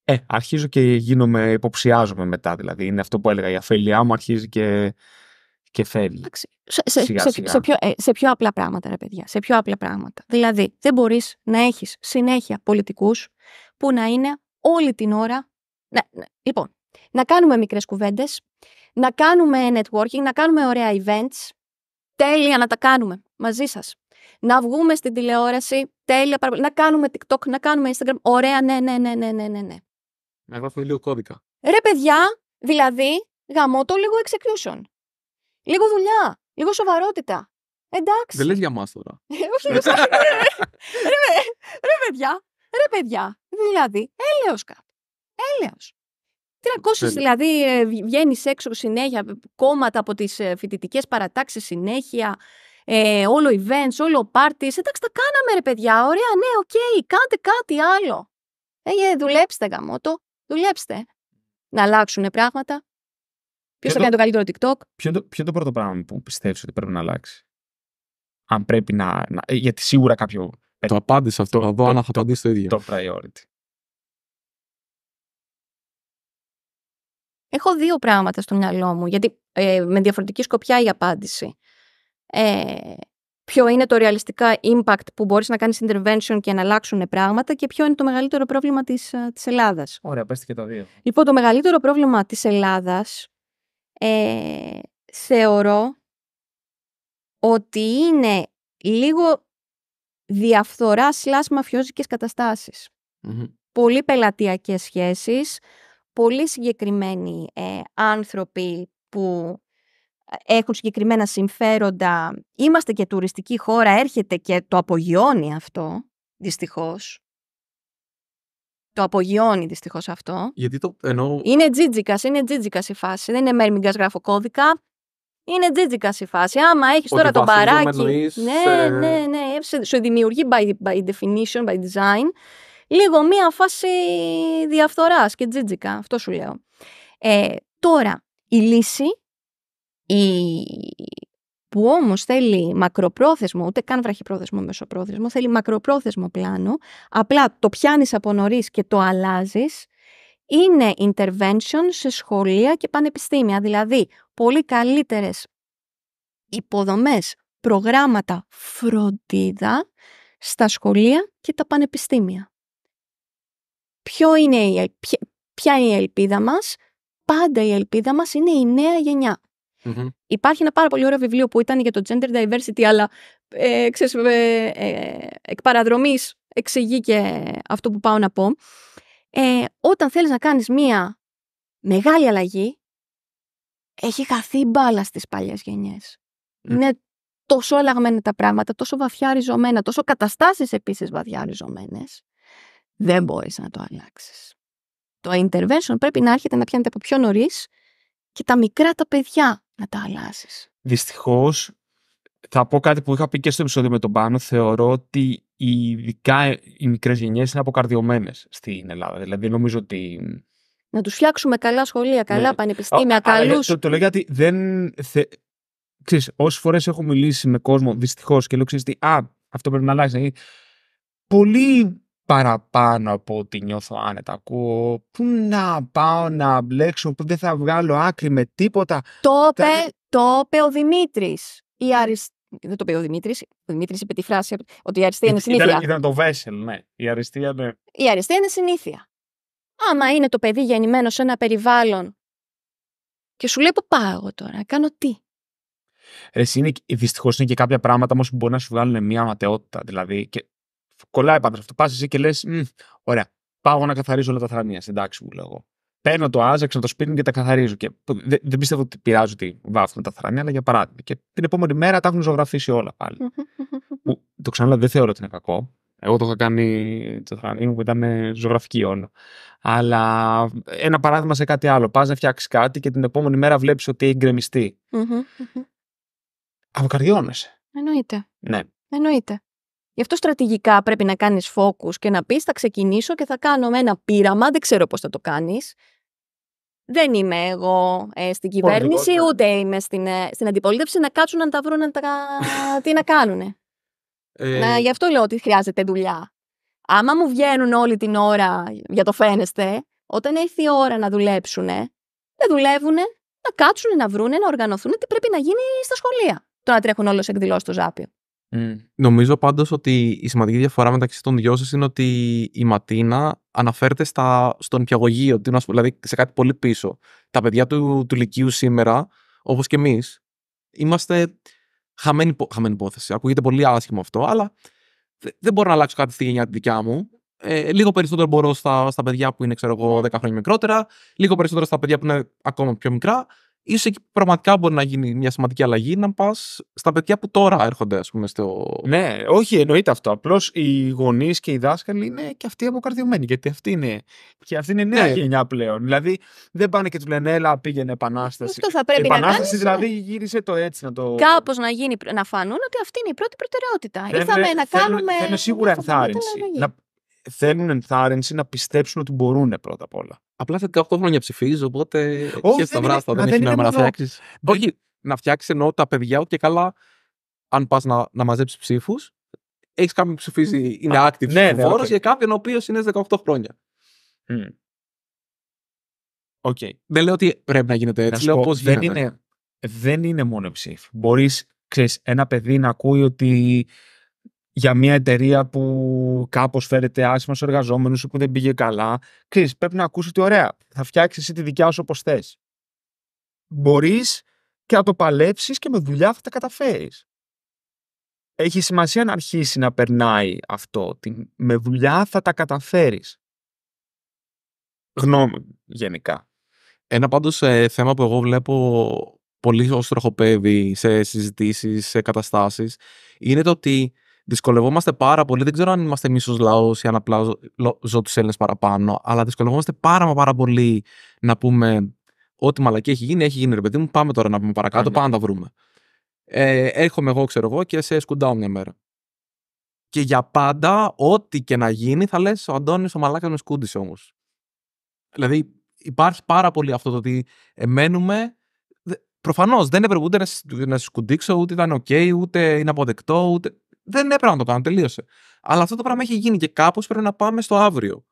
Speaker 1: ε, αρχίζω και γίνομαι, υποψιάζομαι μετά. Δηλαδή, είναι αυτό που έλεγα. Η αφέλειά μου αρχίζει και, και φέρει. Σε, σε, σε, σε, πιο,
Speaker 3: ε, σε πιο απλά πράγματα, ρε παιδιά. Σε πιο απλά πράγματα. Δηλαδή, δεν μπορείς να έχεις συνέχεια πολιτικούς που να είναι όλη την ώρα. Να, Λοιπόν, να κάνουμε μικρές κουβέντες, να κάνουμε networking, να κάνουμε ωραία events. Τέλεια να τα κάνουμε μαζί σας. Να βγούμε στην τηλεόραση, τέλεια, να κάνουμε TikTok, να κάνουμε Instagram. Ωραία, ναι, ναι, ναι, ναι, ναι, ναι. ναι.
Speaker 2: Να γράφουμε λίγο κώδικα.
Speaker 3: Ρε παιδιά, δηλαδή, γαμώ το λίγο execution. Λίγο δουλειά. Λίγο σοβαρότητα. Εντάξει. Δεν λες
Speaker 2: για μας τώρα.
Speaker 3: Ε, ναι, ναι. ρε, παιδιά. Ρε παιδιά. Δηλαδή, έλεος κάτι. Έλεος. 300 δηλαδή ε, βγαίνεις έξω συνέχεια, ε, κόμματα από τις φοιτητικές παρατάξεις συνέχεια, ε, όλο events, όλο parties. Εντάξει, τα κάναμε ρε παιδιά, ωραία, ναι, οκ, okay, κάντε κάτι άλλο. Ε, δουλέψτε γαμότο δουλέψτε. Να αλλάξουν πράγματα. Ποιος θα το... κάνει το καλύτερο TikTok.
Speaker 1: Ποιο είναι το, ποιο το πρώτο πράγμα που πιστεύεις ότι πρέπει να αλλάξει. Αν πρέπει να. να...
Speaker 2: Ε, γιατί σίγουρα κάποιο. Το απάντησε αυτό. Θα αν θα απαντήσει το ίδιο. Το priority.
Speaker 3: Έχω δύο πράγματα στο μυαλό μου, γιατί ε, με διαφορετική σκοπιά η απάντηση. Ε, ποιο είναι το ρεαλιστικά impact που μπορείς να κάνεις intervention και να αλλάξουν πράγματα και ποιο είναι το μεγαλύτερο πρόβλημα της, ε, της Ελλάδας.
Speaker 4: Ωραία, πέστε και τα δύο.
Speaker 3: Λοιπόν, το μεγαλύτερο πρόβλημα της Ελλάδας ε, θεωρώ ότι είναι λίγο διαφθορά σλάς μαφιόζικες καταστάσεις. Mm-hmm. Πολύ πελατειακές σχέσεις, πολύ συγκεκριμένοι ε, άνθρωποι που έχουν συγκεκριμένα συμφέροντα. Είμαστε και τουριστική χώρα, έρχεται και το απογειώνει αυτό, δυστυχώς. Το απογειώνει δυστυχώς αυτό.
Speaker 2: Γιατί το εννοώ. Είναι
Speaker 3: τζίτζικα, είναι τζίτζικα η φάση. Δεν είναι μέρμιγκα γράφω κώδικα. Είναι τζίτζικα η φάση. Άμα έχεις τώρα το μπαράκι. Ναι, ε, ναι, ναι, ναι. Σου δημιουργεί by, definition, by design. Λίγο μία φάση διαφθοράς και τζίτζικα. Αυτό σου λέω. Ε, τώρα, η λύση η... που όμως θέλει μακροπρόθεσμο, ούτε καν βραχυπρόθεσμο, μεσοπρόθεσμο, θέλει μακροπρόθεσμο πλάνο, απλά το πιάνεις από νωρίς και το αλλάζεις, είναι intervention σε σχολεία και πανεπιστήμια, δηλαδή πολύ καλύτερες υποδομές, προγράμματα φροντίδα στα σχολεία και τα πανεπιστήμια. Ποιο είναι η, ποια είναι η ελπίδα μας? Πάντα η ελπίδα μας είναι η νέα γενιά. Υπάρχει ένα πάρα πολύ ωραίο βιβλίο που ήταν για το gender diversity, αλλά ε, ε, ε, εκ παραδρομής εξηγεί και αυτό που πάω να πω. Ε, όταν θέλεις να κάνεις μία μεγάλη αλλαγή, έχει χαθεί μπάλα στις παλιές γενιές. Είναι τόσο αλλαγμένα τα πράγματα, τόσο βαθιά ριζωμένα, τόσο καταστάσεις επίσης βαθιά ριζωμένες. Δεν μπορείς να το αλλάξεις. Το intervention πρέπει να έρχεται να πιάνεται από πιο νωρίς και τα μικρά τα παιδιά να τα αλλάζεις.
Speaker 1: Δυστυχώς, θα πω κάτι που είχα πει και στο επεισόδιο με τον Πάνο. Θεωρώ ότι ειδικά οι μικρές γενιές είναι αποκαρδιωμένες στην Ελλάδα. Δηλαδή, νομίζω ότι.
Speaker 3: Να τους φτιάξουμε καλά σχολεία, ναι. καλά πανεπιστήμια, ε, καλούς. Το, το
Speaker 1: λέω γιατί δεν. Θε... Ξέρεις, όσες φορές έχω μιλήσει με κόσμο δυστυχώς και λέω ξέρεις τι, α, αυτό πρέπει να αλλάξει. Δηλαδή, Πολύ παραπάνω από ότι νιώθω άνετα. Ακούω πού να πάω να μπλέξω, πού δεν θα βγάλω άκρη με τίποτα.
Speaker 3: Το είπε, ο Δημήτρης. Η Δεν το είπε ο Δημήτρης, Ο Δημήτρης είπε τη φράση ότι η αριστεία είναι συνήθεια. Ήταν, ήταν
Speaker 1: το Βέσελ, ναι. Η αριστεία, ναι.
Speaker 3: η αριστεία είναι συνήθεια. Άμα είναι το παιδί γεννημένο σε ένα περιβάλλον και σου λέει πού πάω εγώ τώρα, κάνω τι.
Speaker 1: Δυστυχώ είναι και κάποια πράγματα όμω που παω τωρα κανω τι δυστυχω ειναι και καποια πραγματα ομω που μπορει να σου βγάλουν μια ματαιότητα. Δηλαδή, και κολλάει πάντα αυτό. Πας εσύ και λες, ωραία, πάω να καθαρίζω όλα τα θρανία. Εντάξει, μου λέω εγώ. Παίρνω το άζαξ να το σπίτι και τα καθαρίζω. δεν, πιστεύω ότι πειράζει ότι βάφουν τα θρανία, αλλά για παράδειγμα. Και την επόμενη μέρα τα έχουν ζωγραφίσει όλα πάλι. το ξαναλέω, δεν θεωρώ ότι είναι κακό. Εγώ το είχα κάνει το που ήταν ζωγραφική όνο Αλλά ένα παράδειγμα σε κάτι άλλο. Πας να φτιάξεις κάτι και την επόμενη μέρα βλέπεις ότι έχει γκρεμιστεί. Αποκαρδιώνεσαι. Εννοείται. Ναι.
Speaker 3: Εννοείται. Γι' αυτό στρατηγικά πρέπει να κάνεις focus και να πεις: Θα ξεκινήσω και θα κάνω με ένα πείραμα. Δεν ξέρω πώς θα το κάνεις. Δεν είμαι εγώ ε, στην κυβέρνηση, ναι. ούτε είμαι στην, ε, στην αντιπολίτευση να κάτσουν να τα βρουν να τι να κάνουν. Ε... Να, γι' αυτό λέω ότι χρειάζεται δουλειά. Άμα μου βγαίνουν όλη την ώρα για το φαίνεστε, όταν έρθει η ώρα να δουλέψουν, δεν δουλεύουν, να κάτσουν να βρουν, να οργανωθούν τι πρέπει να γίνει στα σχολεία. Το να τρέχουν όλες εκδηλώσεις στο Ζάπιο.
Speaker 2: Mm. Νομίζω πάντως ότι η σημαντική διαφορά μεταξύ των δυο σας είναι ότι η Ματίνα αναφέρεται στα, στον πιαγωγείο, δηλαδή σε κάτι πολύ πίσω. Τα παιδιά του, του Λυκείου σήμερα, όπως και εμείς, είμαστε χαμένη, χαμένη υπόθεση. Ακούγεται πολύ άσχημο αυτό, αλλά δεν μπορώ να αλλάξω κάτι στη γενιά τη δικιά μου. Ε, λίγο περισσότερο μπορώ στα, στα παιδιά που είναι, ξέρω εγώ, 10 ναι. χρόνια μικρότερα, λίγο περισσότερο στα παιδιά που είναι ακόμα πιο μικρά ίσως εκεί πραγματικά μπορεί να γίνει μια σημαντική αλλαγή να πας στα παιδιά που τώρα έρχονται, ας πούμε, στο. Ναι, όχι, εννοείται αυτό. Απλώς οι γονείς και οι δάσκαλοι είναι και αυτοί αποκαρδιωμένοι, γιατί αυτή είναι,
Speaker 1: και αυτή είναι νέα ναι. γενιά πλέον. Δηλαδή δεν πάνε και τους λένε, έλα, πήγαινε επανάσταση. Αυτό θα πρέπει επανάσταση, να κάνεις, δηλαδή ε. γύρισε το έτσι να το.
Speaker 3: Κάπως να, γίνει, να φανούν ότι αυτή είναι η πρώτη προτεραιότητα. Ήρθαμε να θέλ, κάνουμε. Θέλω
Speaker 1: σίγουρα ενθάρρυνση. Να, θέλουν ενθάρρυνση να πιστέψουν ότι μπορούν πρώτα απ' όλα.
Speaker 2: Απλά 18 χρόνια ψηφίζει, οπότε.
Speaker 3: Όχι, δεν, βράστα δεν έχει νόημα να φτιάξει.
Speaker 2: Όχι, να φτιάξεις ενώ τα παιδιά ότι καλά, αν πας να, να μαζέψεις ψήφους, έχεις κάποιον που ψηφίζει, είναι active ναι, ναι, και κάποιον ο οποίος είναι 18 χρόνια. Οκ. Mm. Δεν λέω ότι πρέπει να γίνεται έτσι. λέω δεν, είναι,
Speaker 1: δεν είναι μόνο ψήφι. Μπορείς, ένα παιδί να ακούει ότι για μια εταιρεία που κάπως φέρεται άσχημα στους εργαζόμενους ή που δεν πήγε καλά. Ξέρεις, πρέπει να ακούσεις ότι ωραία, θα φτιάξεις εσύ τη δικιά σου όπως θες. Μπορείς και να το παλέψεις και με δουλειά θα τα καταφέρεις. Έχει σημασία να αρχίσει να περνάει αυτό. ότι με δουλειά θα τα καταφέρεις.
Speaker 2: Γνώμη γενικά. Ένα πάντως ε, θέμα που εγώ βλέπω πολύ ως τροχοπέδι σε συζητήσεις, σε καταστάσεις, είναι το ότι δυσκολευόμαστε πάρα πολύ. Δεν ξέρω αν είμαστε μίσο λαός ή αν απλά ζω τους Έλληνες παραπάνω, αλλά δυσκολευόμαστε πάρα, πάρα πολύ να πούμε ό,τι μαλακή έχει γίνει, έχει γίνει ρε παιδί μου. Πάμε τώρα να πούμε παρακάτω, πάμε να τα βρούμε. Ε, έρχομαι εγώ, ξέρω εγώ, και σε σκουντάω μια μέρα. Και για πάντα, ό,τι και να γίνει, θα λες ο Αντώνης ο Μαλάκας με σκούντισε όμως. Δηλαδή, υπάρχει πάρα πολύ αυτό το ότι μένουμε. Προφανώς δεν έπρεπε ούτε να, να σκουντίξω, ούτε ήταν OK, ούτε είναι αποδεκτό, ούτε δεν έπρεπε να το κάνω, τελείωσε. Αλλά αυτό το πράγμα έχει γίνει και κάπως πρέπει να πάμε στο αύριο.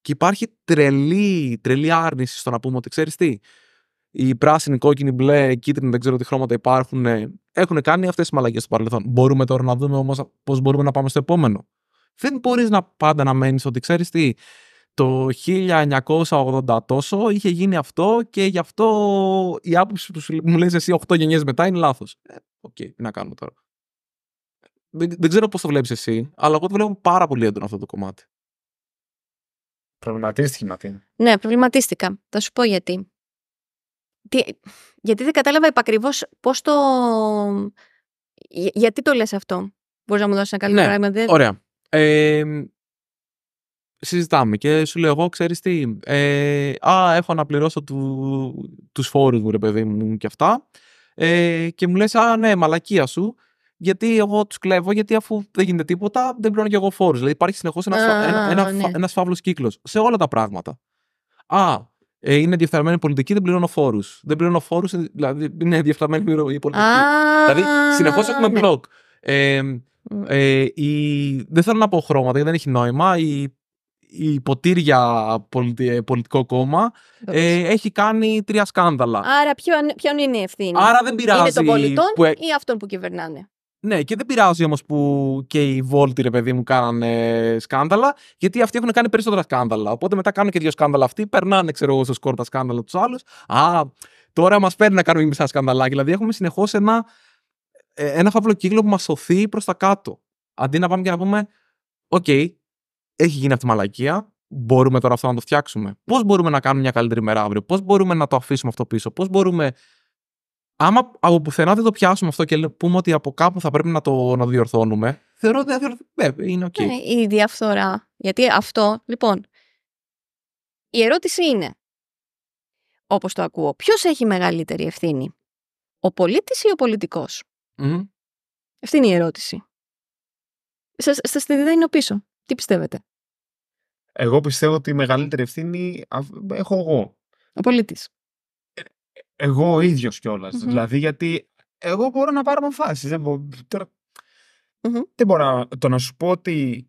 Speaker 2: Και υπάρχει τρελή, τρελή άρνηση στο να πούμε ότι ξέρεις τι. Οι πράσινοι, κόκκινοι, μπλε, κίτρινοι, δεν ξέρω τι χρώματα υπάρχουν. Ε, έχουν κάνει αυτές τις μαλλαγέ στο παρελθόν. Μπορούμε τώρα να δούμε όμως πώς μπορούμε να πάμε στο επόμενο. Δεν μπορείς να πάντα να μένεις ότι ξέρεις τι. Το 1980 τόσο είχε γίνει αυτό και γι' αυτό η άποψη που μου λες εσύ 8 γενιές μετά είναι λάθος. Ε, οκ, ε, okay, τι να κάνουμε τώρα. Δεν, ξέρω πώς το βλέπεις εσύ, αλλά εγώ το βλέπω πάρα πολύ έντονο αυτό το κομμάτι. Προβληματίστηκε, Ματίνα.
Speaker 3: Ναι, προβληματίστηκα. Θα σου πω γιατί. γιατί δεν κατάλαβα επακριβώς πώς το. Γιατί το λες αυτό. Μπορείς να μου δώσεις ένα καλύτερο ναι, πράγμα. Ωραία.
Speaker 2: Ε, συζητάμε και σου λέω εγώ, ξέρεις τι, ε, α, έχω να πληρώσω του, τους φόρους μου, ρε παιδί μου και αυτά. Ε, και μου λες, α, ναι, μαλακία σου γιατί εγώ τους κλέβω, γιατί αφού δεν γίνεται τίποτα, δεν πληρώνω και εγώ φόρους. Δηλαδή υπάρχει συνεχώς ένας, ένα, ναι. ένας φαύλος κύκλος σε όλα τα πράγματα. Α, ε, είναι διεφθαρμένη πολιτική, δεν πληρώνω φόρους. Δεν πληρώνω φόρους, ε, δηλαδή είναι διεφθαρμένη η πολιτική. δηλαδή συνεχώς έχουμε ναι. μπλοκ. Ε, ε, η, δεν θέλω να πω χρώματα γιατί δεν έχει νόημα. Η, η ποτήρια ε, πολιτικό κόμμα ε, έχει κάνει τρία σκάνδαλα.
Speaker 3: Άρα ποιον, ποιον είναι η ευθύνη. Άρα δεν πειράζει. Είναι των πολιτών που... Ε- ή αυτών που κυβερνάνε.
Speaker 2: Ναι, και δεν πειράζει όμως που και οι Βόλτοι, ρε παιδί μου, κάνανε σκάνδαλα, γιατί αυτοί έχουν κάνει περισσότερα σκάνδαλα. Οπότε μετά κάνουν και δύο σκάνδαλα αυτοί, περνάνε, ξέρω εγώ, στο σκορ τα σκάνδαλα τους άλλους. Α, τώρα μας παίρνει να κάνουμε μισά σκανδαλάκι. Δηλαδή έχουμε συνεχώς ένα, ε, ένα φαύλο κύκλο που μας σωθεί προς τα κάτω. Αντί να πάμε και να πούμε, οκ, έχει γίνει αυτή η μαλακία, μπορούμε τώρα αυτό να το φτιάξουμε. Πώς μπορούμε να κάνουμε μια καλύτερη μέρα αύριο, πώς μπορούμε να το αφήσουμε αυτό πίσω, πώς μπορούμε άμα από πουθενά δεν το πιάσουμε αυτό και πούμε ότι από κάπου θα πρέπει να το, να διορθώνουμε, θεωρώ ότι Βέβαια, ε, είναι οκ. Okay. Ναι,
Speaker 3: η διαφθορά. Γιατί αυτό, λοιπόν, η ερώτηση είναι, όπως το ακούω, ποιος έχει μεγαλύτερη ευθύνη, ο πολίτης ή ο πολιτικός. Mm. Αυτή είναι η ερώτηση. Σας, σας τη δίνω πίσω. Τι πιστεύετε.
Speaker 1: Εγώ πιστεύω ότι η μεγαλύτερη ευθύνη έχω εγώ. Ο πολίτης εγώ ο ίδιος Δηλαδή, γιατί εγώ μπορώ να πάρω αποφάσεις. Δεν, μπο... μπορώ να... το να σου πω ότι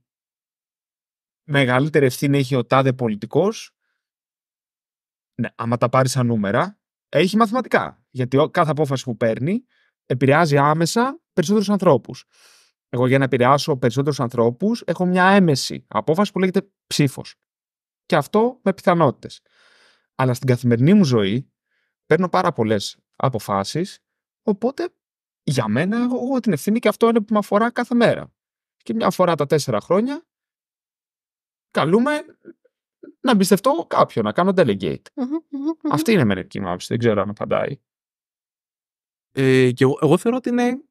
Speaker 1: μεγαλύτερη ευθύνη έχει ο τάδε πολιτικός. Ναι, άμα τα πάρει σαν νούμερα, έχει μαθηματικά. Γιατί κάθε απόφαση που παίρνει επηρεάζει άμεσα περισσότερους ανθρώπους. Εγώ για να επηρεάσω περισσότερους ανθρώπους, έχω μια έμεση απόφαση που λέγεται ψήφος. Και αυτό με πιθανότητες. Αλλά στην καθημερινή μου ζωή, παίρνω πάρα πολλές αποφάσεις. Οπότε για μένα, έχω την ευθύνη και αυτό είναι που με αφορά κάθε μέρα. Και μια φορά τα τέσσερα χρόνια, καλούμε να εμπιστευτώ
Speaker 2: κάποιον, να κάνω delegate. Αυτή είναι η μερική μου άποψη. Δεν ξέρω αν απαντάει. Ε, και εγώ, εγώ θεωρώ ότι είναι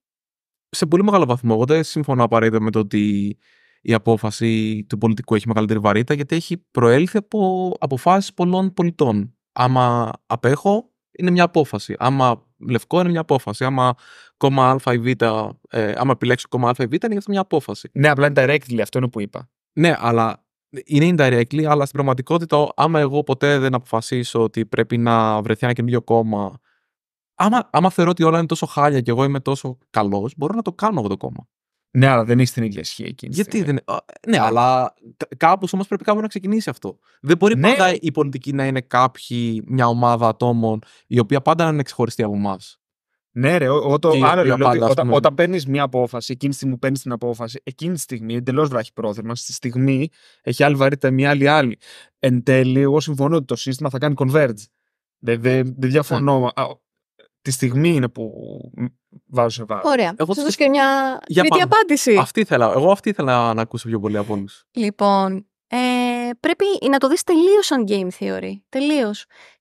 Speaker 2: σε πολύ μεγάλο βαθμό. Εγώ δεν συμφωνώ απαραίτητα με το ότι η απόφαση του πολιτικού έχει μεγαλύτερη βαρύτητα, γιατί έχει προέλθει από αποφάσεις πολλών πολιτών. Άμα απέχω, είναι μια απόφαση. Άμα λευκό είναι μια απόφαση. Άμα κόμμα Α ή Β, ε, άμα επιλέξω κόμμα Α ή Β, είναι αυτό μια απόφαση. Ναι,
Speaker 1: απλά είναι directly, αυτό είναι που είπα.
Speaker 2: Ναι, αλλά είναι indirectly, αλλά στην πραγματικότητα, άμα εγώ ποτέ δεν αποφασίσω ότι πρέπει να βρεθεί ένα καινούργιο κόμμα. Άμα, άμα θεωρώ ότι όλα είναι τόσο χάλια και εγώ είμαι τόσο καλός, μπορώ να το κάνω αυτό το κόμμα. Ναι, αλλά δεν έχει την ίδια ισχύ εκείνη. Γιατί δεν. Ναι, ναι, αλλά κάπως όμως πρέπει κάπου να ξεκινήσει αυτό. Δεν μπορεί ναι. πάντα η πολιτική να είναι κάποιοι, μια ομάδα ατόμων, η οποία πάντα να είναι ξεχωριστή από εμάς. Ναι, ρε, το άλλο λέω όταν, όταν
Speaker 1: παίρνεις μια απόφαση, εκείνη τη στιγμή που παίρνεις την απόφαση, εκείνη τη στιγμή, εντελώς βράχει πρόθυμα. στη στιγμή έχει άλλη βαρύτητα, μια άλλη άλλη. Εν τέλει, εγώ συμφωνώ ότι το σύστημα θα κάνει converge. Δεν δε, δε ναι. διαφωνώ. Ναι τη στιγμή είναι
Speaker 2: που βάζω σε βάρος. Ωραία. Εγώ θα δώσω και
Speaker 3: μια τρίτη απάντηση. Αυτή
Speaker 2: ήθελα. Εγώ αυτή ήθελα να ακούσω πιο πολύ από όλους.
Speaker 3: Λοιπόν, ε, πρέπει να το δεις τελείως σαν game theory. Τελείω.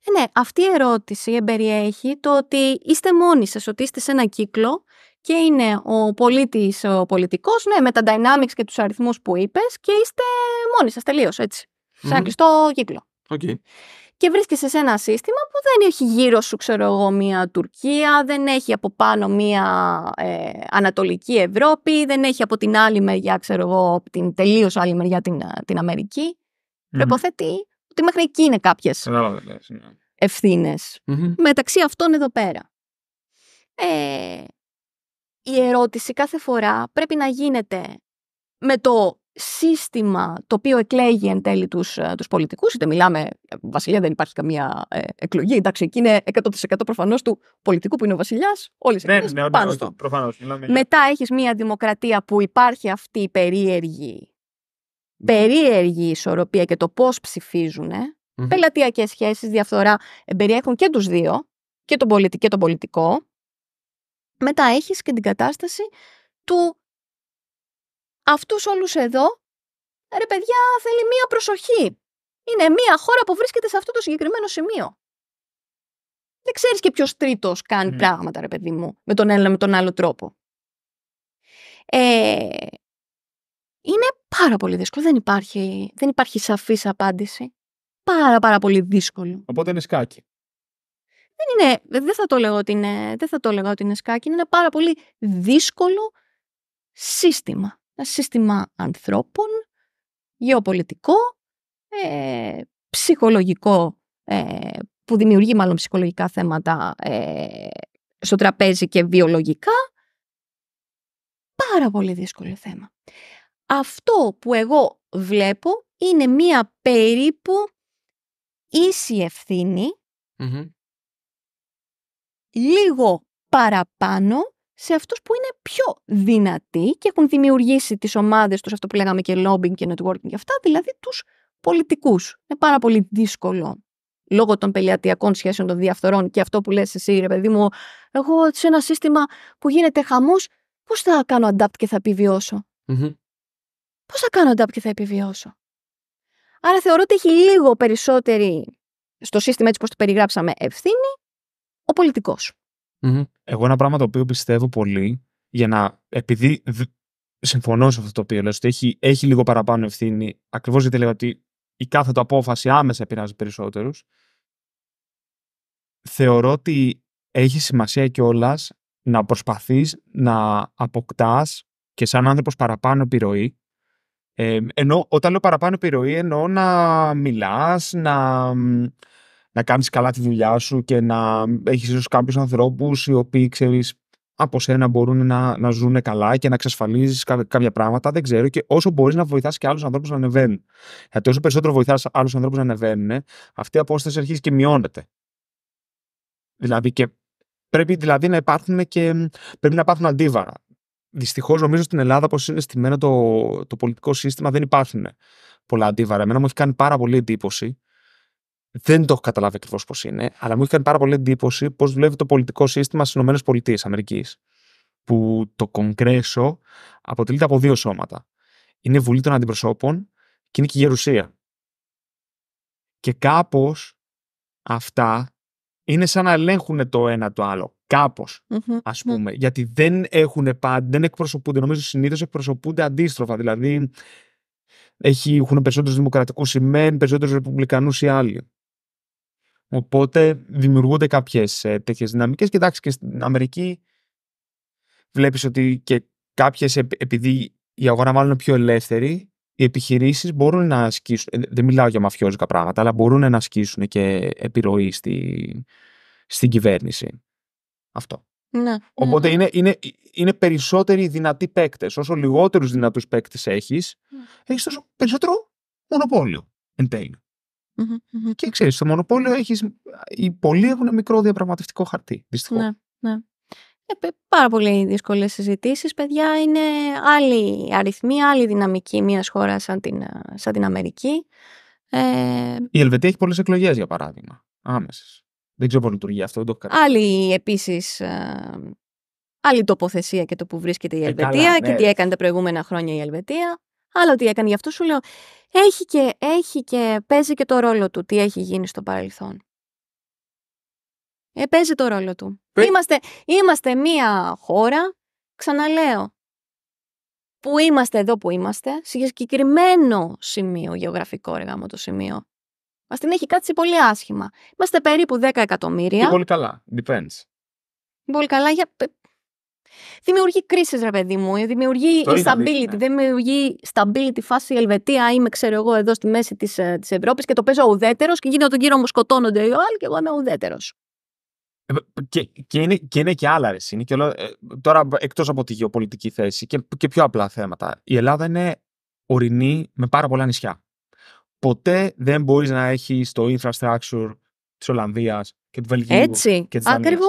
Speaker 3: Ε, ναι, αυτή η ερώτηση εμπεριέχει το ότι είστε μόνοι σας, ότι είστε σε ένα κύκλο και είναι ο πολιτή ο πολιτικός, ναι, με τα dynamics και τους αριθμούς που είπες, και είστε μόνοι σας, τελείως έτσι. Σε ενα κλειστό κύκλο. Okay και βρίσκεσαι σε ένα σύστημα που δεν έχει γύρω σου, ξέρω εγώ, μία Τουρκία, δεν έχει από πάνω μία ε, Ανατολική Ευρώπη, δεν έχει από την άλλη μεριά, ξέρω εγώ, την τελείως άλλη μεριά την, ε, την αμερικη mm-hmm. Προποθέτει ότι μέχρι εκεί είναι κάποιες
Speaker 4: ναι,
Speaker 3: ναι. Μεταξύ αυτών εδώ πέρα. Ε, η ερώτηση κάθε φορά πρέπει να γίνεται με το σύστημα το οποίο εκλέγει εν τέλει τους, ε, τους πολιτικούς, είτε μιλάμε, ε, βασιλιά δεν υπάρχει καμία ε, εκλογή, εντάξει, εκεί είναι 100% προφανώς του πολιτικού που είναι ο βασιλιάς, όλες οι ναι, ναι, ναι, πάνω Προφανώς, Μετά έχεις μια δημοκρατία που υπάρχει αυτή η περίεργη, περίεργη ισορροπία και το πώς ψηφίζουν, ε. mm πελατειακές σχέσεις, διαφθορά, περιέχουν και τους δύο, και τον πολιτικό και τον πολιτικό. Μετά έχεις και την κατάσταση του αυτούς όλους εδώ, ρε παιδιά, θέλει μία προσοχή. Είναι μία χώρα που βρίσκεται σε αυτό το συγκεκριμένο σημείο. Δεν ξέρεις και ποιος τρίτος κάνει ναι. πράγματα, ρε παιδί μου, με τον ένα με τον άλλο τρόπο. Ε, είναι πάρα πολύ δύσκολο. Δεν υπάρχει, δεν υπάρχει σαφής απάντηση. Πάρα πάρα πολύ δύσκολο.
Speaker 1: Οπότε είναι σκάκι.
Speaker 3: Δεν, είναι, δεν, θα το λέγω ότι ότι είναι σκάκι. Είναι ένα πάρα πολύ δύσκολο σύστημα ένα σύστημα ανθρώπων, γεωπολιτικό, ε, ψυχολογικό, ε, που δημιουργεί μάλλον ψυχολογικά θέματα ε, στο τραπέζι και βιολογικά. Πάρα πολύ δύσκολο θέμα. Αυτό που εγώ βλέπω είναι μία περίπου ίση λίγο παραπάνω σε αυτούς που είναι πιο δυνατοί και έχουν δημιουργήσει τις ομάδες τους, αυτό που λέγαμε και lobbying και networking και αυτά, δηλαδή τους πολιτικούς. Είναι πάρα πολύ δύσκολο λόγω των πελατειακών σχέσεων των διαφθορών και αυτό που λες εσύ ρε παιδί μου, εγώ σε ένα σύστημα που γίνεται χαμός, πώς θα κάνω adapt και θα επιβιώσω. Πώς θα κάνω adapt και θα επιβιώσω. Άρα θεωρώ ότι έχει λίγο περισσότερη στο σύστημα έτσι πώς το περιγράψαμε ευθύνη ο πολιτικός.
Speaker 1: Εγώ ένα πράγμα το οποίο πιστεύω πολύ για να. Επειδή συμφωνώ σε αυτό το οποίο λες, ότι έχει, έχει λίγο παραπάνω ευθύνη, ακριβώς γιατί λέω ότι η κάθε του απόφαση άμεσα επηρεάζει περισσότερους. Θεωρώ ότι έχει σημασία κιόλας να προσπαθείς να αποκτάς και σαν άνθρωπος παραπάνω επιρροή. Ε, ενώ όταν λέω παραπάνω επιρροή, εννοώ να μιλάς, να να κάνεις καλά τη δουλειά σου και να έχεις ίσως κάποιους ανθρώπους οι οποίοι ξέρεις από σένα μπορούν να, να ζουν καλά και να εξασφαλίζεις κάποια πράγματα. Δεν ξέρω. Και όσο μπορείς να βοηθάς και άλλους ανθρώπους να ανεβαίνουν. Γιατί ε, όσο περισσότερο βοηθάς άλλους ανθρώπους να ανεβαίνουν, αυτή η απόσταση αρχίζει και μειώνεται. Δηλαδή και πρέπει δηλαδή να υπάρχουν και πρέπει να υπάρχουν αντίβαρα. Δυστυχώς νομίζω στην Ελλάδα, όπως είναι στημένο το, το πολιτικό σύστημα, δεν υπάρχουν πολλά αντίβαρα. Εμένα μου έχει κάνει πάρα πολύ εντύπωση δεν το έχω καταλάβει ακριβώς πώς είναι, αλλά μου είχε κάνει πάρα πολύ εντύπωση πώς δουλεύει το πολιτικό σύστημα στις ΗΠΑ. Που το Κογκρέσο αποτελείται από δύο σώματα. Είναι Βουλή των Αντιπροσώπων και είναι και η Γερουσία. Και κάπως αυτά είναι σαν να ελέγχουν το ένα το άλλο. Κάπως, mm-hmm. α πούμε. Mm-hmm. Γιατί δεν έχουν πάντα, δεν εκπροσωπούνται. Νομίζω συνήθως εκπροσωπούνται αντίστροφα. Δηλαδή, έχουν περισσότερους δημοκρατικούς ημέν, περισσότερους ρεπουμπλικανούς ή άλλοι. Οπότε δημιουργούνται κάποιες τέτοιες δυναμικές. Και εντάξει, και στην Αμερική βλέπεις ότι και κάποιες, επειδή η αγορά μάλλον είναι πιο ελεύθερη, οι επιχειρήσεις μπορούν να ασκήσουν. Ε, δεν μιλάω για μαφιόζικα πράγματα, αλλά μπορούν να ασκήσουν και επιρροή στη, στην κυβέρνηση. Αυτό. Ναι, ναι Οπότε ναι. Είναι, είναι, είναι περισσότεροι δυνατοί παίκτες. Όσο λιγότερους δυνατούς παίκτες έχεις, ναι. έχεις τόσο περισσότερο μονοπόλιο εν τέλει.
Speaker 4: Mm-hmm, Και
Speaker 1: ξέρεις, στο μονοπόλιο έχεις, οι πολλοί έχουν μικρό διαπραγματευτικό χαρτί. Δυστυχώς. Ναι,
Speaker 3: ναι. Ε, πάρα πολύ δύσκολες συζητήσεις. Παιδιά, είναι άλλη αριθμή, άλλη δυναμική μιας χώρας σαν την, σαν την Αμερική. Ε...
Speaker 1: Η Ελβετία έχει πολλές εκλογές, για παράδειγμα. Άμεσες. Δεν ξέρω πώς λειτουργεί αυτό. Δεν το
Speaker 3: Άλλη επίσης. Άλλη τοποθεσία και το που βρίσκεται η ε, Ελβετία ε, καλά, ναι. και τι έκανε τα προηγούμενα χρόνια η Ελβετία άλλο τι έκανε. Γι' αυτό σου λέω, έχει και, έχει και, παίζει και το ρόλο του τι έχει γίνει στο παρελθόν. Ε, παίζει το ρόλο του. Είμαστε, είμαστε μία χώρα, ξαναλέω, που είμαστε εδώ που είμαστε, σε συγκεκριμένο σημείο γεωγραφικό, ρε το σημείο. Μας την έχει κάτσει πολύ άσχημα. Είμαστε περίπου 10 εκατομμύρια. πολύ
Speaker 1: καλά. Depends.
Speaker 3: Πολύ καλά για Δημιουργεί κρίση, ρε παιδί μου. Δημιουργεί stability Δεν ναι. δημιουργεί stability φάση η Ελβετία. Είμαι, ξέρω εγώ, εδώ στη μέση της της ε, Ευρώπης και το παίζω ουδέτερος και γίνεται τον κύριο μου σκοτώνονται οι άλλοι και εγώ είμαι ουδέτερος.
Speaker 1: Ε, και, και, είναι, και είναι και άλλα ρε, είναι και ε, τώρα εκτός από τη γεωπολιτική θέση και, και πιο απλά θέματα. Η Ελλάδα είναι ορεινή με πάρα πολλά νησιά. Ποτέ δεν μπορείς να έχεις το infrastructure της Ολλανδίας και τη Βελγίου. Έτσι. Ακριβώ.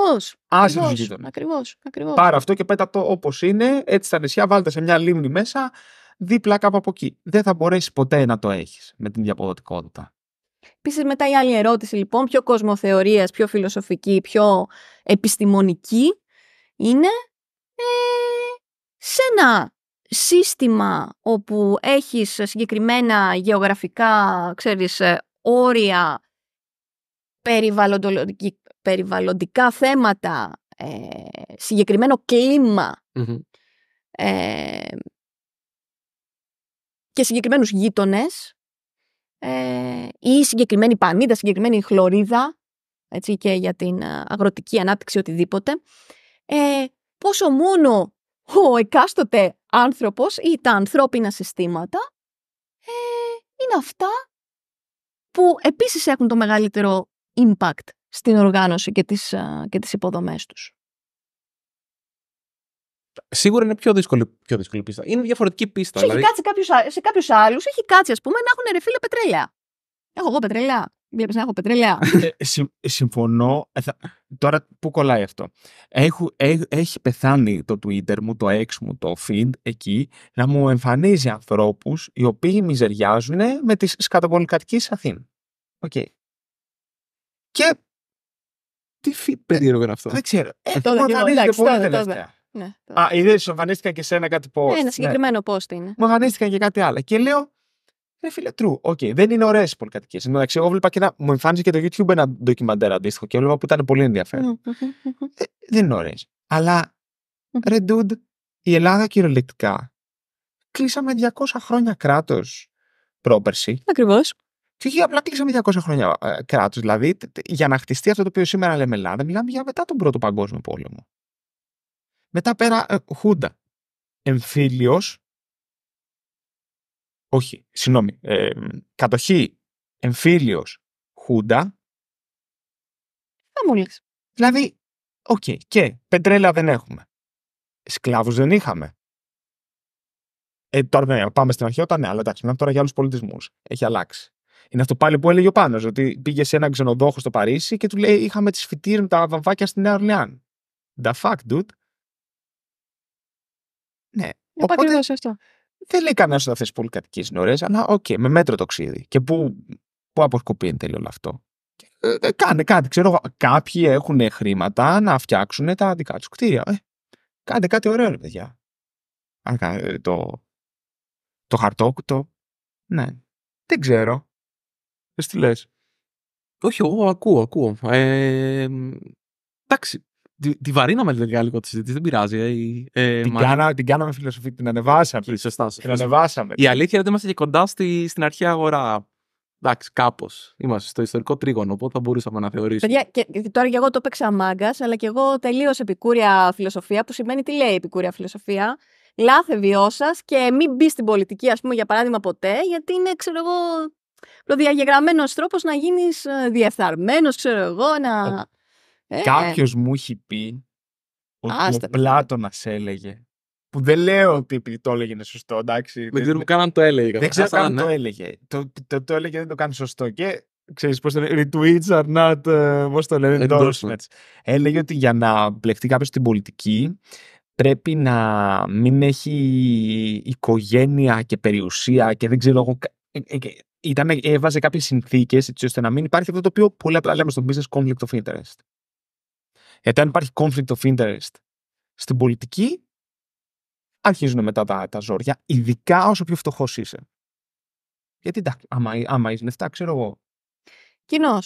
Speaker 3: Άσε του γείτονε. Ακριβώ. Πάρα
Speaker 1: αυτό και πέτα το όπως είναι, έτσι στα νησιά, βάλτε σε μια λίμνη μέσα, δίπλα κάπου από εκεί. Δεν θα μπορέσεις ποτέ να το έχεις με την διαποδοτικότητα.
Speaker 3: Επίσης, μετά η άλλη ερώτηση, λοιπόν, πιο κοσμοθεωρίας, πιο φιλοσοφική, πιο επιστημονική, είναι ε, σε ένα σύστημα όπου έχεις συγκεκριμένα γεωγραφικά, ξέρεις, ε, όρια περιβαλλοντικά θέματα, ε, συγκεκριμένο ε, και συγκεκριμένους γείτονες ε, ή συγκεκριμένη πανίδα, συγκεκριμένη χλωρίδα έτσι, και για την ε, αγροτική ανάπτυξη οτιδήποτε ε, πόσο μόνο ο εκάστοτε άνθρωπος ή τα ανθρώπινα συστήματα ε, είναι αυτά που επίσης έχουν το μεγαλύτερο impact στην οργάνωση και τις, και τις υποδομές τους.
Speaker 2: Σίγουρα είναι πιο δύσκολη, πιο δύσκολη πίστα. Είναι διαφορετική πίστα. Σε δηλαδή... έχει
Speaker 3: κάποιους, σε κάποιους άλλους, έχει κάτσει, ας πούμε, να έχουν ρεφίλα πετρέλαια. Έχω εγώ πετρέλαια. Βλέπεις να έχω πετρέλαια.
Speaker 1: Ε, ε, ε, ε, συμφωνώ. Ε, θα... Τώρα πού κολλάει αυτό. Έχω, έχει πεθάνει το Twitter μου, το X μου, το feed εκεί να μου εμφανίζει ανθρώπους οι οποίοι μιζεριάζουν με τις σκατοπολικατικέ Αθήνας. Οκ. Okay. Και. Τι περίεργο είναι αυτό. Δεν ξέρω. Ε, ε τώρα εμφανίζεται Α, είδες, σου εμφανίστηκαν και σε ένα κάτι post. Ε, ένα ναι. συγκεκριμένο
Speaker 3: πώ post είναι. Μου εμφανίστηκαν
Speaker 1: και κάτι άλλο. Και λέω, ρε φίλε, true. Οκ, δεν είναι ωραίες οι πολυκατοικίε. Εντάξει, εγώ βλέπα και ένα. Μου εμφάνισε και το YouTube ένα ντοκιμαντέρ αντίστοιχο και έβλεπα που ήταν πολύ ε, δεν είναι ωραίες. ρε dude, η Ελλάδα κυριολεκτικά κλείσαμε 200 χρόνια κράτος πρόπερση. Ακριβώς. Και απλά κλείσαμε 200 χρόνια ε, κράτος, Δηλαδή, για να χτιστεί αυτό το οποίο σήμερα λέμε Ελλάδα, μιλάμε για μετά τον Πρώτο Παγκόσμιο Πόλεμο. Μετά πέρα, ε, Χούντα. Εμφύλιος. Όχι, συγγνώμη. Ε, κατοχή. Εμφύλιος. Χούντα.
Speaker 4: λες Δηλαδή, οκ. Okay, και πετρέλαιο
Speaker 1: δεν έχουμε. Σκλάβους δεν είχαμε. Ε, τώρα ναι, πάμε στην αρχαιότητα, ναι, αλλά εντάξει, τώρα για άλλους πολιτισμούς. Έχει αλλάξει. Είναι αυτό πάλι που έλεγε ο Πάνος, ότι πήγε σε ένα ξενοδόχο στο Παρίσι και του λέει είχαμε τις φυτήρ με τα βαμβάκια στη Νέα Ορλεάν. The fuck, dude. Ναι. Ε,
Speaker 4: οπότε, αυτό.
Speaker 1: Δεν λέει κανένας ότι αυτέ οι πολύ είναι ωραίε, αλλά οκ, okay, με μέτρο το ξύδι. Και πού, πού αποσκοπεί εν τέλει όλο αυτό. Ε, ε, κάνε κάτι. Ξέρω, κάποιοι έχουν χρήματα να φτιάξουν τα δικά τους κτίρια. Ε, κάντε κάτι ωραίο, ρε παιδιά. Αν το, το χαρτόκουτο. Ναι. Δεν ξέρω. Εσύ τι λες.
Speaker 2: Όχι, εγώ ακούω, ακούω. Ε, εντάξει, τη, τη βαρύναμε τελικά λίγο τη συζήτηση, δεν πειράζει. Ε, ε, την, κάνα,
Speaker 1: την κάναμε φιλοσοφία, την ανεβάσαμε. Σωστά, σωστά. Την ανεβάσαμε.
Speaker 2: Η αλήθεια είναι ότι είμαστε και κοντά στη, στην αρχαία αγορά. Εντάξει, κάπως. Είμαστε στο ιστορικό τρίγωνο, οπότε θα μπορούσαμε να θεωρήσουμε.
Speaker 3: Παιδιά, και, τώρα και εγώ το έπαιξα μάγκας, αλλά και εγώ τελείως επικούρια φιλοσοφία, που σημαίνει τι λέει επικούρια φιλοσοφία. Λάθε βιώσα και μην μπει στην πολιτική, ας πούμε, για παράδειγμα, ποτέ, γιατί είναι, ξέρω εγώ, προδιαγεγραμμένος τρόπος να γίνεις ε, διεφθαρμένος, ξέρω εγώ, να... Ε, ε, Κάποιος
Speaker 1: ε. μου έχει πει ότι ο Πλάτωνας έλεγε που δεν λέω ότι το έλεγε είναι σωστό,
Speaker 2: εντάξει. Δεν ξέρω καν το
Speaker 1: έλεγε. Δεν ξέρω καν ναι. το έλεγε. Το, το, το έλεγε δεν το κάνει σωστό. Και ξέρεις πώς το λέει. Retweets are not. Ε, πώς το λένε, endorsements. Έλεγε ότι για να μπλεχτεί κάποιος στην πολιτική πρέπει να μην έχει οικογένεια και περιουσία και δεν ξέρω εγώ ήταν, έβαζε κάποιες συνθήκες έτσι ώστε να μην υπάρχει αυτό το οποίο πολύ απλά λέμε στο business conflict of interest. Γιατί αν υπάρχει conflict of interest στην πολιτική, αρχίζουν μετά τα, τα ζόρια, ειδικά όσο πιο φτωχός είσαι. Γιατί εντάξει, άμα, άμα είσαι λεφτά, ξέρω εγώ.
Speaker 3: Κοινώ.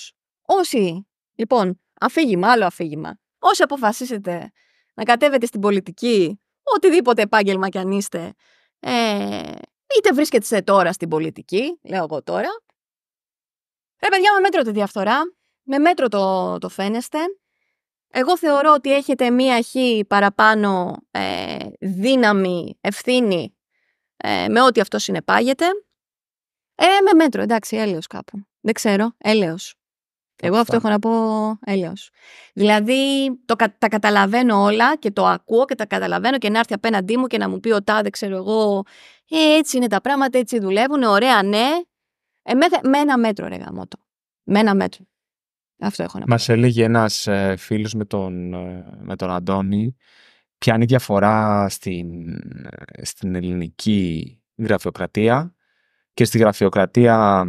Speaker 3: Όσοι, λοιπόν, αφήγημα, άλλο αφήγημα. Όσοι αποφασίσετε να κατέβετε στην πολιτική, οτιδήποτε επάγγελμα κι αν είστε, ε, Είτε βρίσκεται τώρα στην πολιτική, λέω εγώ τώρα. Ρε παιδιά, με μέτρο τη διαφθορά, με μέτρο το, το φαίνεστε. Εγώ θεωρώ ότι έχετε μία χή παραπάνω ε, δύναμη, ευθύνη ε, με ό,τι αυτό συνεπάγεται. Ε, με μέτρο, εντάξει, έλεος κάπου. Δεν ξέρω, έλεος. Εγώ αυτό έχω να πω έλεος. Δηλαδή, το, τα καταλαβαίνω όλα και το ακούω και τα καταλαβαίνω και να έρθει απέναντί μου και να μου πει ο τάδε, ξέρω εγώ, ε, έτσι είναι τα πράγματα, έτσι δουλεύουν, ωραία, ναι. Ε, με, ένα μέτρο, ρε γαμότο. Με ένα μέτρο. Αυτό έχω να πω. Μας
Speaker 1: έλεγε ένας ε, φίλος με τον, ε, με τον Αντώνη ποια είναι η διαφορά στην, στην ελληνική γραφειοκρατία και στη γραφειοκρατία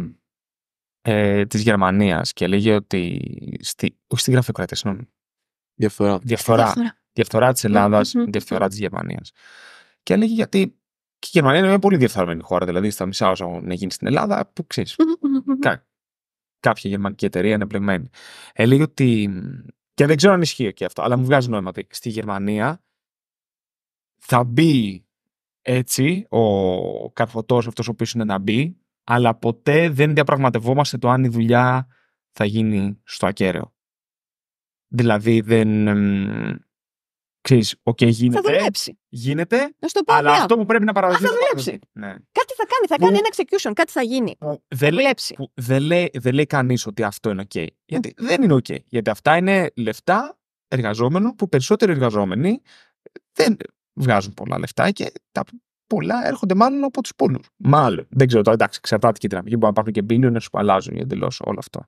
Speaker 1: ε, της Γερμανίας και έλεγε ότι... Στη, όχι στη γραφειοκρατία, συγγνώμη. Διαφορά. Διαφορά. Διαφορά, διαφορά της ναι, ελλαδας διαφορά ναι. της Γερμανίας. Και έλεγε γιατί και η Γερμανία είναι μια πολύ διεφθαρμένη χώρα. Δηλαδή, στα μισά όσα έχουν γίνει στην Ελλάδα, που ξέρεις. κάποια γερμανική εταιρεία είναι πλεγμένη. Έλεγε ότι. Και δεν ξέρω αν ισχύει και αυτό, αλλά μου βγάζει νόημα ότι στη Γερμανία θα μπει έτσι ο καρφωτός αυτός ο οποίος είναι να μπει, αλλά ποτέ δεν διαπραγματευόμαστε το αν η δουλειά θα γίνει στο ακέραιο. Δηλαδή δεν, ξέρεις, οκ, okay, γίνεται. Θα δουλέψει.
Speaker 3: Γίνεται, να στο πω, αλλά αυτό που πρέπει να παραδοθεί. Θα δουλέψει.
Speaker 1: Ναι. Κάτι
Speaker 3: θα κάνει, θα κάνει ένα execution, κάτι θα γίνει. Που...
Speaker 1: Δεν λέει, που... δεν λέει, λέει κανείς ότι αυτό είναι οκ. Γιατί mm. δεν είναι οκ. Γιατί αυτά είναι λεφτά εργαζόμενων που περισσότεροι εργαζόμενοι δεν βγάζουν πολλά λεφτά και τα πολλά έρχονται μάλλον από τους πόνους. Μάλλον. Δεν ξέρω τώρα, εντάξει, εξαρτάται και η δυναμική. Μπορεί να υπάρχουν και billionaires που αλλάζουν εντελώς όλο αυτό.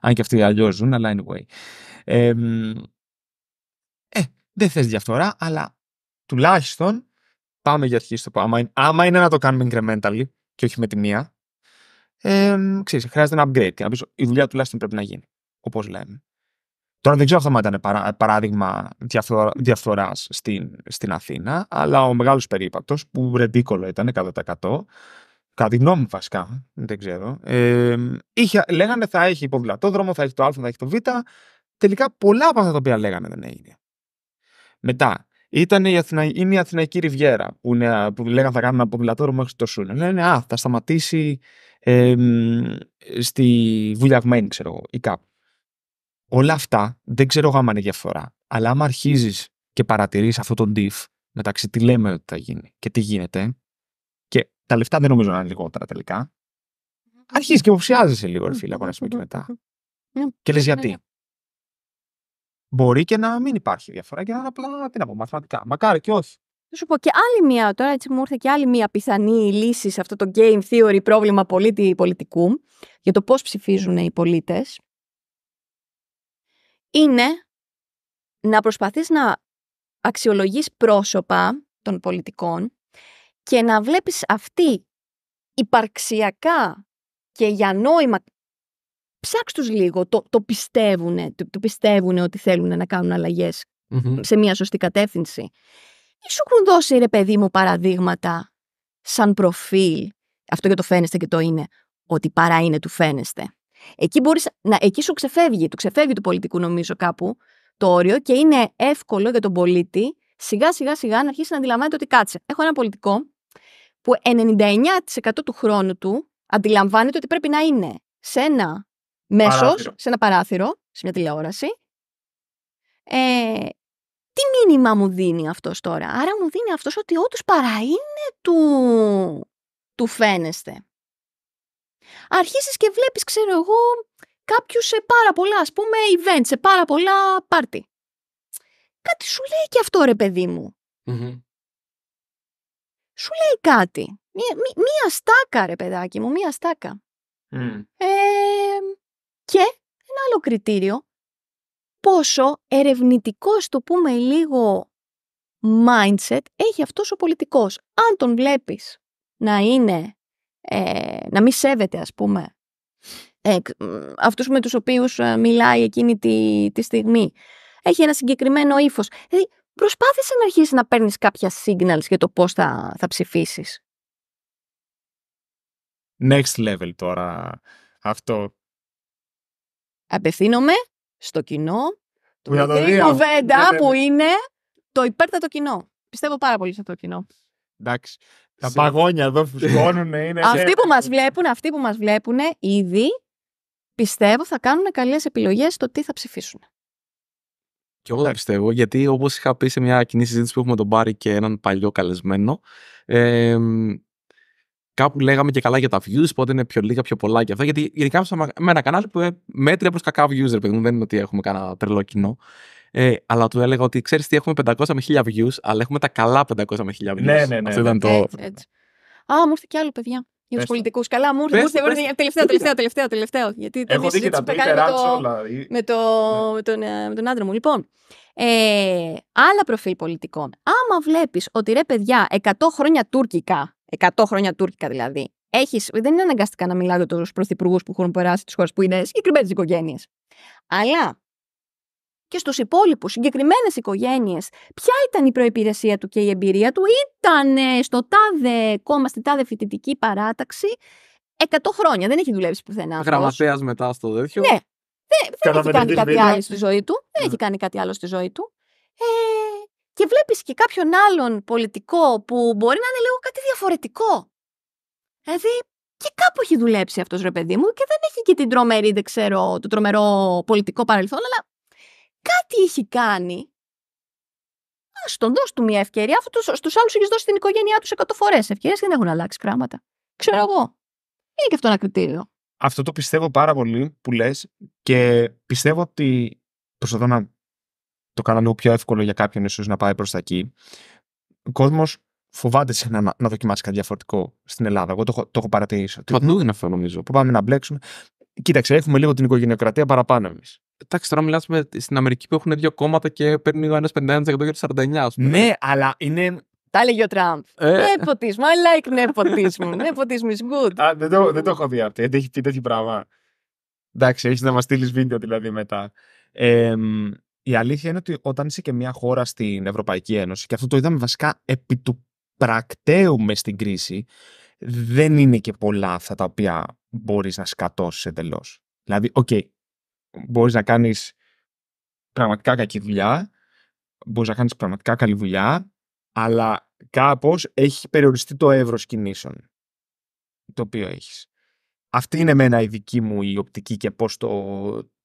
Speaker 1: Αν και αυτοί αλλιώς ζουν, αλλά anyway. ε, δεν θες διαφθορά, αλλά τουλάχιστον πάμε για αρχή στο πω. Άμα είναι, να το κάνουμε incremental και όχι με τη μία, ε, ξέρεις, χρειάζεται ένα upgrade. να πεις, η δουλειά τουλάχιστον πρέπει να γίνει. Όπως λέμε. Τώρα δεν ξέρω αν αυτό ήταν παράδειγμα διαφθορά στην, στην Αθήνα, αλλά ο μεγάλος περίπατος, που ρεντίκολο ήταν 100%. Κατά τη γνώμη μου, βασικά, δεν ξέρω. Ε, είχε, λέγανε θα έχει δρόμο, θα έχει το Α, θα έχει το Β. Τελικά πολλά από αυτά τα οποία λέγανε δεν έγινε. Μετά, ήταν η είναι η Αθηναϊκή Ριβιέρα που, είναι, που λέγανε θα κάνουμε από μιλατόρο μέχρι το Σούνε. Λένε, ναι, ναι, α, θα σταματήσει ε, στη Βουλιαγμένη, ξέρω εγώ, ή κάπου. Όλα αυτά δεν ξέρω εγώ άμα είναι διαφορά. Αλλά άμα αρχίζεις και παρατηρείς αυτό το diff μεταξύ τι λέμε ότι θα γίνει και τι γίνεται, και τα λεφτά δεν νομίζω να είναι λιγότερα τελικά, αρχίζεις και υποψιάζεσαι λίγο, ρε φίλε, από ένα σημείο και μετά. Και λες γιατί. Ναι, Μπορεί και να μην υπάρχει διαφορά και να είναι απλά τι να μαθηματικά. Μακάρι και όχι.
Speaker 3: Θα σου πω και άλλη μία, τώρα έτσι μου ήρθε και άλλη μία πιθανή λύση σε αυτό το game theory πρόβλημα πολίτη πολιτικού για το πώς ψηφίζουν οι πολίτες. Είναι να προσπαθείς να αξιολογείς πρόσωπα των πολιτικών και να βλέπεις αυτοί υπαρξιακά και για νόημα ψάξ' τους λίγο, το, το πιστεύουν, το, το πιστεύουν ότι θέλουν να κάνουν σε μια σωστή κατεύθυνση. Ή σου έχουν δώσει, ρε παιδί μου, παραδείγματα σαν προφίλ, αυτό για το φαίνεστε και το είναι, ότι παρά είναι του φαίνεστε. Εκεί, μπορείς, να, εκεί σου ξεφεύγει, του ξεφεύγει του πολιτικού νομίζω κάπου το όριο και είναι εύκολο για τον πολίτη σιγά σιγά σιγά να αρχίσει να αντιλαμβάνεται ότι κάτσε. Έχω ένα πολιτικό που 99% του χρόνου του αντιλαμβάνεται ότι πρέπει να είναι σε ένα μέσος σε ένα παράθυρο, σε μια τηλεόραση. Ε, τι μήνυμα μου δίνει αυτός τώρα. Άρα μου δίνει αυτός ότι όντως παρά είναι του, του φαίνεστε. Αρχίσει και βλέπεις, ξέρω εγώ, κάποιους σε πάρα πολλά, ας πούμε, events, σε πάρα πολλά πάρτι. Κάτι σου λέει και αυτό, ρε παιδί μου. Σου λέει κάτι. Μία, μία στάκα, ρε παιδάκι μου, μία στάκα. Και ένα άλλο κριτήριο, πόσο ερευνητικός, το πούμε λίγο mindset, έχει αυτός ο πολιτικός. Αν τον βλέπεις να είναι, ε, να μη σέβεται ας πούμε, ε, αυτούς με τους οποίους ε, μιλάει εκείνη τη, τη στιγμή, έχει ένα συγκεκριμένο ύφος. Δηλαδή, προσπάθησε να αρχίσεις να παίρνεις κάποια signals για το πώς θα, θα ψηφίσεις.
Speaker 1: Next level τώρα αυτό.
Speaker 3: Απευθύνομαι στο κοινό, το κουβέντα ναι, ναι, που ναι. είναι το υπέρτατο κοινό. Πιστεύω πάρα πολύ σε αυτό το κοινό. Εντάξει. Τα παγόνια εδώ φουσκώνουν. Είναι... αυτοί που μας βλέπουν, αυτοί που μας βλέπουν ήδη πιστεύω θα κάνουν καλές επιλογές στο τι θα ψηφίσουν.
Speaker 2: Και όλα πιστεύω, γιατί όπως είχα πει σε μια κοινή συζήτηση που έχουμε τον Μπάρι και έναν παλιό καλεσμένο, ε, Κάπου λέγαμε και καλά για τα views, πότε είναι πιο λίγα, πιο πολλά και αυτά. Γιατί γενικά με ένα κανάλι που ε, μέτρια προς κακά views, δεν είναι ότι έχουμε κανένα τρελό κοινό. Ε, αλλά του έλεγα ότι ξέρεις τι, έχουμε 500 με 1000 views, αλλά έχουμε τα καλά 500 με 1000 ναι, views. Ναι, ναι, ναι. Αυτό ήταν το. Α,
Speaker 3: μου ήρθε κι άλλο, παιδιά. Για τους πολιτικούς. Καλά, μου ήρθε. Τελευταίο, τελευταίο, τελευταίο, τελευταίο. Γιατί Έχω δει και τα με, το, ναι. με, τον, ε, με τον άντρα μου. Λοιπόν, ε, άλλα προφίλ πολιτικών. Άμα βλέπεις ότι ρε παιδιά 100 χρόνια τουρκικά 100 χρόνια τουρκικά δηλαδή, έχεις, δεν είναι αναγκαστικά να μιλάω για τους πρωθυπουργούς που έχουν περάσει τις χώρες που είναι συγκεκριμένες οικογένειες. Αλλά και στους υπόλοιπους συγκεκριμένες οικογένειες, ποια ήταν η προπηρεσία του και η εμπειρία του, ήταν στο τάδε κόμμα, στη τάδε φοιτητική παράταξη 100 χρόνια. Δεν έχει δουλέψει πουθενά. Γραμματέας
Speaker 2: μετά στο τέτοιο. Ναι.
Speaker 3: Δεν, δεν έχει κάνει κάτι άλλο στη ζωή του. Δεν ναι. έχει κάνει κάτι άλλο στη ζωή του. Ε, και βλέπεις και κάποιον άλλον πολιτικό που μπορεί να είναι λίγο κάτι διαφορετικό. Δηλαδή και κάπου έχει δουλέψει αυτός ρε παιδί μου και δεν έχει και την τρομερή, δεν ξέρω, το τρομερό πολιτικό παρελθόν, αλλά κάτι έχει κάνει. Ας τον δώσ' του μια ευκαιρία, αφού τους, στους άλλους έχεις δώσει την οικογένειά τους 100 φορές. Ευκαιρίες δεν έχουν αλλάξει πράγματα. Ξέρω εγώ. Είναι και αυτό ένα κριτήριο.
Speaker 1: Αυτό το πιστεύω πάρα πολύ που λες και πιστεύω ότι προσπαθώ να το κάνω πιο εύκολο για κάποιον ίσως να πάει προς τα εκεί. Ο κόσμος φοβάται να, να δοκιμάσει κάτι διαφορετικό στην Ελλάδα. Εγώ το, το έχω παρατηρήσει. Παντού είναι αυτό νομίζω. Που πάμε να μπλέξουμε. Κοίταξε, έχουμε λίγο την οικογενειοκρατία παραπάνω
Speaker 2: εμείς. Εντάξει, τώρα μιλάμε στην Αμερική που έχουν δύο κόμματα και παίρνει ο ένας 51% για το 49%. Ναι, αλλά είναι.
Speaker 3: Τα έλεγε ο Τραμπ. Nepotism. Ε. Ναι, I like nepotism. Ναι, nepotism
Speaker 1: ναι, is good. Α, δεν, το, δεν το έχω δει αυτό. Έχει πει τέτοιο πράγμα. Εντάξει, έχεις να μας στείλεις βίντεο δηλαδή μετά. Ε, η αλήθεια είναι ότι όταν είσαι και μια χώρα στην Ευρωπαϊκή Ένωση, και αυτό το είδαμε βασικά επί του πρακτέου μες στην κρίση, δεν είναι και πολλά αυτά τα οποία μπορείς να σκατώσεις εντελώς. Δηλαδή, οκ, okay, μπορείς να κάνεις πραγματικά κακή δουλειά, μπορείς να κάνεις πραγματικά καλή δουλειά, αλλά κάπως έχει περιοριστεί το εύρος κινήσεων το οποίο έχεις. Αυτή είναι εμένα η δική μου η οπτική και πώς το,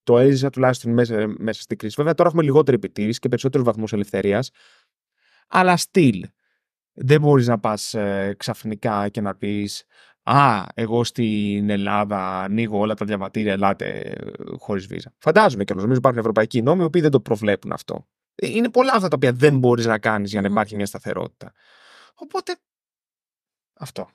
Speaker 1: το έζησα τουλάχιστον μέσα, μέσα στην κρίση. Βέβαια, τώρα έχουμε λιγότερη επιτήρηση και περισσότερους βαθμούς ελευθερίας. Αλλά still, δεν μπορείς να πας ε, ξαφνικά και να πεις Α, εγώ στην Ελλάδα ανοίγω όλα τα διαβατήρια, ελάτε ε, χωρίς βίζα. Φαντάζομαι και νομίζω υπάρχουν ευρωπαϊκοί νόμοι οι οποίοι δεν το προβλέπουν αυτό. Είναι πολλά αυτά τα οποία δεν μπορείς να κάνεις για να υπάρχει μια σταθερότητα. Οπότε. Αυτό.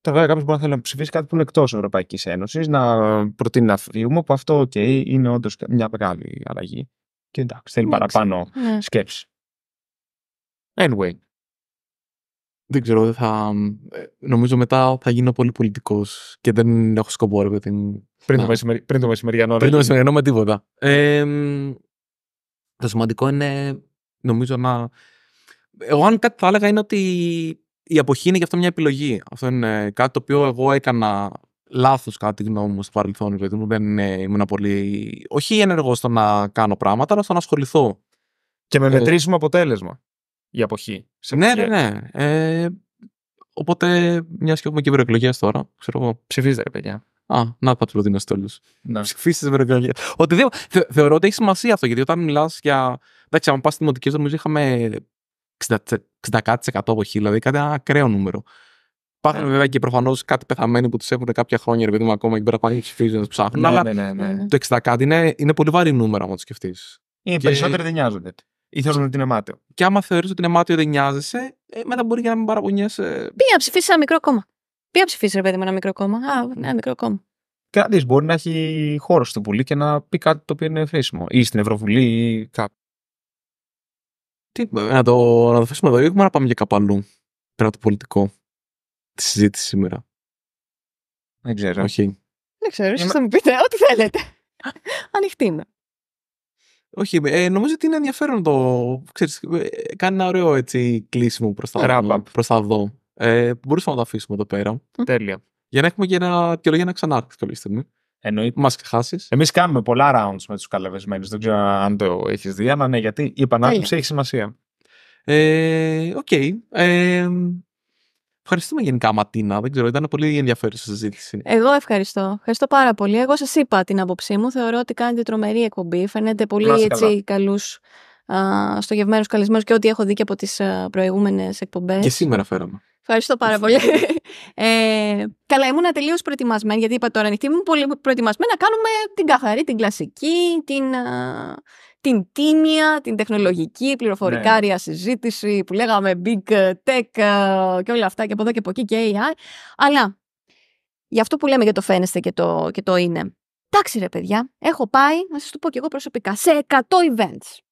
Speaker 1: Τώρα βέβαια κάποιος μπορεί να θέλει να ψηφίσει κάτι που είναι εκτός Ευρωπαϊκής Ένωσης, να προτείνει να φύγουμε, που αυτό okay, είναι όντως μια μεγάλη αλλαγή. Και εντάξει, θέλει παραπάνω ναι. σκέψη.
Speaker 2: Anyway. Δεν ξέρω, δεν θα. Ε, νομίζω μετά θα γίνω πολύ πολιτικός και δεν έχω σκοπό ρε, την... πριν, το μεσημερι... πριν το μεσημεριανό. Πριν το μεσημεριανό με τίποτα. Ε, το σημαντικό είναι, νομίζω, να. Εγώ, αν κάτι θα έλεγα, είναι ότι η αποχή είναι γι' αυτό μια επιλογή. Αυτό είναι κάτι το οποίο εγώ έκανα λάθος κατά τη γνώμη μου στο παρελθόν. Δηλαδή μου δεν ήμουν πολύ. Όχι ενεργό στο να κάνω πράγματα, αλλά στο να ασχοληθώ. Και με ε, μετρήσιμο αποτέλεσμα η αποχή. Σε ναι, ναι, ναι, ε, οπότε, μιας και έχουμε και ευρωεκλογέ τώρα, ξέρω Ψηφίζετε, ρε παιδιά. Α, να πάτε το δίνω στόλου. Ναι. Ψηφίστε Ότι δε, θεωρώ ότι έχει σημασία αυτό, γιατί όταν μιλάς για. Εντάξει, αν πας στη δημοτική, νομίζω είχαμε 60% από χείλη, δηλαδή κάτι ένα ακραίο νούμερο. Υπάρχουν ναι. βέβαια και προφανώς κάτι πεθαμένοι που τους έχουν κάποια χρόνια, επειδή ακόμα και πέρα πάνε και να τους ναι, ψάχνουν. Ναι, αλλά το 60 κάτι είναι, είναι πολύ βαρύ νούμερο, άμα το σκεφτείς. Οι και... περισσότεροι δεν νοιάζονται. Ή θεωρούν ότι είναι μάταιο. Και άμα θεωρείς ότι είναι μάταιο δεν νοιάζεσαι,
Speaker 3: ε, μετά μπορεί και να μην παραπονιέσαι. Πήγα ψηφίσεις ένα μικρό κόμμα. Πήγα ψηφίσεις, ρε παιδί μου, ένα μικρό κόμμα. Α, ένα μικρό κόμμα.
Speaker 2: Κάτι μπορεί να έχει χώρο στην Βουλή και να πει κάτι το οποίο είναι χρήσιμο. Ή στην Ευρωβουλή ή κάπου να το, να το αφήσουμε εδώ ή έχουμε να πάμε για κάπου αλλού. Πέρα το πολιτικό. Τη συζήτηση σήμερα. Δεν ξέρω. Όχι.
Speaker 3: Δεν ξέρω. Εσείς θα μου πείτε ό,τι θέλετε. Ανοιχτή είμαι.
Speaker 2: Όχι, ε, νομίζω ότι είναι ενδιαφέρον το. Ξέρεις, ε, κάνει ένα ωραίο έτσι, κλείσιμο προς τα, προς τα δω. Ε, μπορούσαμε να το αφήσουμε εδώ πέρα. Τέλεια. Για να έχουμε και ένα και να ξανάρθει κάποια στιγμή. Εννοείται. Μας χάσεις.
Speaker 1: Εμείς κάνουμε πολλά rounds με τους καλεσμένου. Δεν ξέρω αν το έχεις δει, αλλά ναι, γιατί η επανάληψη ναι. έχει
Speaker 2: σημασία. Ε, Οκ. Okay. Ε, ευχαριστούμε γενικά, Ματίνα. Δεν ξέρω, ήταν πολύ ενδιαφέρουσα συζήτηση.
Speaker 3: Εγώ ευχαριστώ. Ευχαριστώ πάρα πολύ. Εγώ σας είπα την άποψή μου. Θεωρώ ότι κάνετε τρομερή εκπομπή. Φαίνεται πολύ καλού στο στοχευμένους καλεσμένους και ό,τι έχω δει και από τις ε, προηγούμενες εκπομπές. Και
Speaker 2: σήμερα φέραμε.
Speaker 3: Ευχαριστώ πάρα πολύ. ε, καλά, ήμουν τελείως προετοιμασμένη, γιατί είπα τώρα ανοιχτή. Ήμουν πολύ προετοιμασμένη να κάνουμε την καθαρή, την κλασική, την, την τίμια, την τεχνολογική, ναι. πληροφορικάρια ναι. συζήτηση που λέγαμε big tech και όλα αυτά και από εδώ και από εκεί και AI. Αλλά για αυτό που λέμε για το φαίνεστε και το, και το είναι. Εντάξει ρε παιδιά, έχω πάει, να σας το πω και εγώ προσωπικά, σε 100 events.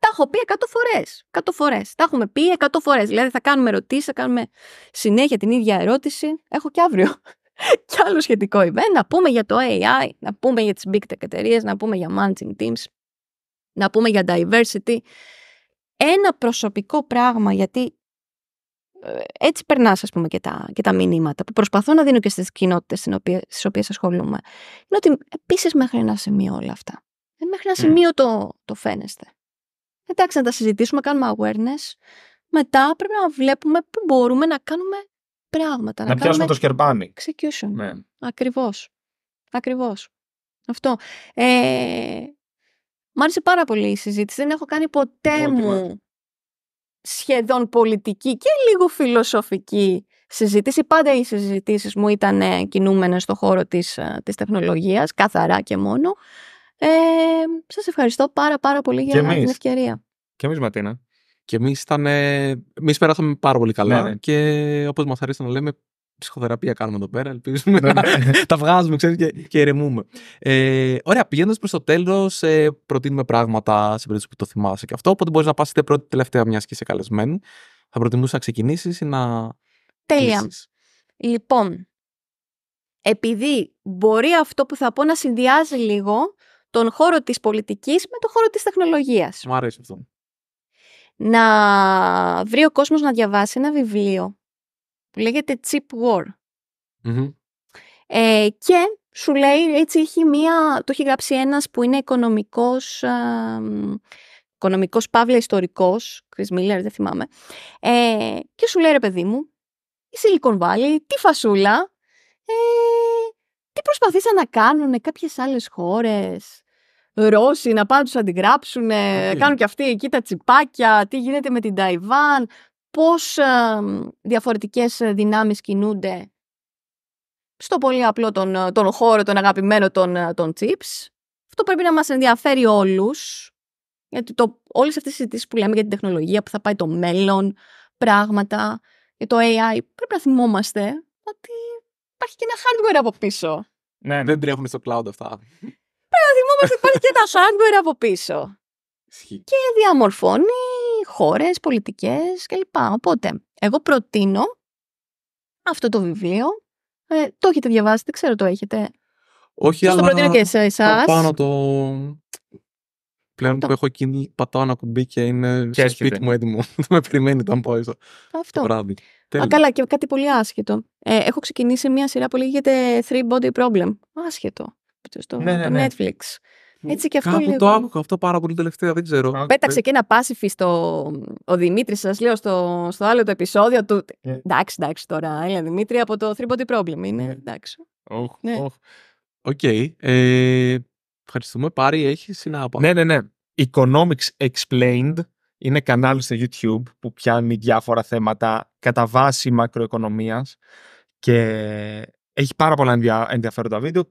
Speaker 3: Τα έχω πει 100 φορέ. 100 φορές. Τα έχουμε πει 100 φορές. Δηλαδή θα κάνουμε ερωτήσεις, θα κάνουμε συνέχεια την ίδια ερώτηση. Έχω και αύριο κι άλλο σχετικό event. Να πούμε για το AI, να πούμε για τις big tech εταιρείες, να πούμε για managing teams, να πούμε για diversity. Ένα προσωπικό πράγμα, γιατί ε, έτσι περνάς, ας πούμε, και τα, και τα μηνύματα που προσπαθώ να δίνω και στις κοινότητες στις οποίες ασχολούμαι. Είναι ότι επίσης μέχρι ένα σημείο όλα αυτά. Ε, μέχρι ένα σημείο το, το φαίνεστε εντάξει να τα συζητήσουμε, κάνουμε awareness. Μετά πρέπει να βλέπουμε πού μπορούμε να κάνουμε πράγματα. Να, να πιάσουμε το σκερπάνι. Execution. Ναι. Ακριβώς. Ακριβώς. Αυτό. Ε, μ' άρεσε πάρα πολύ η συζήτηση. Δεν έχω κάνει ποτέ μου σχεδόν πολιτική και λίγο φιλοσοφική συζήτηση. Πάντα οι συζητήσεις μου ήταν κινούμενες στο χώρο της, ε, της τεχνολογίας, καθαρά και μόνο. Ε, σας ευχαριστώ πάρα πάρα πολύ για την ευκαιρία.
Speaker 2: Και εμείς Ματίνα. Και εμείς ήταν. Εμείς περάσαμε πάρα πολύ καλά. Ναι, ναι. Και όπως μας αρέσει να λέμε, ψυχοθεραπεία κάνουμε εδώ πέρα. Ελπίζουμε να ναι. τα βγάζουμε, ξέρεις και, και ηρεμούμε. Ε, ωραία, πηγαίνοντας προς το τέλος, ε, προτείνουμε πράγματα σε περίπτωση που το θυμάσαι και αυτό. Οπότε μπορείς να πάσετε πρώτη τελευταία, μιας και είσαι καλεσμένη. Θα προτιμούσα να ξεκινήσεις ή να.
Speaker 3: Τέλεια. Λοιπόν, επειδή μπορεί αυτό που θα πω να συνδυάζει λίγο τον χώρο της πολιτικής με τον χώρο της τεχνολογίας. Μου αρέσει αυτό. Να βρει ο κόσμος να διαβάσει ένα βιβλίο που λέγεται Chip War. Ε, και σου λέει, έτσι έχει μία, το έχει γράψει ένας που είναι οικονομικός, οικονομικός παύλα ιστορικός, Chris Miller, δεν θυμάμαι, ε, και σου λέει ρε παιδί μου, η Silicon Valley, τι φασούλα, ε, τι προσπαθήσαν να κάνουν κάποιες άλλες χώρες Ρώσοι να πάνε τους αντιγράψουν, κάνουν και αυτοί εκεί τα τσιπάκια, τι γίνεται με την Ταϊβάν, πώς διαφορετικές δυνάμεις δυνάμεις κινούνται στο πολύ απλό τον, τον χώρο, τον αγαπημένο των, τον chips. Αυτό πρέπει να μας ενδιαφέρει όλους, γιατί το, όλες αυτές τις συζητήσεις που λέμε για την τεχνολογία, που θα πάει το μέλλον, πράγματα, για το AI, πρέπει να θυμόμαστε ότι υπάρχει και ένα hardware από πίσω.
Speaker 2: Ναι, ναι. δεν τρέχουν στο cloud αυτά. Πρέπει
Speaker 3: να θυμόμαστε υπάρχει και ένα hardware από πίσω. και διαμορφώνει χώρες, πολιτικές κλπ. Οπότε, εγώ προτείνω αυτό το βιβλίο. Ε, το έχετε διαβάσει, δεν ξέρω το έχετε.
Speaker 2: Όχι, αλλά. Το προτείνω και σε εσάς. Πάνω το. Πλέον που έχω εκείνη πατάω ένα κουμπί και είναι και στο σπίτι μου έτοιμο. Δεν με περιμένει να πάω
Speaker 3: στο βράδυ καλά, και κάτι πολύ άσχετο. Ε, έχω ξεκινήσει μια σειρά που λέγεται Three Body Problem. Άσχετο. Στο ναι, ναι, ναι. Netflix. Έτσι και αυτό Κάπου το άκουγα
Speaker 2: αυτό πάρα πολύ τελευταία, δεν ξέρω. Πέταξε και
Speaker 3: ένα πάσιφι στο. Ο Δημήτρης, σας λέω στο, στο άλλο το επεισόδιο του. Ε. Εντάξει, εντάξει τώρα. Έλα, Δημήτρη από το Three Body Problem. Είναι ε. εντάξει.
Speaker 2: Οχ, ναι. Οκ. Ευχαριστούμε. Πάρη, έχεις να Ναι, ναι, ναι. Economics Explained είναι
Speaker 1: κανάλι στο YouTube που πιάνει διάφορα θέματα κατά βάση μακροοικονομίας και έχει πάρα πολλά ενδιαφέροντα βίντεο.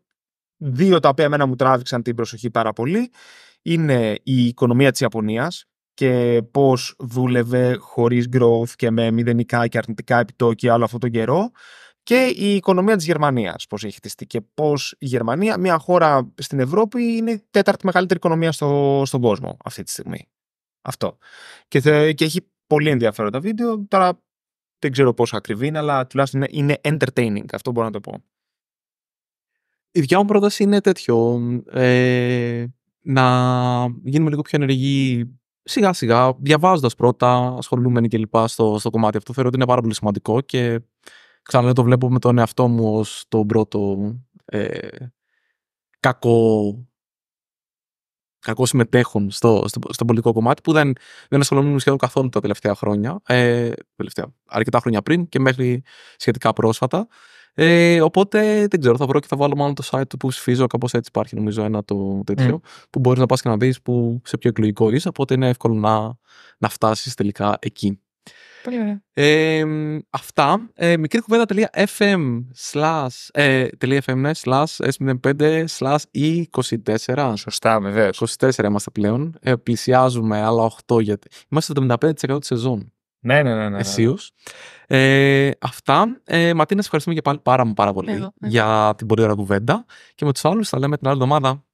Speaker 1: Δύο τα οποία εμένα μου τράβηξαν την προσοχή πάρα πολύ είναι η οικονομία της Ιαπωνίας και πώς δούλευε χωρίς growth και με μηδενικά και αρνητικά επιτόκια όλο αυτόν τον καιρό και η οικονομία της Γερμανίας, πώς έχει χτιστεί και πώς η Γερμανία, μια χώρα στην Ευρώπη, είναι η τέταρτη μεγαλύτερη οικονομία στο, στον κόσμο αυτή τη στιγμή. Αυτό. Και, και έχει πολύ ενδιαφέρον τα βίντεο. Τώρα δεν ξέρω πόσο ακριβή είναι, αλλά τουλάχιστον είναι,
Speaker 2: entertaining. Αυτό μπορώ να το πω. Η δικιά μου πρόταση είναι τέτοιο. Ε, να γίνουμε λίγο πιο ενεργοί σιγά σιγά, διαβάζοντας πρώτα, ασχολούμενοι κλπ. Στο, στο κομμάτι αυτό. Θεωρώ ότι είναι πάρα πολύ σημαντικό και ξαναλέω το βλέπω με τον εαυτό μου ως τον πρώτο ε, κακό κακό συμμετέχουν στο, στο, στο πολιτικό κομμάτι που δεν, δεν ασχολούμαι σχεδόν καθόλου τα τελευταία χρόνια, ε, τελευταία, αρκετά χρόνια πριν και μέχρι σχετικά πρόσφατα. Ε, οπότε δεν ξέρω, θα βρω και θα βάλω μάλλον το site του που ψηφίζω. Κάπως έτσι υπάρχει νομίζω ένα το τέτοιο. Που μπορείς να πας και να δεις σε πιο εκλογικό είσαι. Οπότε είναι εύκολο να, να φτάσεις τελικά εκεί. Πολύ ωραία. Ε, αυτά. Ε, μικρή κουβέντα.fm slash, ε, .fm, ναι, slash s05 slash 24. E Σωστά, βεβαίως. 24 είμαστε πλέον. Ε, πλησιάζουμε άλλα 8 γιατί είμαστε στο 75% της σεζόν. Ναι, ναι, ναι. ναι, ναι. Ε, αυτά. Ε, Ματίνα, ευχαριστούμε και πάλι πάρα, πάρα πολύ για την πολύ ωραία κουβέντα. Και με τους άλλους θα λέμε την άλλη εβδομάδα.